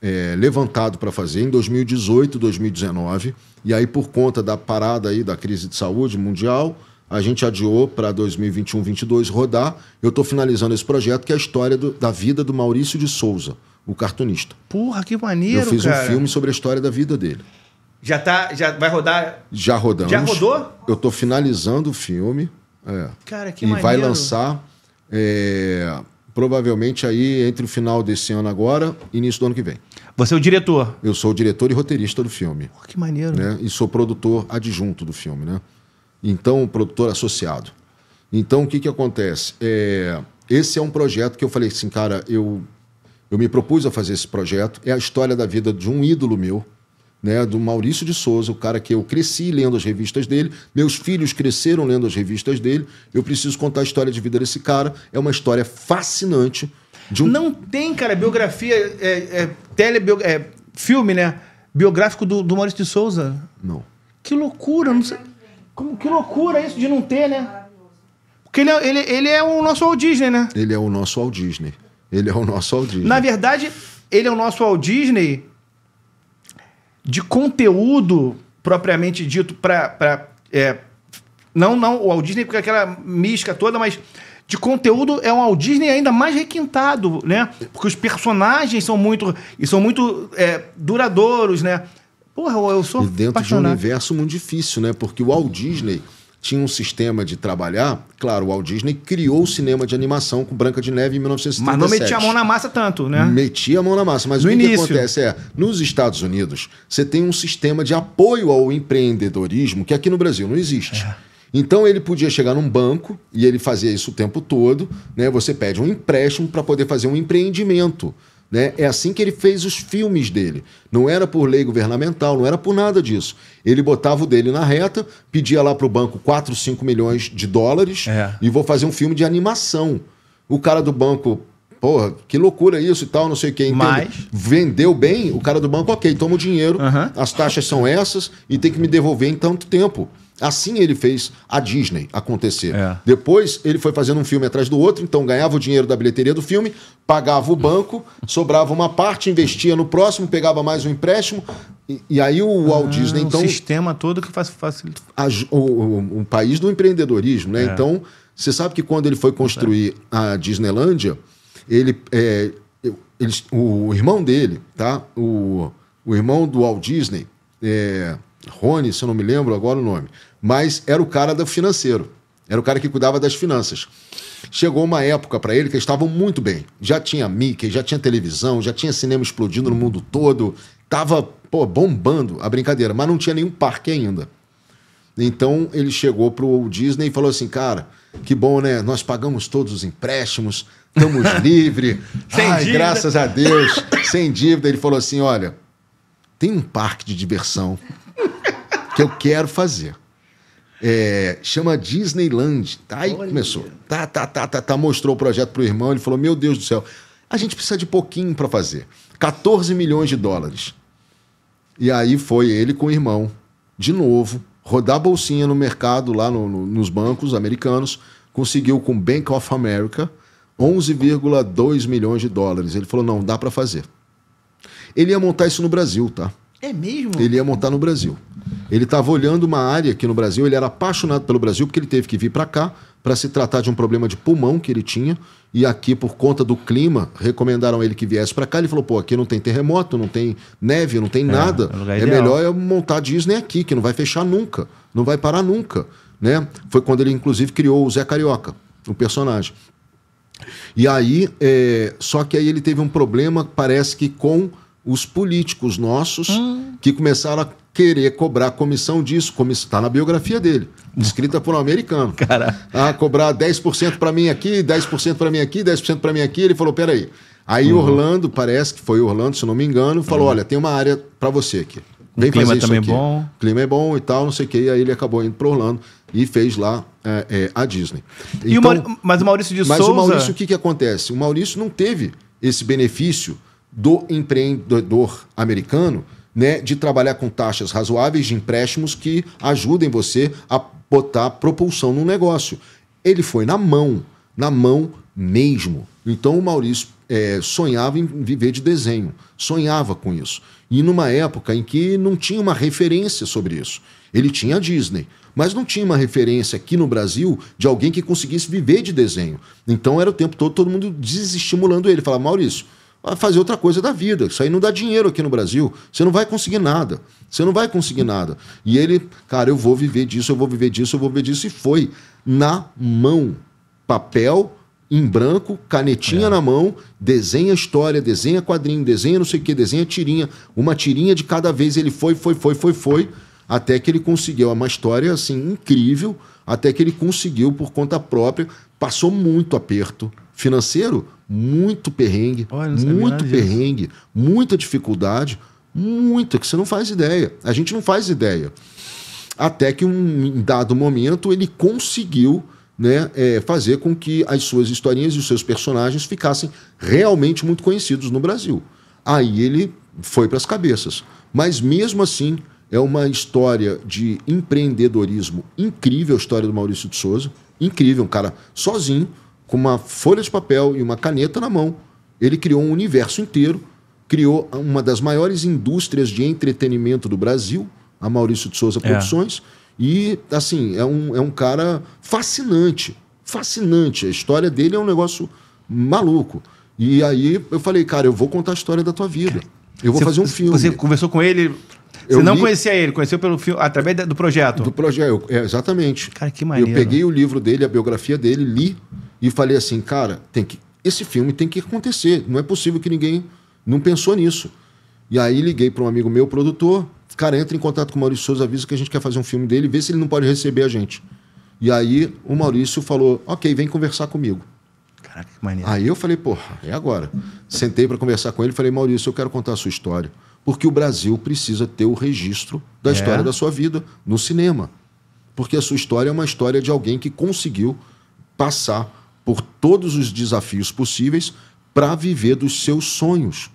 é, levantado para fazer em 2018, 2019. E aí, por conta da parada aí da crise de saúde mundial, a gente adiou para 2021, 22 rodar. Eu estou finalizando esse projeto, que é a história do, da vida do Maurício de Souza, o cartunista. Porra, que maneiro, Eu fiz cara. um filme sobre a história da vida dele. Já tá, já vai rodar? Já rodamos. Já rodou? Eu estou finalizando o filme. É. Cara, que e maneiro. E vai lançar é, provavelmente aí entre o final desse ano agora e início do ano que vem. Você é o diretor? Eu sou o diretor e roteirista do filme. Porra, que maneiro. Né? E sou produtor adjunto do filme, né? então o produtor associado. Então o que, que acontece? É, esse é um projeto que eu falei assim, cara, eu, eu me propus a fazer esse projeto. É a história da vida de um ídolo meu, né, do Maurício de Souza, o cara que eu cresci lendo as revistas dele, meus filhos cresceram lendo as revistas dele. Eu preciso contar a história de vida desse cara. É uma história fascinante. Um... Não tem, cara, biografia, é, é, telebiog... é filme, né? Biográfico do, do Maurício de Souza. Não. Que loucura, não sei. Como, que loucura isso de não ter, né? Porque ele é, ele, ele é o nosso Walt Disney, né? Ele é o nosso Walt Disney. Ele é o nosso Walt Disney. Na verdade, ele é o nosso Walt Disney de conteúdo propriamente dito para é, não não o Walt Disney porque aquela mística toda mas de conteúdo é um Walt Disney ainda mais requintado né porque os personagens são muito e são muito é, duradouros né Porra, eu sou E dentro apaixonado. de um universo muito difícil, né? Porque o Walt Disney tinha um sistema de trabalhar. Claro, o Walt Disney criou o cinema de animação com Branca de Neve em 1937. Mas não metia a mão na massa tanto, né? Metia a mão na massa. Mas no o que, início. que acontece é, nos Estados Unidos, você tem um sistema de apoio ao empreendedorismo que aqui no Brasil não existe. É. Então ele podia chegar num banco e ele fazia isso o tempo todo, né? Você pede um empréstimo para poder fazer um empreendimento. Né? É assim que ele fez os filmes dele. Não era por lei governamental, não era por nada disso. Ele botava o dele na reta, pedia lá para o banco 4, 5 milhões de dólares é. e vou fazer um filme de animação. O cara do banco, porra, que loucura isso e tal, não sei o que. Mas... Vendeu bem, o cara do banco, ok, toma o dinheiro, uhum. as taxas são essas e tem que me devolver em tanto tempo. Assim ele fez a Disney acontecer. É. Depois ele foi fazendo um filme atrás do outro, então ganhava o dinheiro da bilheteria do filme, pagava o banco, sobrava uma parte, investia no próximo, pegava mais um empréstimo. E, e aí o Walt ah, Disney então. O sistema todo que faz O, o, o, país do empreendedorismo, né? É. Então, você sabe que quando ele foi é. construir a Disneylândia, ele, é, ele, o irmão dele, tá? O, o irmão do Walt Disney, é, Rony, se eu não me lembro agora o nome mas era o cara do financeiro. Era o cara que cuidava das finanças. Chegou uma época para ele que eles estavam muito bem. Já tinha Mickey, já tinha televisão, já tinha cinema explodindo no mundo todo. Tava, pô, bombando a brincadeira, mas não tinha nenhum parque ainda. Então ele chegou pro Disney e falou assim: cara, que bom, né? Nós pagamos todos os empréstimos, estamos livre. sem Ai, dívida. graças a Deus, sem dívida. Ele falou assim: olha, tem um parque de diversão que eu quero fazer. É, chama Disneyland. Tá, aí Olha. começou. Tá, tá, tá, tá, tá. Mostrou o projeto pro irmão. Ele falou: Meu Deus do céu, a gente precisa de pouquinho para fazer. 14 milhões de dólares. E aí foi ele com o irmão, de novo, rodar bolsinha no mercado, lá no, no, nos bancos americanos. Conseguiu com Bank of America 11,2 milhões de dólares. Ele falou: Não, dá para fazer. Ele ia montar isso no Brasil, tá? É mesmo? Ele ia montar no Brasil. Ele estava olhando uma área aqui no Brasil, ele era apaixonado pelo Brasil porque ele teve que vir para cá para se tratar de um problema de pulmão que ele tinha e aqui por conta do clima recomendaram ele que viesse para cá. Ele falou: "Pô, aqui não tem terremoto, não tem neve, não tem é, nada. É, é melhor eu montar Disney aqui, que não vai fechar nunca, não vai parar nunca", né? Foi quando ele inclusive criou o Zé Carioca, o um personagem. E aí, é... só que aí ele teve um problema, parece que com os políticos nossos hum. que começaram a querer cobrar comissão disso, como está na biografia dele, escrita por um americano. Cara. a ah, cobrar 10% para mim aqui, 10% para mim aqui, 10% para mim aqui. Ele falou: peraí. Aí uhum. Orlando, parece que foi Orlando, se não me engano, falou: uhum. olha, tem uma área para você aqui. Vem o clima fazer isso também é aqui. bom. O clima é bom e tal, não sei o quê. E aí ele acabou indo para Orlando e fez lá é, é, a Disney. Então, o mas o Maurício de mas Souza. Mas o Maurício, o que, que acontece? O Maurício não teve esse benefício do empreendedor americano né, de trabalhar com taxas razoáveis de empréstimos que ajudem você a botar propulsão no negócio. Ele foi na mão, na mão mesmo. Então o Maurício é, sonhava em viver de desenho, sonhava com isso. E numa época em que não tinha uma referência sobre isso. Ele tinha a Disney, mas não tinha uma referência aqui no Brasil de alguém que conseguisse viver de desenho. Então era o tempo todo todo mundo desestimulando ele. Falava, Maurício, fazer outra coisa da vida. Isso aí não dá dinheiro aqui no Brasil. Você não vai conseguir nada. Você não vai conseguir nada. E ele, cara, eu vou viver disso, eu vou viver disso, eu vou viver disso. E foi na mão. Papel em branco, canetinha é. na mão, desenha história, desenha quadrinho, desenha não sei o que, desenha tirinha. Uma tirinha de cada vez ele foi, foi, foi, foi, foi, até que ele conseguiu. É uma história assim incrível, até que ele conseguiu por conta própria. Passou muito aperto financeiro, muito perrengue, Olha, muito perrengue, disso. muita dificuldade, muita que você não faz ideia. A gente não faz ideia. Até que um, em dado momento ele conseguiu né, é, fazer com que as suas historinhas e os seus personagens ficassem realmente muito conhecidos no Brasil. Aí ele foi para as cabeças. Mas mesmo assim, é uma história de empreendedorismo incrível a história do Maurício de Souza. Incrível, um cara sozinho, com uma folha de papel e uma caneta na mão, ele criou um universo inteiro, criou uma das maiores indústrias de entretenimento do Brasil, a Maurício de Souza é. Produções, é. e assim, é um, é um cara fascinante, fascinante. A história dele é um negócio maluco. E aí eu falei, cara, eu vou contar a história da tua vida. Eu vou você, fazer um filme. Você conversou com ele eu Você não li... conhecia ele, conheceu pelo filme, através do projeto. Do projeto, é, exatamente. Cara, que maneiro. Eu peguei o livro dele, a biografia dele, li e falei assim, cara, tem que esse filme tem que acontecer. Não é possível que ninguém não pensou nisso. E aí liguei para um amigo meu, produtor, cara, entra em contato com o Maurício Souza, avisa que a gente quer fazer um filme dele, vê se ele não pode receber a gente. E aí o Maurício falou, ok, vem conversar comigo. Caraca, que maneiro. Aí eu falei, porra, é agora. Sentei para conversar com ele, falei, Maurício, eu quero contar a sua história porque o Brasil precisa ter o registro da é. história da sua vida no cinema. Porque a sua história é uma história de alguém que conseguiu passar por todos os desafios possíveis para viver dos seus sonhos.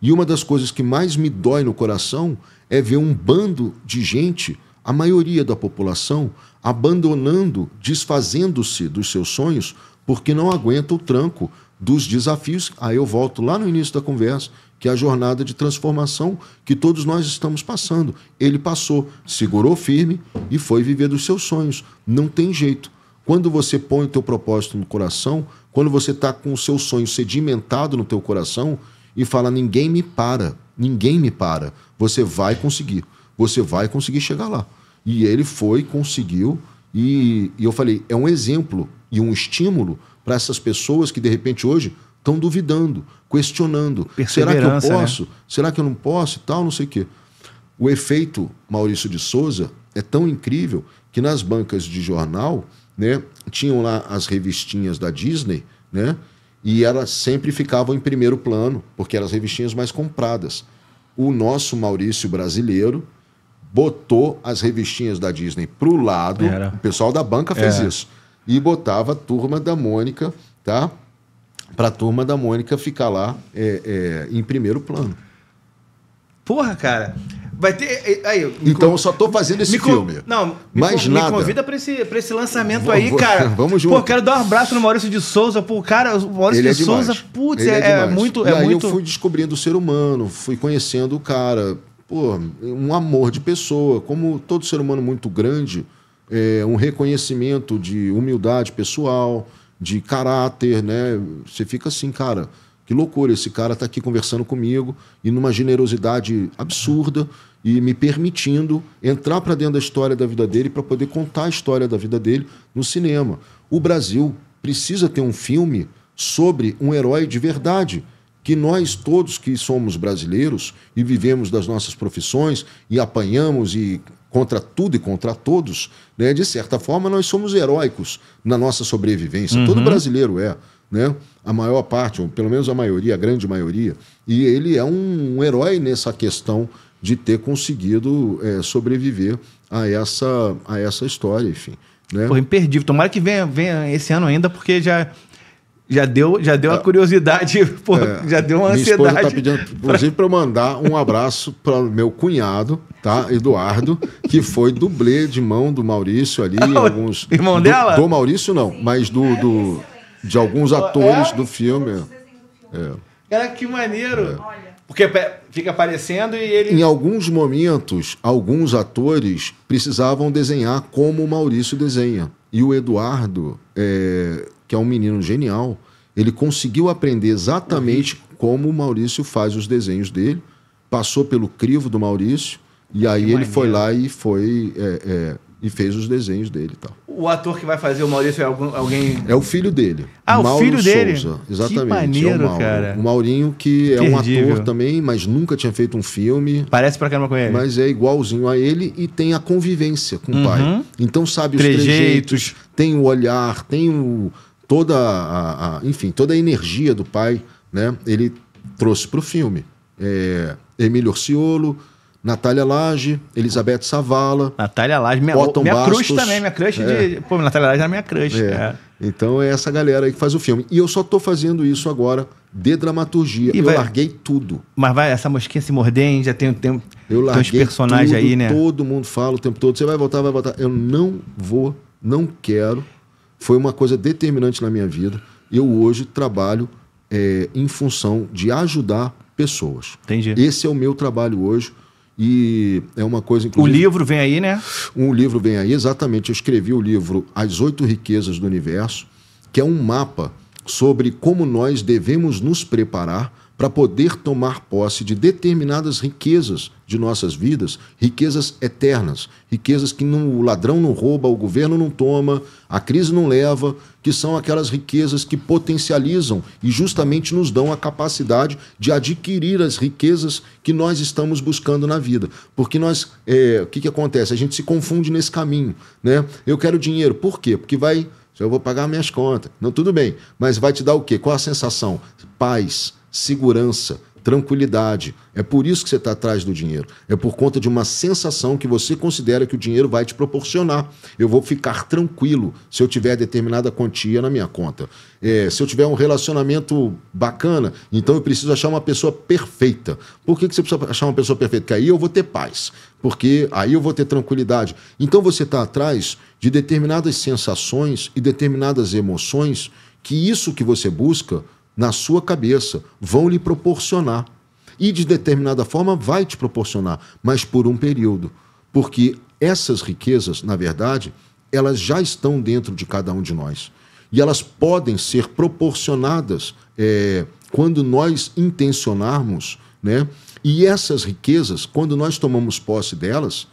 E uma das coisas que mais me dói no coração é ver um bando de gente, a maioria da população, abandonando, desfazendo-se dos seus sonhos porque não aguenta o tranco dos desafios, aí eu volto lá no início da conversa, que é a jornada de transformação que todos nós estamos passando. Ele passou, segurou firme e foi viver dos seus sonhos. Não tem jeito. Quando você põe o teu propósito no coração, quando você está com o seu sonho sedimentado no teu coração e fala ninguém me para, ninguém me para, você vai conseguir, você vai conseguir chegar lá. E ele foi, conseguiu e, e eu falei é um exemplo e um estímulo para essas pessoas que de repente hoje estão duvidando, questionando. Será que eu né? posso? Né? Será que eu não posso? E tal, não sei o quê. O efeito Maurício de Souza é tão incrível que nas bancas de jornal, né, tinham lá as revistinhas da Disney, né? E elas sempre ficavam em primeiro plano, porque eram as revistinhas mais compradas. O nosso Maurício brasileiro botou as revistinhas da Disney pro lado. Era. O pessoal da banca fez é. isso e botava a turma da Mônica, tá? Para a turma da Mônica ficar lá é, é, em primeiro plano. Porra, cara. Vai ter. É, aí, então conv... eu só tô fazendo esse me filme. Não, mais nada. Me convida pra esse, pra esse lançamento vou, aí, vou... cara. Vamos junto. Pô, quero dar um abraço no Maurício de Souza. Pô, cara, o Maurício Ele de é Souza, putz, é, é, é muito. E é aí muito... eu fui descobrindo o ser humano, fui conhecendo o cara. Pô, um amor de pessoa. Como todo ser humano muito grande é, um reconhecimento de humildade pessoal, de caráter, né? Você fica assim, cara, que loucura, esse cara está aqui conversando comigo e numa generosidade absurda e me permitindo entrar para dentro da história da vida dele para poder contar a história da vida dele no cinema. O Brasil precisa ter um filme sobre um herói de verdade que nós todos que somos brasileiros e vivemos das nossas profissões e apanhamos e contra tudo e contra todos, né, de certa forma nós somos heróicos na nossa sobrevivência. Uhum. Todo brasileiro é. Né? A maior parte, ou pelo menos a maioria, a grande maioria, e ele é um, um herói nessa questão de ter conseguido é, sobreviver a essa, a essa história, enfim. Né? Pô, imperdível. Tomara que venha, venha esse ano ainda, porque já já deu, já deu uma é. curiosidade, pô, é, já deu uma minha ansiedade. esposa tá pedindo, inclusive, para mandar um abraço para meu cunhado, tá? Eduardo, que foi dublê de mão do Maurício ali, ah, alguns irmão do, dela? Do Maurício não, mas do, do de alguns é. atores é? do filme. É. Cara, que maneiro. É. Porque fica aparecendo e ele. Em alguns momentos, alguns atores precisavam desenhar como o Maurício desenha. E o Eduardo é, que é um menino genial, ele conseguiu aprender exatamente uhum. como o Maurício faz os desenhos dele, passou pelo crivo do Maurício, e aí que ele maneiro. foi lá e foi é, é, e fez os desenhos dele e tal. O ator que vai fazer o Maurício é algum, alguém. É o filho dele. Ah, Mauro o filho Souza, dele? Exatamente. Que maneiro, é o Mauro. cara. O Maurinho, que Perdível. é um ator também, mas nunca tinha feito um filme. Parece pra caramba com ele. Mas é igualzinho a ele e tem a convivência com uhum. o pai. Uhum. Então sabe Trejeitos. os trejeitos, tem o olhar, tem o toda a, a, enfim, toda a energia do pai, né? Ele trouxe para o filme. É, Emílio Orciolo, Natália Lage, Elizabeth Savala. Natália Lage, minha, minha crush também, minha crush é. de. Pô, Natália Lage era minha crush. É. É. Então é essa galera aí que faz o filme. E eu só tô fazendo isso agora de dramaturgia. E eu vai... larguei tudo. Mas vai, essa mosquinha se morder, Já tem um tempo. Eu larguei tem uns personagens tudo, aí, né? Todo mundo fala o tempo todo. Você vai voltar, vai voltar. Eu não vou, não quero foi uma coisa determinante na minha vida. Eu hoje trabalho é, em função de ajudar pessoas. Entendi. Esse é o meu trabalho hoje. E é uma coisa, inclusive. O livro vem aí, né? Um livro vem aí, exatamente. Eu escrevi o livro As Oito Riquezas do Universo, que é um mapa sobre como nós devemos nos preparar para poder tomar posse de determinadas riquezas de nossas vidas, riquezas eternas, riquezas que não, o ladrão não rouba, o governo não toma, a crise não leva, que são aquelas riquezas que potencializam e justamente nos dão a capacidade de adquirir as riquezas que nós estamos buscando na vida. Porque nós, é, o que, que acontece? A gente se confunde nesse caminho, né? Eu quero dinheiro, por quê? Porque vai. Eu vou pagar minhas contas. Não, tudo bem. Mas vai te dar o quê? Qual a sensação? Paz segurança, tranquilidade. É por isso que você está atrás do dinheiro. É por conta de uma sensação que você considera que o dinheiro vai te proporcionar. Eu vou ficar tranquilo se eu tiver determinada quantia na minha conta. É, se eu tiver um relacionamento bacana, então eu preciso achar uma pessoa perfeita. Por que, que você precisa achar uma pessoa perfeita? Porque aí eu vou ter paz. Porque aí eu vou ter tranquilidade. Então você está atrás de determinadas sensações e determinadas emoções que isso que você busca na sua cabeça, vão lhe proporcionar. E de determinada forma vai te proporcionar, mas por um período. Porque essas riquezas, na verdade, elas já estão dentro de cada um de nós. E elas podem ser proporcionadas é, quando nós intencionarmos, né? E essas riquezas, quando nós tomamos posse delas,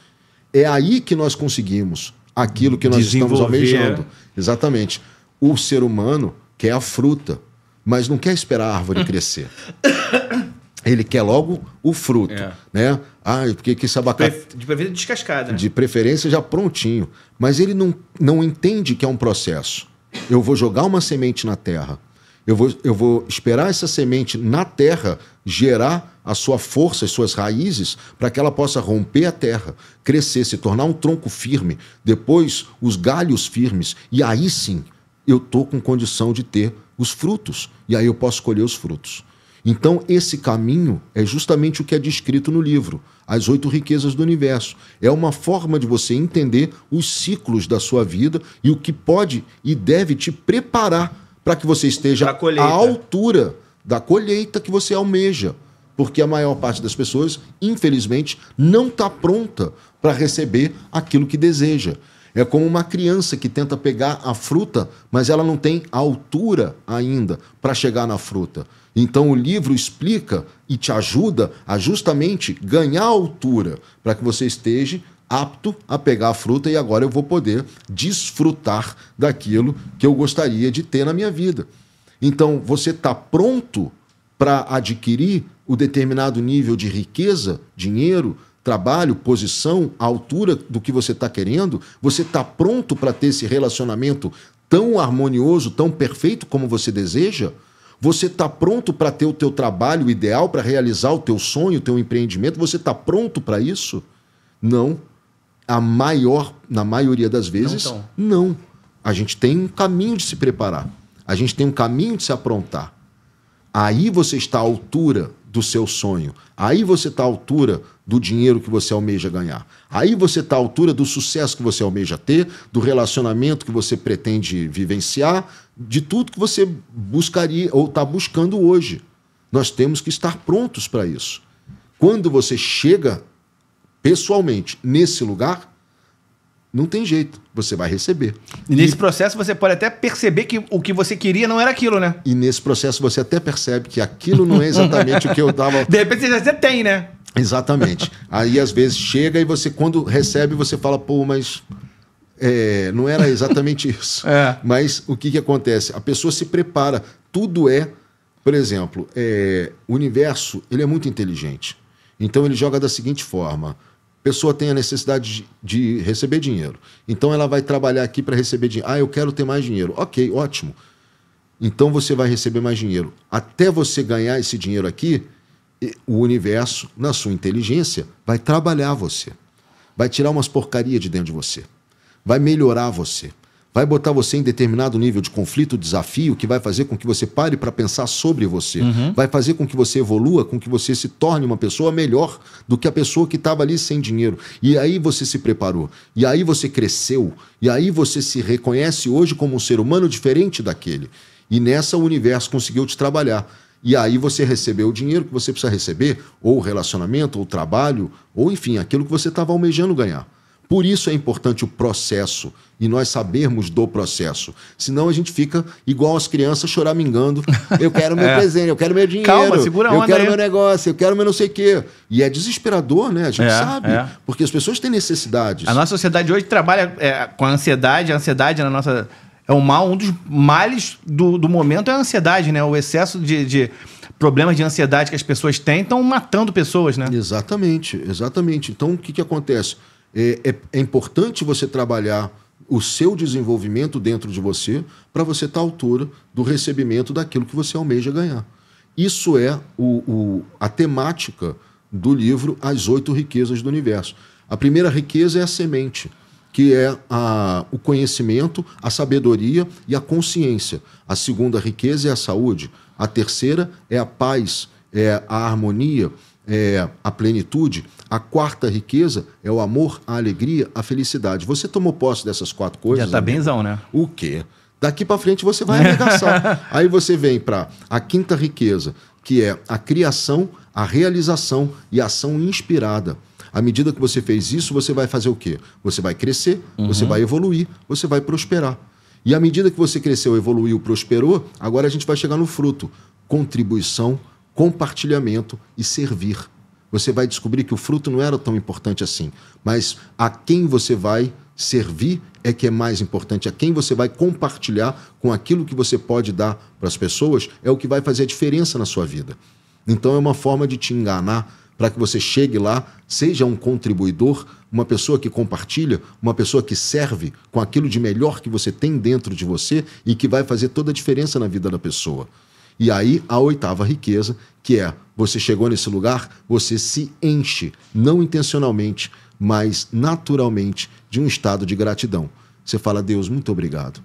é aí que nós conseguimos aquilo que nós estamos almejando. É. Exatamente. O ser humano quer a fruta, mas não quer esperar a árvore crescer. Ele quer logo o fruto, é. né? Ah, porque que esse abacate... De preferência descascada. Né? De preferência já prontinho. Mas ele não, não entende que é um processo. Eu vou jogar uma semente na terra. Eu vou, eu vou esperar essa semente na terra gerar a sua força, as suas raízes, para que ela possa romper a terra, crescer, se tornar um tronco firme, depois os galhos firmes, e aí sim eu estou com condição de ter os frutos. E aí eu posso colher os frutos. Então, esse caminho é justamente o que é descrito no livro, As Oito Riquezas do Universo. É uma forma de você entender os ciclos da sua vida e o que pode e deve te preparar para que você esteja à altura da colheita que você almeja. Porque a maior parte das pessoas, infelizmente, não está pronta para receber aquilo que deseja. É como uma criança que tenta pegar a fruta, mas ela não tem altura ainda para chegar na fruta. Então o livro explica e te ajuda a justamente ganhar altura para que você esteja apto a pegar a fruta e agora eu vou poder desfrutar daquilo que eu gostaria de ter na minha vida. Então, você está pronto para adquirir o determinado nível de riqueza, dinheiro, trabalho, posição, altura do que você está querendo? Você está pronto para ter esse relacionamento tão harmonioso, tão perfeito como você deseja? Você está pronto para ter o teu trabalho ideal, para realizar o teu sonho, o teu empreendimento? Você está pronto para isso? Não. A maior, na maioria das vezes, não, não. A gente tem um caminho de se preparar. A gente tem um caminho de se aprontar. Aí você está à altura do seu sonho. Aí você está à altura do dinheiro que você almeja ganhar. Aí você está à altura do sucesso que você almeja ter, do relacionamento que você pretende vivenciar, de tudo que você buscaria ou está buscando hoje. Nós temos que estar prontos para isso. Quando você chega pessoalmente nesse lugar, não tem jeito, você vai receber. E nesse e... processo você pode até perceber que o que você queria não era aquilo, né? E nesse processo você até percebe que aquilo não é exatamente o que eu dava. De repente você já tem, né? Exatamente. Aí às vezes chega e você, quando recebe, você fala, pô, mas é, não era exatamente isso. é. Mas o que, que acontece? A pessoa se prepara. Tudo é, por exemplo, é, o universo ele é muito inteligente. Então ele joga da seguinte forma: pessoa tem a necessidade de, de receber dinheiro. Então ela vai trabalhar aqui para receber dinheiro. Ah, eu quero ter mais dinheiro. Ok, ótimo. Então você vai receber mais dinheiro. Até você ganhar esse dinheiro aqui, o universo, na sua inteligência, vai trabalhar você. Vai tirar umas porcarias de dentro de você. Vai melhorar você vai botar você em determinado nível de conflito, desafio, que vai fazer com que você pare para pensar sobre você, uhum. vai fazer com que você evolua, com que você se torne uma pessoa melhor do que a pessoa que estava ali sem dinheiro. E aí você se preparou, e aí você cresceu, e aí você se reconhece hoje como um ser humano diferente daquele. E nessa universo conseguiu te trabalhar. E aí você recebeu o dinheiro que você precisa receber, ou o relacionamento, ou o trabalho, ou enfim, aquilo que você estava almejando ganhar. Por isso é importante o processo e nós sabermos do processo. Senão a gente fica igual as crianças choramingando. Eu quero meu é. presente, eu quero meu dinheiro. Calma, segura a onda Eu quero aí. meu negócio, eu quero meu não sei o quê. E é desesperador, né? A gente é, sabe. É. Porque as pessoas têm necessidades. A nossa sociedade hoje trabalha é, com a ansiedade. A ansiedade na nossa... É um mal, um dos males do, do momento é a ansiedade, né? O excesso de... de problemas de ansiedade que as pessoas têm estão matando pessoas, né? Exatamente, exatamente. Então, o que, que acontece? É, é, é importante você trabalhar o seu desenvolvimento dentro de você para você estar tá à altura do recebimento daquilo que você almeja ganhar. Isso é o, o, a temática do livro As Oito Riquezas do Universo. A primeira riqueza é a semente, que é a, o conhecimento, a sabedoria e a consciência. A segunda riqueza é a saúde. A terceira é a paz, é a harmonia é, a plenitude, a quarta riqueza é o amor, a alegria, a felicidade. Você tomou posse dessas quatro coisas? Já tá amigo? benzão, né? O quê? Daqui para frente você vai arregaçar. Aí você vem para a quinta riqueza, que é a criação, a realização e a ação inspirada. À medida que você fez isso, você vai fazer o quê? Você vai crescer, uhum. você vai evoluir, você vai prosperar. E à medida que você cresceu, evoluiu, prosperou, agora a gente vai chegar no fruto: contribuição, compartilhamento e servir. Você vai descobrir que o fruto não era tão importante assim, mas a quem você vai servir é que é mais importante, a quem você vai compartilhar com aquilo que você pode dar para as pessoas é o que vai fazer a diferença na sua vida. Então é uma forma de te enganar para que você chegue lá, seja um contribuidor, uma pessoa que compartilha, uma pessoa que serve com aquilo de melhor que você tem dentro de você e que vai fazer toda a diferença na vida da pessoa. E aí a oitava riqueza, que é você chegou nesse lugar, você se enche, não intencionalmente, mas naturalmente, de um estado de gratidão. Você fala, Deus, muito obrigado.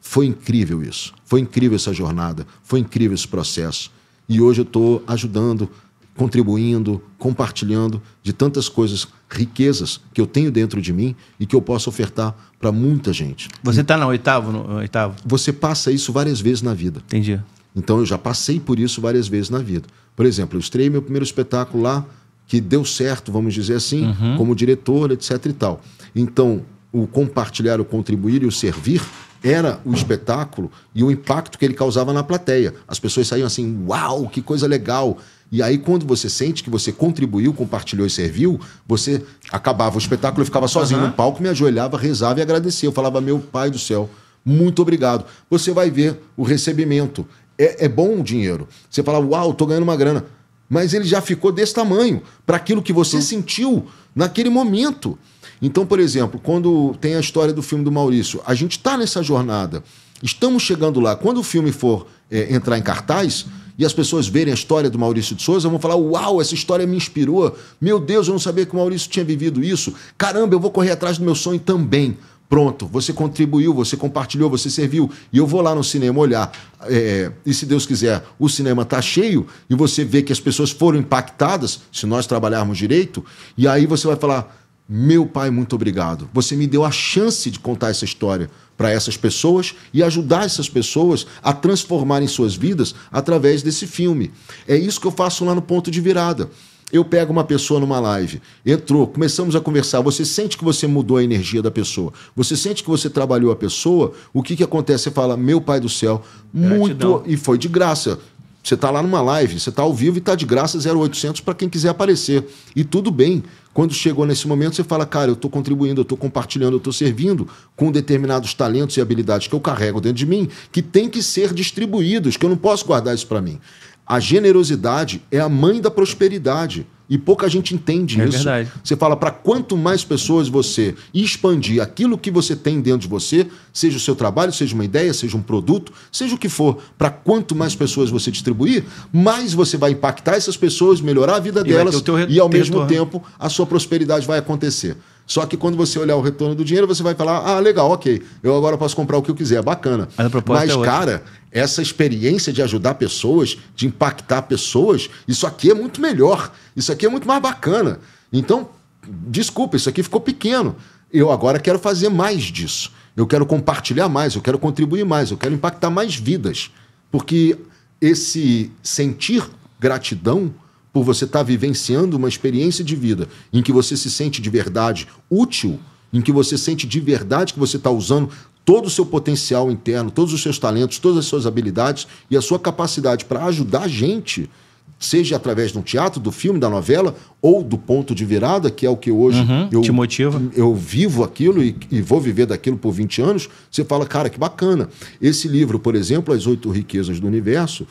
Foi incrível isso. Foi incrível essa jornada. Foi incrível esse processo. E hoje eu estou ajudando, contribuindo, compartilhando de tantas coisas, riquezas que eu tenho dentro de mim e que eu posso ofertar para muita gente. Você está na oitavo, no oitavo? Você passa isso várias vezes na vida. Entendi. Então eu já passei por isso várias vezes na vida. Por exemplo, eu estrei meu primeiro espetáculo lá, que deu certo, vamos dizer assim, uhum. como diretor, etc e tal. Então, o compartilhar, o contribuir e o servir era o espetáculo e o impacto que ele causava na plateia. As pessoas saíam assim, uau, que coisa legal. E aí, quando você sente que você contribuiu, compartilhou e serviu, você acabava o espetáculo, e ficava sozinho uhum. no palco, me ajoelhava, rezava e agradecia. Eu falava, meu pai do céu, muito obrigado. Você vai ver o recebimento. É, é bom o dinheiro. Você fala, uau, tô ganhando uma grana. Mas ele já ficou desse tamanho, para aquilo que você Sim. sentiu naquele momento. Então, por exemplo, quando tem a história do filme do Maurício, a gente está nessa jornada, estamos chegando lá. Quando o filme for é, entrar em cartaz e as pessoas verem a história do Maurício de Souza, vão falar: Uau, essa história me inspirou. Meu Deus, eu não sabia que o Maurício tinha vivido isso. Caramba, eu vou correr atrás do meu sonho também. Pronto, você contribuiu, você compartilhou, você serviu. E eu vou lá no cinema olhar. É, e se Deus quiser, o cinema está cheio e você vê que as pessoas foram impactadas, se nós trabalharmos direito, e aí você vai falar: Meu pai, muito obrigado. Você me deu a chance de contar essa história para essas pessoas e ajudar essas pessoas a transformarem suas vidas através desse filme. É isso que eu faço lá no ponto de virada. Eu pego uma pessoa numa live, entrou, começamos a conversar. Você sente que você mudou a energia da pessoa, você sente que você trabalhou a pessoa. O que, que acontece? Você fala, meu pai do céu, Gratidão. muito. E foi de graça. Você está lá numa live, você está ao vivo e está de graça 0800 para quem quiser aparecer. E tudo bem. Quando chegou nesse momento, você fala, cara, eu estou contribuindo, eu estou compartilhando, eu estou servindo com determinados talentos e habilidades que eu carrego dentro de mim, que tem que ser distribuídos, que eu não posso guardar isso para mim. A generosidade é a mãe da prosperidade. E pouca gente entende é isso. Verdade. Você fala para quanto mais pessoas você expandir aquilo que você tem dentro de você, seja o seu trabalho, seja uma ideia, seja um produto, seja o que for, para quanto mais pessoas você distribuir, mais você vai impactar essas pessoas, melhorar a vida e delas e ao mesmo tempo a sua prosperidade vai acontecer. Só que quando você olhar o retorno do dinheiro, você vai falar: ah, legal, ok, eu agora posso comprar o que eu quiser, bacana. Mas, Mas é cara, essa experiência de ajudar pessoas, de impactar pessoas, isso aqui é muito melhor, isso aqui é muito mais bacana. Então, desculpa, isso aqui ficou pequeno. Eu agora quero fazer mais disso. Eu quero compartilhar mais, eu quero contribuir mais, eu quero impactar mais vidas. Porque esse sentir gratidão por você estar tá vivenciando uma experiência de vida em que você se sente de verdade útil, em que você sente de verdade que você está usando todo o seu potencial interno, todos os seus talentos, todas as suas habilidades e a sua capacidade para ajudar a gente, seja através de um teatro, do filme, da novela ou do ponto de virada, que é o que hoje uhum, eu, te motiva. eu vivo aquilo e, e, vou viver daquilo por 20 anos, você fala, cara, que bacana. Esse livro, por exemplo, As Oito Riquezas do Universo,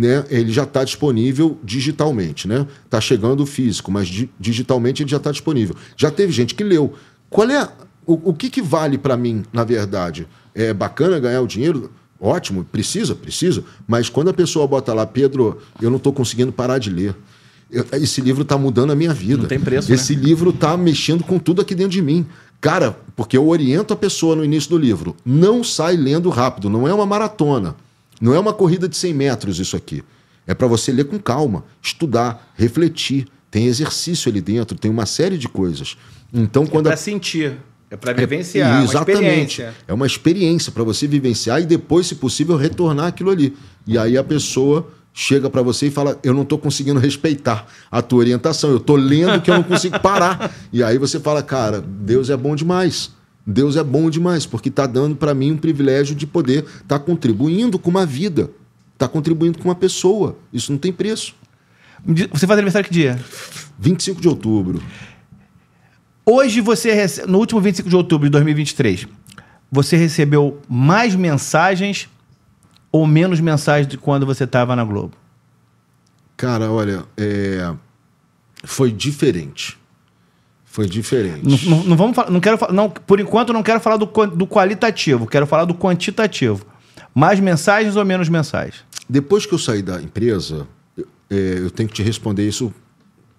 né, ele já está disponível digitalmente, né? Está chegando físico, mas di digitalmente ele já está disponível. Já teve gente que leu. Qual é o, o que, que vale para mim, na verdade? É bacana ganhar o dinheiro? Ótimo, precisa, precisa. Mas quando a pessoa bota lá, Pedro, eu não estou conseguindo parar de ler. Eu, esse livro está mudando a minha vida. Não tem preço. Né? Esse né? livro está mexendo com tudo aqui dentro de mim. Cara, porque eu oriento a pessoa no início do livro. Não sai lendo rápido, não é uma maratona. Não é uma corrida de 100 metros isso aqui. É para você ler com calma, estudar, refletir. Tem exercício ali dentro, tem uma série de coisas. Então, é quando é para a... sentir. É para é, vivenciar. É, exatamente. Uma é uma experiência para você vivenciar e depois, se possível, retornar aquilo ali. E aí a pessoa chega para você e fala: Eu não estou conseguindo respeitar a tua orientação, eu estou lendo que eu não consigo parar. e aí você fala: Cara, Deus é bom demais. Deus é bom demais, porque está dando para mim um privilégio de poder estar tá contribuindo com uma vida, está contribuindo com uma pessoa. Isso não tem preço. Você faz aniversário que dia? 25 de outubro. Hoje você recebe, no último 25 de outubro de 2023, você recebeu mais mensagens ou menos mensagens de quando você estava na Globo? Cara, olha, é... foi diferente. Foi diferente. Não, não, não vamos falar, não quero não, por enquanto não quero falar do, do qualitativo, quero falar do quantitativo. Mais mensagens ou menos mensagens? Depois que eu saí da empresa, eu, é, eu tenho que te responder isso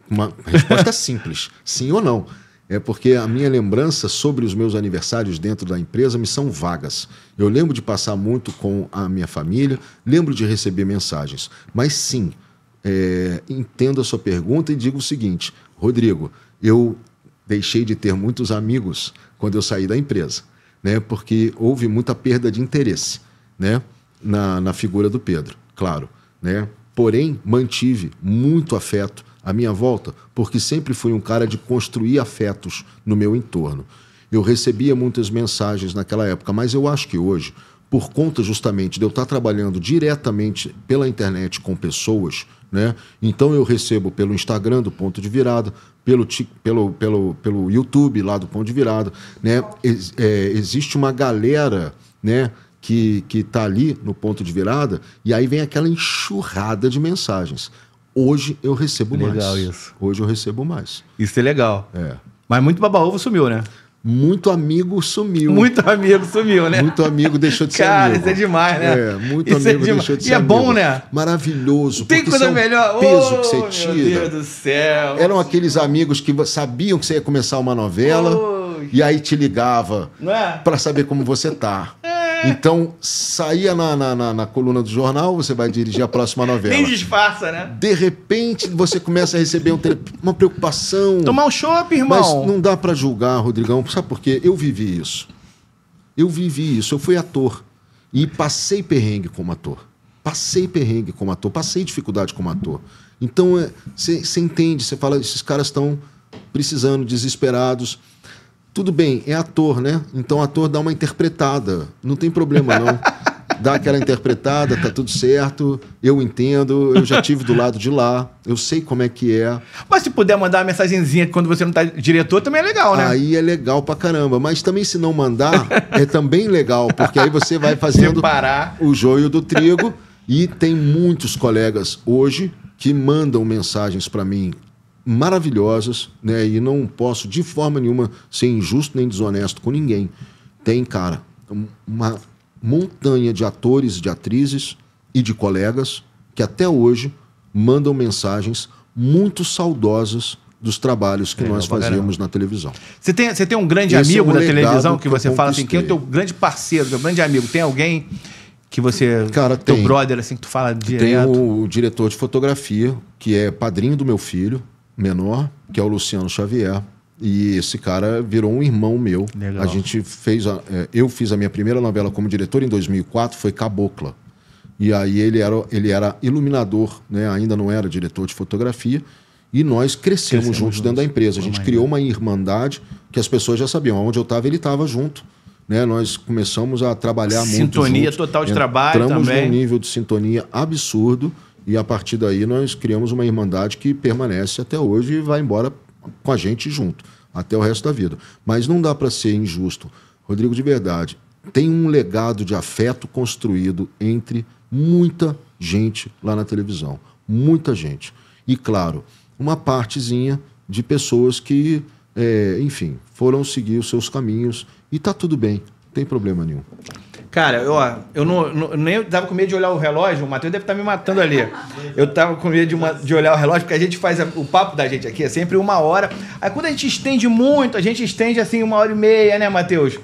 uma resposta simples, sim ou não. É porque a minha lembrança sobre os meus aniversários dentro da empresa me são vagas. Eu lembro de passar muito com a minha família, lembro de receber mensagens. Mas sim, é, entendo a sua pergunta e digo o seguinte: Rodrigo, eu deixei de ter muitos amigos quando eu saí da empresa, né? Porque houve muita perda de interesse, né? Na, na figura do Pedro, claro, né? Porém, mantive muito afeto à minha volta, porque sempre fui um cara de construir afetos no meu entorno. Eu recebia muitas mensagens naquela época, mas eu acho que hoje, por conta justamente de eu estar trabalhando diretamente pela internet com pessoas, né? Então eu recebo pelo Instagram do Ponto de Virada, pelo, pelo, pelo, pelo YouTube lá do Pão de Virado, né? é, existe uma galera, né? Que, que tá ali no ponto de virada, e aí vem aquela enxurrada de mensagens. Hoje eu recebo legal mais. Legal isso. Hoje eu recebo mais. Isso é legal. É. Mas muito baba-ovo sumiu, né? muito amigo sumiu. Muito amigo sumiu, né? Muito amigo deixou de Cara, ser amigo. Cara, isso é demais, né? É, muito isso é amigo é deixou de ser e amigo. E é bom, né? Maravilhoso. Tem coisa melhor. peso que você tira. Meu Deus do céu. Eram aqueles amigos que sabiam que você ia começar uma novela oh, e aí te ligava é? para saber como você tá. É. Então, saía na, na, na, na, coluna do jornal, você vai dirigir a próxima novela. Nem disfarça, né? De repente, você começa a receber um tele... uma preocupação. Tomar um chope, irmão. Mas não dá para julgar, Rodrigão. Sabe por quê? Eu vivi isso. Eu vivi isso. Eu fui ator. E passei perrengue como ator. Passei perrengue como ator. Passei dificuldade como ator. Então, você é, entende, você fala, esses caras estão precisando, desesperados tudo bem, é ator, né? Então ator dá uma interpretada. Não tem problema, não. dá aquela interpretada, tá tudo certo, eu entendo, eu já tive do lado de lá, eu sei como é que é. Mas se puder mandar uma mensagenzinha quando você não tá diretor, também é legal, né? Aí é legal pra caramba, mas também se não mandar, é também legal, porque aí você vai fazendo Separar. o joio do trigo e tem muitos colegas hoje que mandam mensagens para mim maravilhosas, né? E não posso de forma nenhuma ser injusto nem desonesto com ninguém. Tem, cara, uma montanha de atores, de atrizes e de colegas que até hoje mandam mensagens muito saudosas dos trabalhos que é, nós fazíamos na televisão. Você tem, você tem um grande Esse é amigo é um da televisão que, que você fala assim, quem é o teu grande parceiro, teu grande amigo? Tem alguém que você. Cara, teu tem. brother, assim, que tu fala direto? Tem o, o diretor de fotografia, que é padrinho do meu filho, menor, que é o Luciano Xavier. E esse cara virou um irmão meu. Legal. A gente fez a, é, eu fiz a minha primeira novela como diretor em 2004, foi Cabocla. E aí ele era, ele era iluminador, né? ainda não era diretor de fotografia. E nós crescemos, crescemos juntos, dentro da empresa. A gente criou uma irmandade que as pessoas já sabiam. Onde eu estava, ele estava junto. Né? Nós começamos a trabalhar sintonia muito. Sintonia total de Entramos trabalho também. num nível de sintonia absurdo. E a partir daí nós criamos uma irmandade que permanece até hoje e vai embora com a gente junto, até o resto da vida. Mas não dá para ser injusto. Rodrigo, de verdade, tem um legado de afeto construído entre muita gente lá na televisão. Muita gente. E, claro, uma partezinha de pessoas que, é, enfim, foram seguir os seus caminhos e tá tudo bem, não tem problema nenhum. Cara, eu, ó, eu não, não, nem tava com medo de olhar o relógio, o Matheus deve estar tá me matando ali. Eu tava com medo de, uma, de olhar o relógio, porque a gente faz a, o papo da gente aqui, é sempre uma hora. Aí quando a gente estende muito, a gente estende assim uma hora e meia, né, Matheus?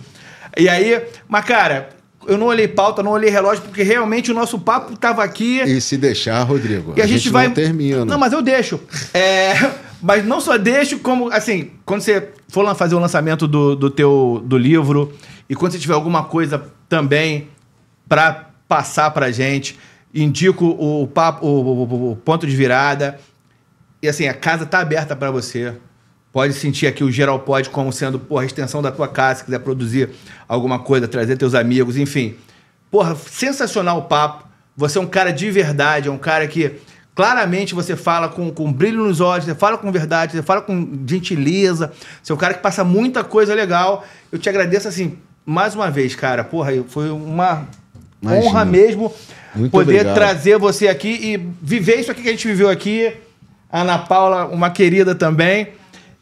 E aí, mas cara, eu não olhei pauta, não olhei relógio, porque realmente o nosso papo estava aqui. E se deixar, Rodrigo, e a, a gente, gente vai... não termina. Não, mas eu deixo. É... Mas não só deixo, como, assim, quando você for fazer o lançamento do, do teu do livro e quando você tiver alguma coisa também para passar pra gente, indico o, papo, o, o, o, ponto de virada. E assim, a casa tá aberta para você. Pode sentir aqui o Geral Pode como sendo porra, a extensão da tua casa, se quiser produzir alguma coisa, trazer teus amigos, enfim. Porra, sensacional o papo. Você é um cara de verdade, é um cara que claramente você fala com, com brilho nos olhos, você fala com verdade, você fala com gentileza. Você é um cara que passa muita coisa legal. Eu te agradeço, assim, mais uma vez, cara. Porra, foi uma Imagina. honra mesmo Muito poder obrigado. trazer você aqui e viver isso aqui que a gente viveu aqui. Ana Paula, uma querida também.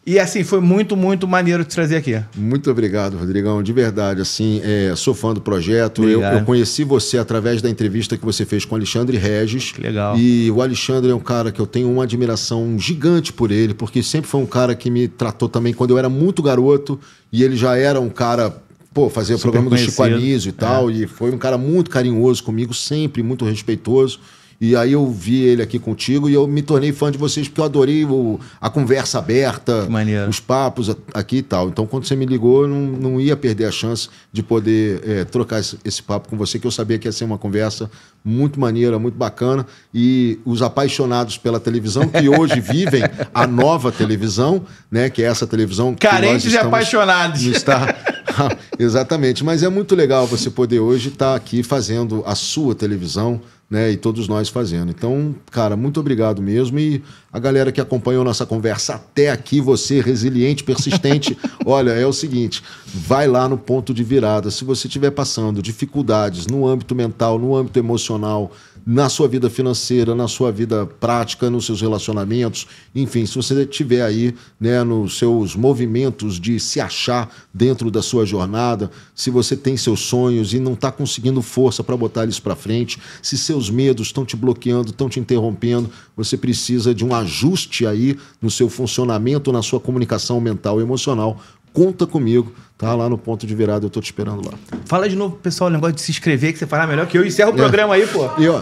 E assim, foi muito, muito maneiro te trazer aqui. Muito obrigado, Rodrigão. De verdade, assim, é, sou fã do projeto. Eu, eu, conheci você através da entrevista que você fez com o Alexandre Regis. Que legal. E o Alexandre é um cara que eu tenho uma admiração gigante por ele, porque sempre foi um cara que me tratou também quando eu era muito garoto e ele já era um cara. Pô, fazia o programa conhecido. do Chico Anísio e é. tal, é. e foi um cara muito carinhoso comigo, sempre muito respeitoso. E aí eu vi ele aqui contigo e eu me tornei fã de vocês porque eu adorei o, a conversa aberta, os papos aqui e tal. Então, quando você me ligou, eu não, não ia perder a chance de poder é, trocar esse, esse, papo com você, que eu sabia que ia ser uma conversa muito maneira, muito bacana. E os apaixonados pela televisão, que hoje vivem a nova televisão, né? Que é essa televisão. Carentes e apaixonados. Está... Exatamente. Mas é muito legal você poder hoje estar aqui fazendo a sua televisão né? E todos nós fazendo. Então, cara, muito obrigado mesmo e a galera que acompanhou nossa conversa até aqui, você resiliente, persistente, olha, é o seguinte, vai lá no ponto de virada. Se você estiver passando dificuldades no âmbito mental, no âmbito emocional, na sua vida financeira, na sua vida prática, nos seus relacionamentos, enfim, se você tiver aí, né, nos seus movimentos de se achar dentro da sua jornada, se você tem seus sonhos e não está conseguindo força para botar eles para frente, se seus medos estão te bloqueando, estão te interrompendo, você precisa de uma ajuste aí no seu funcionamento, na sua comunicação mental e emocional, conta comigo, tá? Lá no ponto de virada, eu tô te esperando lá. Fala de novo, pessoal, o negócio de se inscrever, que você fala melhor que eu. Encerra o é. programa aí, pô. E, ó,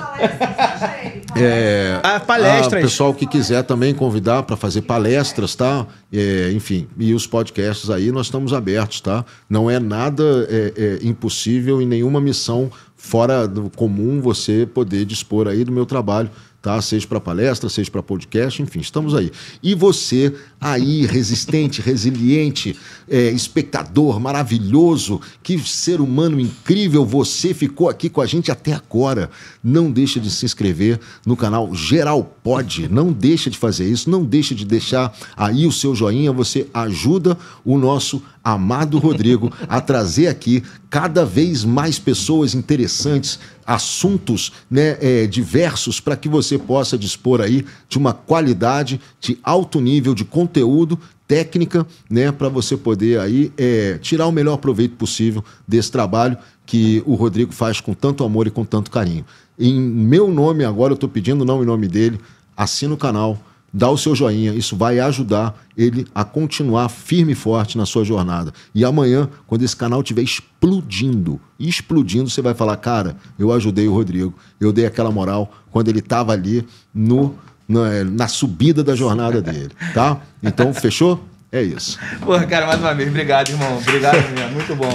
é, a ah, palestras. Ah, pessoal que quiser também convidar para fazer palestras, tá? É, enfim, e os podcasts aí, nós estamos abertos, tá? Não é nada é, é impossível e nenhuma missão fora do comum você poder dispor aí do meu trabalho tá? Seja para palestra, seja para podcast, enfim, estamos aí. E você aí, resistente, resiliente, é, espectador maravilhoso, que ser humano incrível, você ficou aqui com a gente até agora. Não deixa de se inscrever no canal Geral Pode, não deixa de fazer isso, não deixa de deixar aí o seu joinha, você ajuda o nosso amado Rodrigo a trazer aqui cada vez mais pessoas interessantes assuntos né, é, diversos para que você possa dispor aí de uma qualidade de alto nível de conteúdo técnica, né, para você poder aí é, tirar o melhor proveito possível desse trabalho que o Rodrigo faz com tanto amor e com tanto carinho. Em meu nome agora eu estou pedindo, não em nome dele, assina o canal dá o seu joinha. Isso vai ajudar ele a continuar firme e forte na sua jornada. E amanhã, quando esse canal estiver explodindo, explodindo, você vai falar: cara, eu ajudei o Rodrigo, eu dei aquela moral quando ele estava ali no, na, na subida da jornada dele. Tá? Então, fechou? É isso. Porra, cara, mais uma vez, obrigado, irmão. Obrigado, minha. muito bom.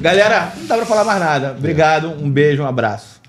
Galera, não dá para falar mais nada. Obrigado, um beijo, um abraço.